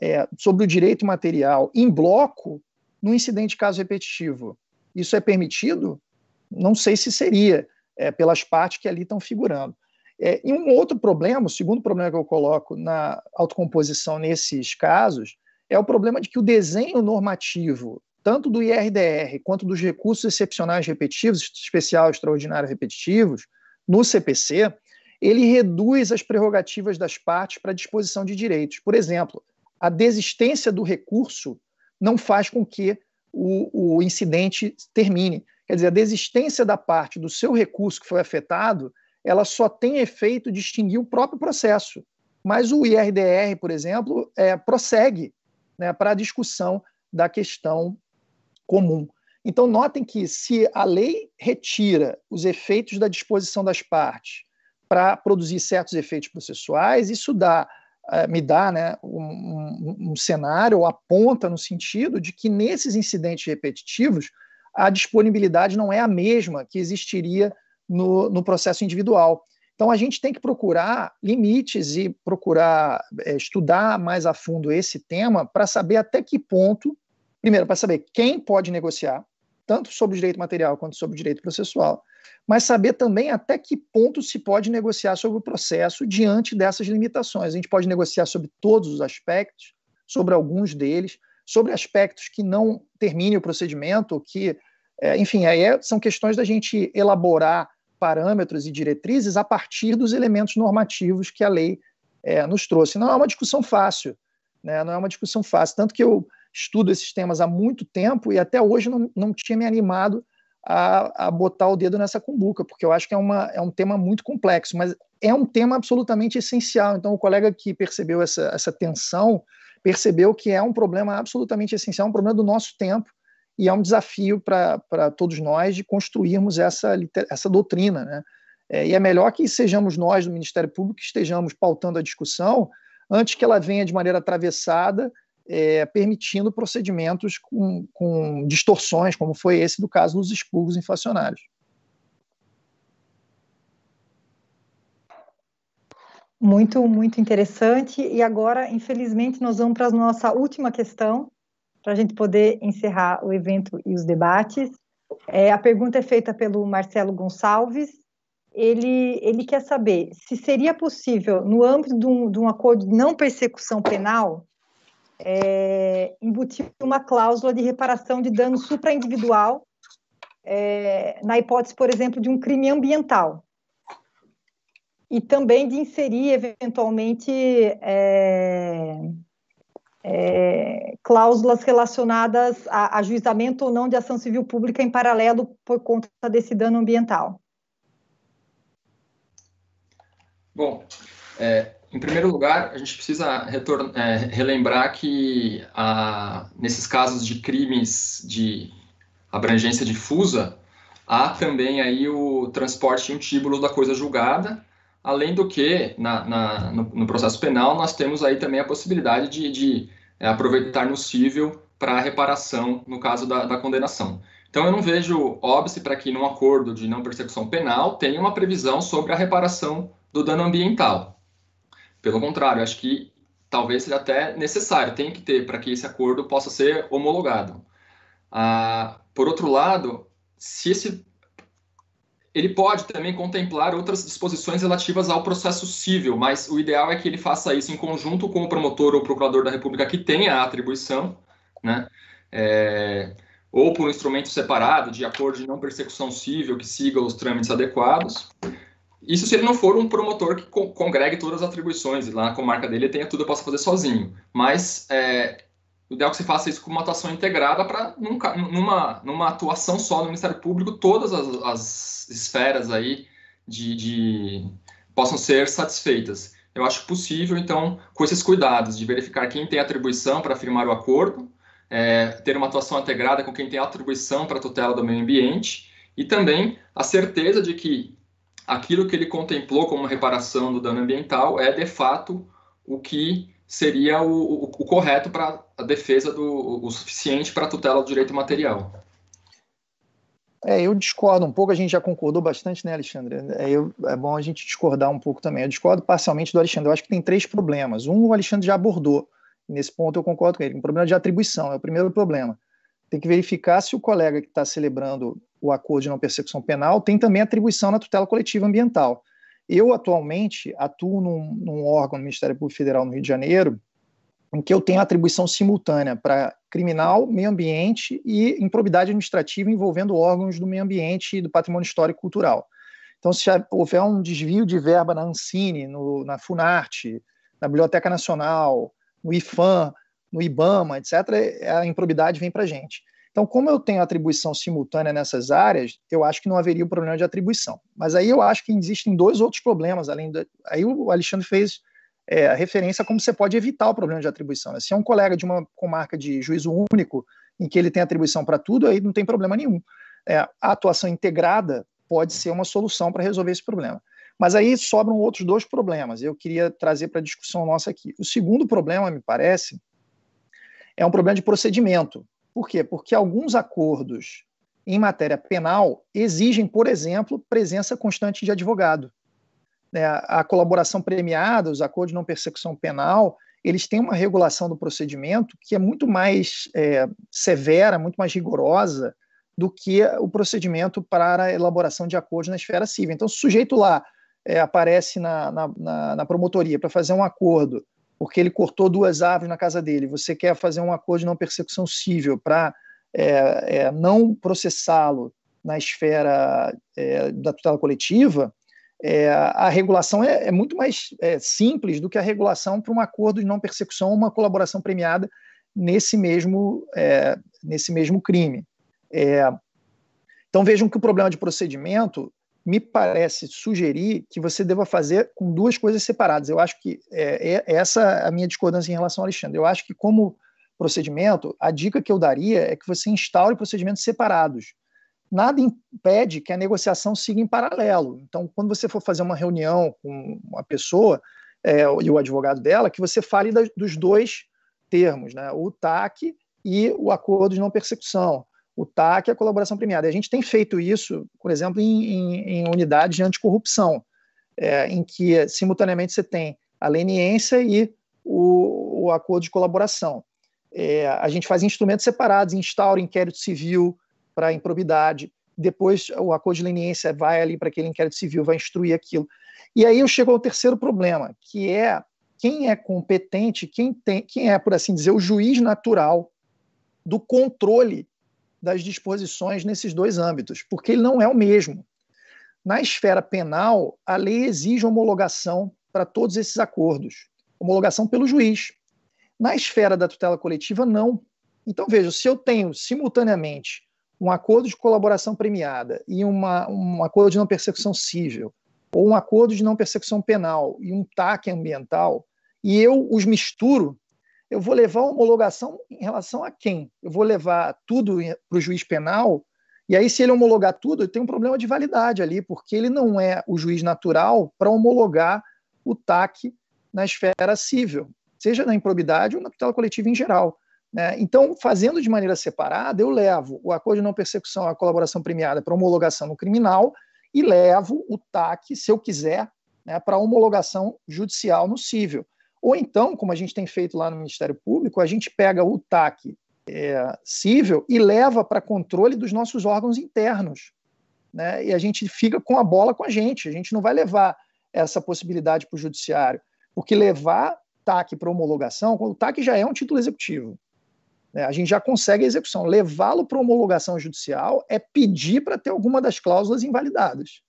é, sobre o direito material em bloco no incidente caso repetitivo? Isso é permitido? Não sei se seria, é, pelas partes que ali estão figurando. É, e um outro problema, o segundo problema que eu coloco na autocomposição nesses casos, é o problema de que o desenho normativo tanto do IRDR quanto dos recursos excepcionais repetitivos, especial, extraordinário repetitivos, no CPC, ele reduz as prerrogativas das partes para disposição de direitos. Por exemplo, a desistência do recurso não faz com que o, o incidente termine. Quer dizer, a desistência da parte do seu recurso que foi afetado, ela só tem efeito de extinguir o próprio processo. Mas o IRDR, por exemplo, é, prossegue né, para a discussão da questão comum. Então, notem que se a lei retira os efeitos da disposição das partes para produzir certos efeitos processuais, isso dá, eh, me dá né, um, um, cenário, aponta no sentido de que nesses incidentes repetitivos, a disponibilidade não é a mesma que existiria no, no processo individual. Então, a gente tem que procurar limites e procurar é, estudar mais a fundo esse tema para saber até que ponto primeiro, para saber quem pode negociar, tanto sobre o direito material quanto sobre o direito processual, mas saber também até que ponto se pode negociar sobre o processo diante dessas limitações. A gente pode negociar sobre todos os aspectos, sobre alguns deles, sobre aspectos que não terminem o procedimento, que, é, enfim, aí é, são questões da gente elaborar parâmetros e diretrizes a partir dos elementos normativos que a lei é, nos trouxe. Não é uma discussão fácil, né? não é uma discussão fácil. Tanto que eu estudo esses temas há muito tempo e até hoje não, não tinha me animado a, a botar o dedo nessa cumbuca, porque eu acho que é, uma, é um tema muito complexo, mas é um tema absolutamente essencial. Então, o colega que percebeu essa, essa tensão percebeu que é um problema absolutamente essencial, um problema do nosso tempo, e é um desafio para todos nós de construirmos essa, essa doutrina. Né? É, e é melhor que sejamos nós do Ministério Público que estejamos pautando a discussão antes que ela venha de maneira atravessada é, permitindo procedimentos com, com distorções, como foi esse do caso dos expurgos inflacionários. Muito, muito interessante. E agora, infelizmente, nós vamos para a nossa última questão, para a gente poder encerrar o evento e os debates. É, a pergunta é feita pelo Marcelo Gonçalves. Ele, ele quer saber se seria possível, no âmbito de um, de um acordo de não persecução penal, é, uma cláusula de reparação de dano supraindividual é, na hipótese, por exemplo, de um crime ambiental. E também de inserir, eventualmente, é, é, cláusulas relacionadas a, a juizamento ou não de ação civil pública em paralelo por conta desse dano ambiental. Bom, é, em primeiro lugar, a gente precisa é, relembrar que a, nesses casos de crimes de abrangência difusa, há também aí o transporte tíbulo da coisa julgada, além do que, na, na, no, no, processo penal, nós temos aí também a possibilidade de, de é, aproveitar no cível para a reparação no caso da, da condenação. Então, eu não vejo óbice para que, num acordo de não persecução penal, tenha uma previsão sobre a reparação do dano ambiental. Pelo contrário, acho que talvez seja até necessário, tem que ter, para que esse acordo possa ser homologado. Ah, por outro lado, se esse ele pode também contemplar outras disposições relativas ao processo civil, mas o ideal é que ele faça isso em conjunto com o promotor ou procurador da República que tenha a atribuição, né? É, ou por um instrumento separado de acordo de não persecução civil que siga os trâmites adequados. Isso se ele não for um promotor que co congregue todas as atribuições e lá na comarca dele tenha tudo, eu possa fazer sozinho. Mas é, o ideal é que você faça isso com uma atuação integrada para numa, numa atuação só no Ministério Público, todas as, as esferas aí de, de, possam ser satisfeitas. Eu acho possível, então, com esses cuidados de verificar quem tem atribuição para firmar o acordo, é, ter uma atuação integrada com quem tem atribuição para tutela do meio ambiente e também a certeza de que aquilo que ele contemplou como reparação do dano ambiental é de fato o que seria o, o, o correto para a defesa do o suficiente para a tutela do direito material. É, eu discordo um pouco, a gente já concordou bastante, né, Alexandre? É, eu, é bom a gente discordar um pouco também. Eu discordo parcialmente do Alexandre. Eu acho que tem três problemas. Um, o Alexandre já abordou, nesse ponto eu concordo com ele. Um problema de atribuição, é o primeiro problema. Tem que verificar se o colega que está celebrando o acordo de não persecução penal, tem também atribuição na tutela coletiva ambiental. Eu, atualmente, atuo num, num órgão do Ministério Público Federal no Rio de Janeiro, em que eu tenho atribuição simultânea para criminal, meio ambiente e improbidade administrativa envolvendo órgãos do meio ambiente e do patrimônio histórico e cultural. Então, se houver um desvio de verba na Ancine, no, na Funarte, na Biblioteca Nacional, no IFAM, no IBAMA, etc., a improbidade vem para a gente. Então, como eu tenho atribuição simultânea nessas áreas, eu acho que não haveria o um problema de atribuição. Mas aí eu acho que existem dois outros problemas, além do... Aí o Alexandre fez é, a referência a como você pode evitar o problema de atribuição. Né? Se é um colega de uma comarca de juízo único, em que ele tem atribuição para tudo, aí não tem problema nenhum. É, a atuação integrada pode ser uma solução para resolver esse problema. Mas aí sobram outros dois problemas, eu queria trazer para a discussão nossa aqui. O segundo problema, me parece, é um problema de procedimento. Por quê? Porque alguns acordos em matéria penal exigem, por exemplo, presença constante de advogado. Né? a colaboração premiada, os acordos de não persecução penal, eles têm uma regulação do procedimento que é muito mais é, severa, muito mais rigorosa do que o procedimento para a elaboração de acordos na esfera civil. Então, se o sujeito lá é, aparece na, na, na promotoria para fazer um acordo porque ele cortou duas árvores na casa dele, você quer fazer um acordo de não persecução civil para é, é, não processá-lo na esfera é, da tutela coletiva, é, a regulação é, é muito mais é, simples do que a regulação para um acordo de não persecução ou uma colaboração premiada nesse mesmo, nesse mesmo crime. então vejam que o problema de procedimento me parece sugerir que você deva fazer com duas coisas separadas. Eu acho que é, é, é essa a minha discordância em relação ao Alexandre. Eu acho que, como procedimento, a dica que eu daria é que você instaure procedimentos separados. Nada impede que a negociação siga em paralelo. Então, quando você for fazer uma reunião com uma pessoa é, e o advogado dela, que você fale da, dos dois termos, né? o TAC e o acordo de não persecução o TAC e a colaboração premiada. a gente tem feito isso, por exemplo, em, em, em unidades de anticorrupção, é, em que simultaneamente você tem a leniência e o, o acordo de colaboração. É, a gente faz instrumentos separados, instaura inquérito civil para improbidade, depois o acordo de leniência vai ali para aquele inquérito civil, vai instruir aquilo. E aí eu chego ao terceiro problema, que é quem é competente, quem, tem, quem é, por assim dizer, o juiz natural do controle das disposições nesses dois âmbitos, porque ele não é o mesmo. Na esfera penal, a lei exige homologação para todos esses acordos, homologação pelo juiz. Na esfera da tutela coletiva, não. Então, veja, se eu tenho simultaneamente um acordo de colaboração premiada e uma, um acordo de não persecução civil, ou um acordo de não persecução penal e um TAC ambiental, e eu os misturo, eu vou levar a homologação em relação a quem? Eu vou levar tudo para o juiz penal, e aí, se ele homologar tudo, tem um problema de validade ali, porque ele não é o juiz natural para homologar o TAC na esfera civil, seja na improbidade ou na tutela coletiva em geral. Né? Então, fazendo de maneira separada, eu levo o acordo de não persecução à colaboração premiada para homologação no criminal e levo o TAC, se eu quiser, né, para homologação judicial no civil. Ou então, como a gente tem feito lá no Ministério Público, a gente pega o TAC é, civil e leva para controle dos nossos órgãos internos. Né? E a gente fica com a bola com a gente, a gente não vai levar essa possibilidade para o judiciário, porque levar TAC para homologação, o TAC já é um título executivo. Né? A gente já consegue a execução. Levá-lo para homologação judicial é pedir para ter alguma das cláusulas invalidadas.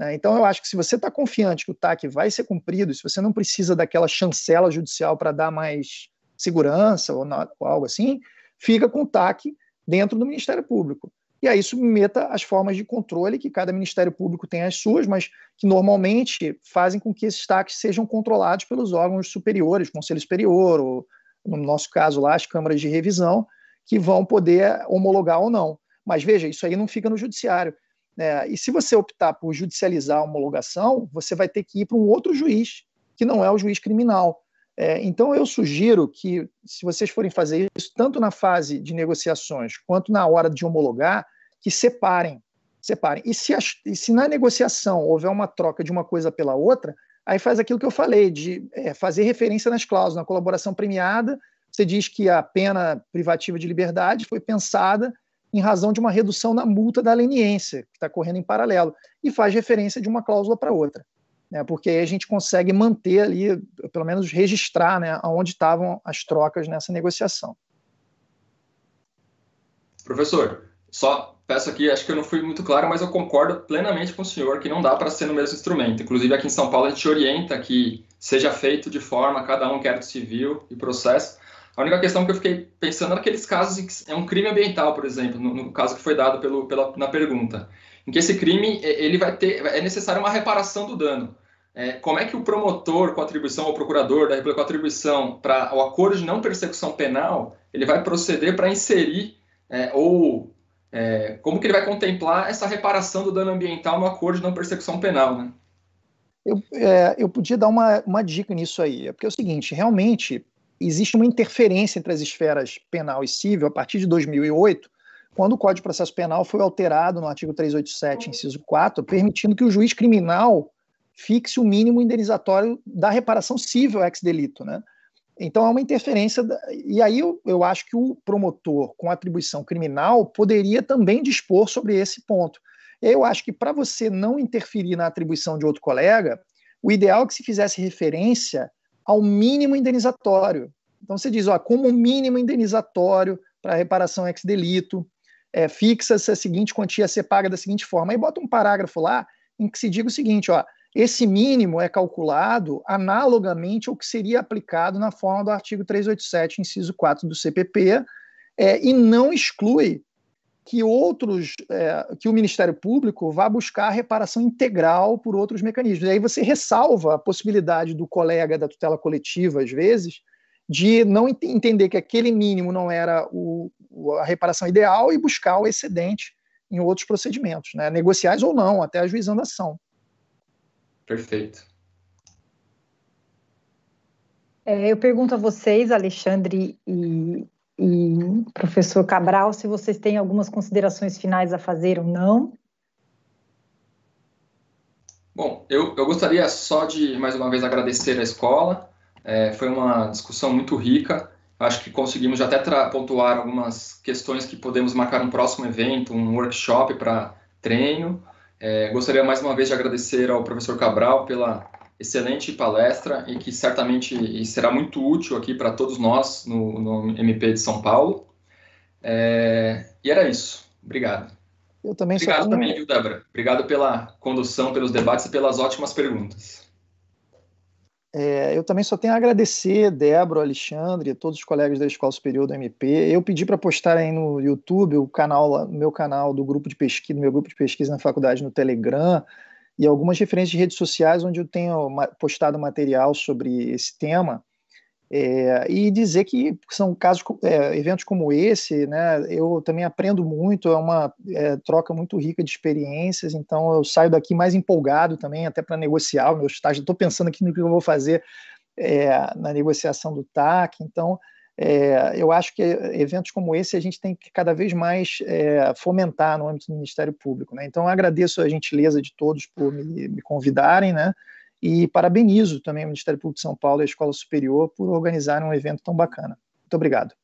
Né? Então, eu acho que se você está confiante que o TAC vai ser cumprido, se você não precisa daquela chancela judicial para dar mais segurança ou, não, ou, algo assim, fica com o TAC dentro do Ministério Público. E aí submeta as formas de controle, que cada Ministério Público tem as suas, mas que normalmente fazem com que esses TACs sejam controlados pelos órgãos superiores, Conselho Superior, ou, no nosso caso lá, as câmaras de revisão, que vão poder homologar ou não. Mas veja, isso aí não fica no Judiciário é, e se você optar por judicializar a homologação, você vai ter que ir para um outro juiz, que não é o juiz criminal. É, então, eu sugiro que, se vocês forem fazer isso, tanto na fase de negociações quanto na hora de homologar, que separem. separem. E, se, e se na negociação houver uma troca de uma coisa pela outra, aí faz aquilo que eu falei, de é, fazer referência nas cláusulas, na colaboração premiada, você diz que a pena privativa de liberdade foi pensada em razão de uma redução na multa da leniência, que está correndo em paralelo, e faz referência de uma cláusula para outra. Né, porque aí a gente consegue manter ali, pelo menos registrar né, onde estavam as trocas nessa negociação. Professor, só peço aqui, acho que eu não fui muito claro, mas eu concordo plenamente com o senhor que não dá para ser no mesmo instrumento. Inclusive, aqui em São Paulo, a gente orienta que seja feito de forma cada um quer do civil e processo, a única questão que eu fiquei pensando naqueles casos em que é um crime ambiental, por exemplo, no, no caso que foi dado pelo, pela, na pergunta, em que esse crime é, ele vai ter é necessário uma reparação do dano. É, como é que o promotor com atribuição, ou o procurador da República com atribuição para o acordo de não persecução penal, ele vai proceder para inserir é, ou é, como que ele vai contemplar essa reparação do dano ambiental no acordo de não persecução penal, né? Eu, é, eu podia dar uma, uma dica nisso aí, é porque é o seguinte, realmente existe uma interferência entre as esferas penal e civil a partir de 2008, quando o Código de Processo Penal foi alterado no artigo 387, inciso 4, permitindo que o juiz criminal fixe o mínimo indenizatório da reparação civil ex-delito, né? Então é uma interferência, da... e aí eu, eu acho que o promotor com atribuição criminal poderia também dispor sobre esse ponto. Eu acho que para você não interferir na atribuição de outro colega, o ideal é que se fizesse referência ao mínimo indenizatório. Então você diz, ó, como mínimo indenizatório para reparação ex delito, é, fixa-se a seguinte quantia a ser paga da seguinte forma. Aí bota um parágrafo lá em que se diga o seguinte, ó, esse mínimo é calculado analogamente ao que seria aplicado na forma do artigo 387, inciso 4 do CPP, é, e não exclui que outros, é, que o Ministério Público vá buscar reparação integral por outros mecanismos. E aí você ressalva a possibilidade do colega da tutela coletiva, às vezes, de não ent entender que aquele mínimo não era o, a reparação ideal e buscar o excedente em outros procedimentos, né? negociais ou não, até ajuizando a ação. Perfeito. É, eu pergunto a vocês, Alexandre e, e, professor Cabral, se vocês têm algumas considerações finais a fazer ou não. Bom, eu, eu gostaria só de, mais uma vez, agradecer à escola. É, foi uma discussão muito rica. Acho que conseguimos até pontuar algumas questões que podemos marcar um próximo evento, um workshop para treino. É, gostaria mais uma vez de agradecer ao professor Cabral pela excelente palestra e que certamente será muito útil aqui para todos nós no, no, MP de São Paulo. É, e era isso. Obrigado. Eu também Obrigado tenho... também, viu, Débora? Obrigado pela condução, pelos debates e pelas ótimas perguntas. É, eu também só tenho a agradecer, Débora, Alexandre, todos os colegas da Escola Superior do MP. Eu pedi para postarem no YouTube o canal, meu canal do grupo de pesquisa, meu grupo de pesquisa na faculdade no Telegram e algumas referências de redes sociais onde eu tenho postado material sobre esse tema. É, e dizer que são casos, é, eventos como esse, né, eu também aprendo muito, é uma é, troca muito rica de experiências, então eu saio daqui mais empolgado também, até para negociar o meu estágio. Estou pensando aqui no que eu vou fazer é, na negociação do TAC, então é, eu acho que eh, eventos como esse a gente tem que cada vez mais é, fomentar no âmbito do Ministério Público. Né? Então, agradeço a gentileza de todos por me, me convidarem, né? e parabenizo também o Ministério Público de São Paulo e a Escola Superior por organizarem um evento tão bacana. Muito obrigado.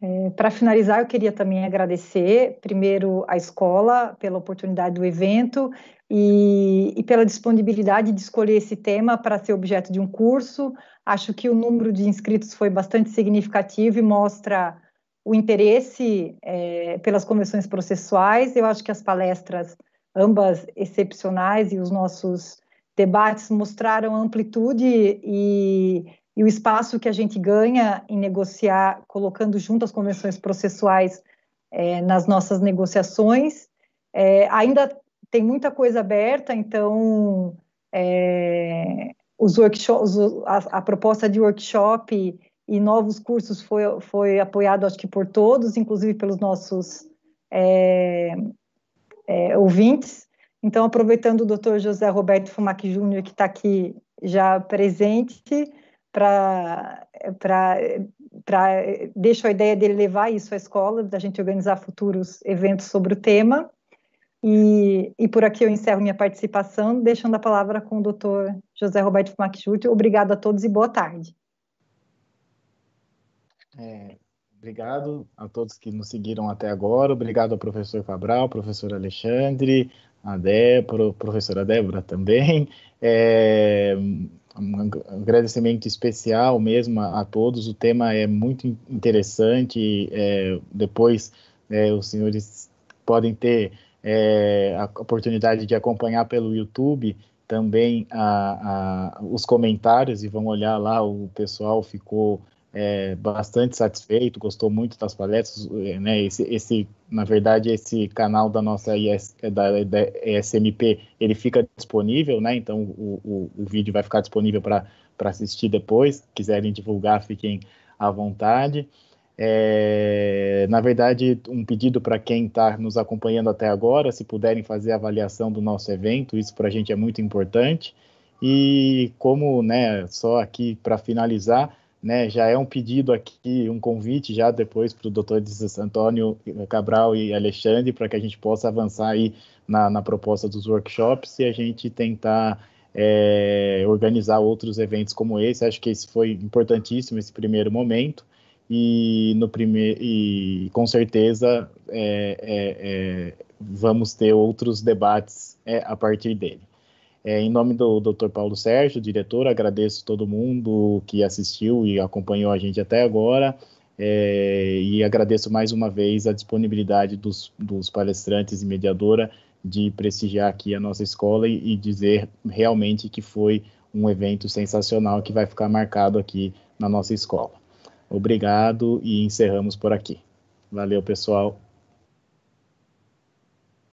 É, Para finalizar, eu queria também agradecer, primeiro, à escola pela oportunidade do evento e, e pela disponibilidade de escolher esse tema para ser objeto de um curso. Acho que o número de inscritos foi bastante significativo e mostra o interesse é, pelas convenções processuais. Eu acho que as palestras, ambas excepcionais, e os nossos debates mostraram a amplitude e, e, o espaço que a gente ganha em negociar, colocando junto as convenções processuais é, nas nossas negociações. É, ainda tem muita coisa aberta, então é, os workshops, a, a, proposta de workshop e novos cursos foi, foi apoiado, acho que por todos, inclusive pelos nossos é, é, ouvintes. Então, aproveitando o Dr. José Roberto Fumac Júnior, que está aqui já presente, para deixo a ideia dele levar isso à escola, da gente organizar futuros eventos sobre o tema. E, e, por aqui eu encerro minha participação, deixando a palavra com o doutor José Roberto Fumac Obrigado a todos e boa tarde. É, obrigado a todos que nos seguiram até agora. Obrigado ao professor Cabral, professor Alexandre, a Débora, professora Débora também. É, um agradecimento especial mesmo a, a, todos. O tema é muito interessante. É, depois é, os senhores podem ter é, a oportunidade de acompanhar pelo YouTube também a, a, os comentários e vão olhar lá, o pessoal ficou é, bastante satisfeito, gostou muito das palestras, é, né, esse, esse, na verdade, esse canal da nossa IS, é, da, da ESMP, ele fica disponível, né, então o, o, o vídeo vai ficar disponível para assistir depois, quiserem divulgar, fiquem à vontade, é, na verdade, um pedido para quem está nos acompanhando até agora, se puderem fazer a avaliação do nosso evento, isso para a gente é muito importante. E como, né, só aqui para finalizar, né, já é um pedido aqui, um convite já depois para o doutor Antônio Cabral e Alexandre, para que a gente possa avançar aí na, na proposta dos workshops e a gente tentar é, organizar outros eventos como esse. Acho que esse foi importantíssimo, esse primeiro momento e no primeiro e com certeza é, é, é, vamos ter outros debates é, a partir dele. É, em nome do Dr. Paulo Sérgio, diretor, agradeço todo mundo que assistiu e acompanhou a gente até agora. e agradeço mais uma vez a disponibilidade dos, dos palestrantes e mediadora de prestigiar aqui a nossa escola e, e, dizer realmente que foi um evento sensacional que vai ficar marcado aqui na nossa escola. Obrigado e encerramos por aqui. Valeu, pessoal.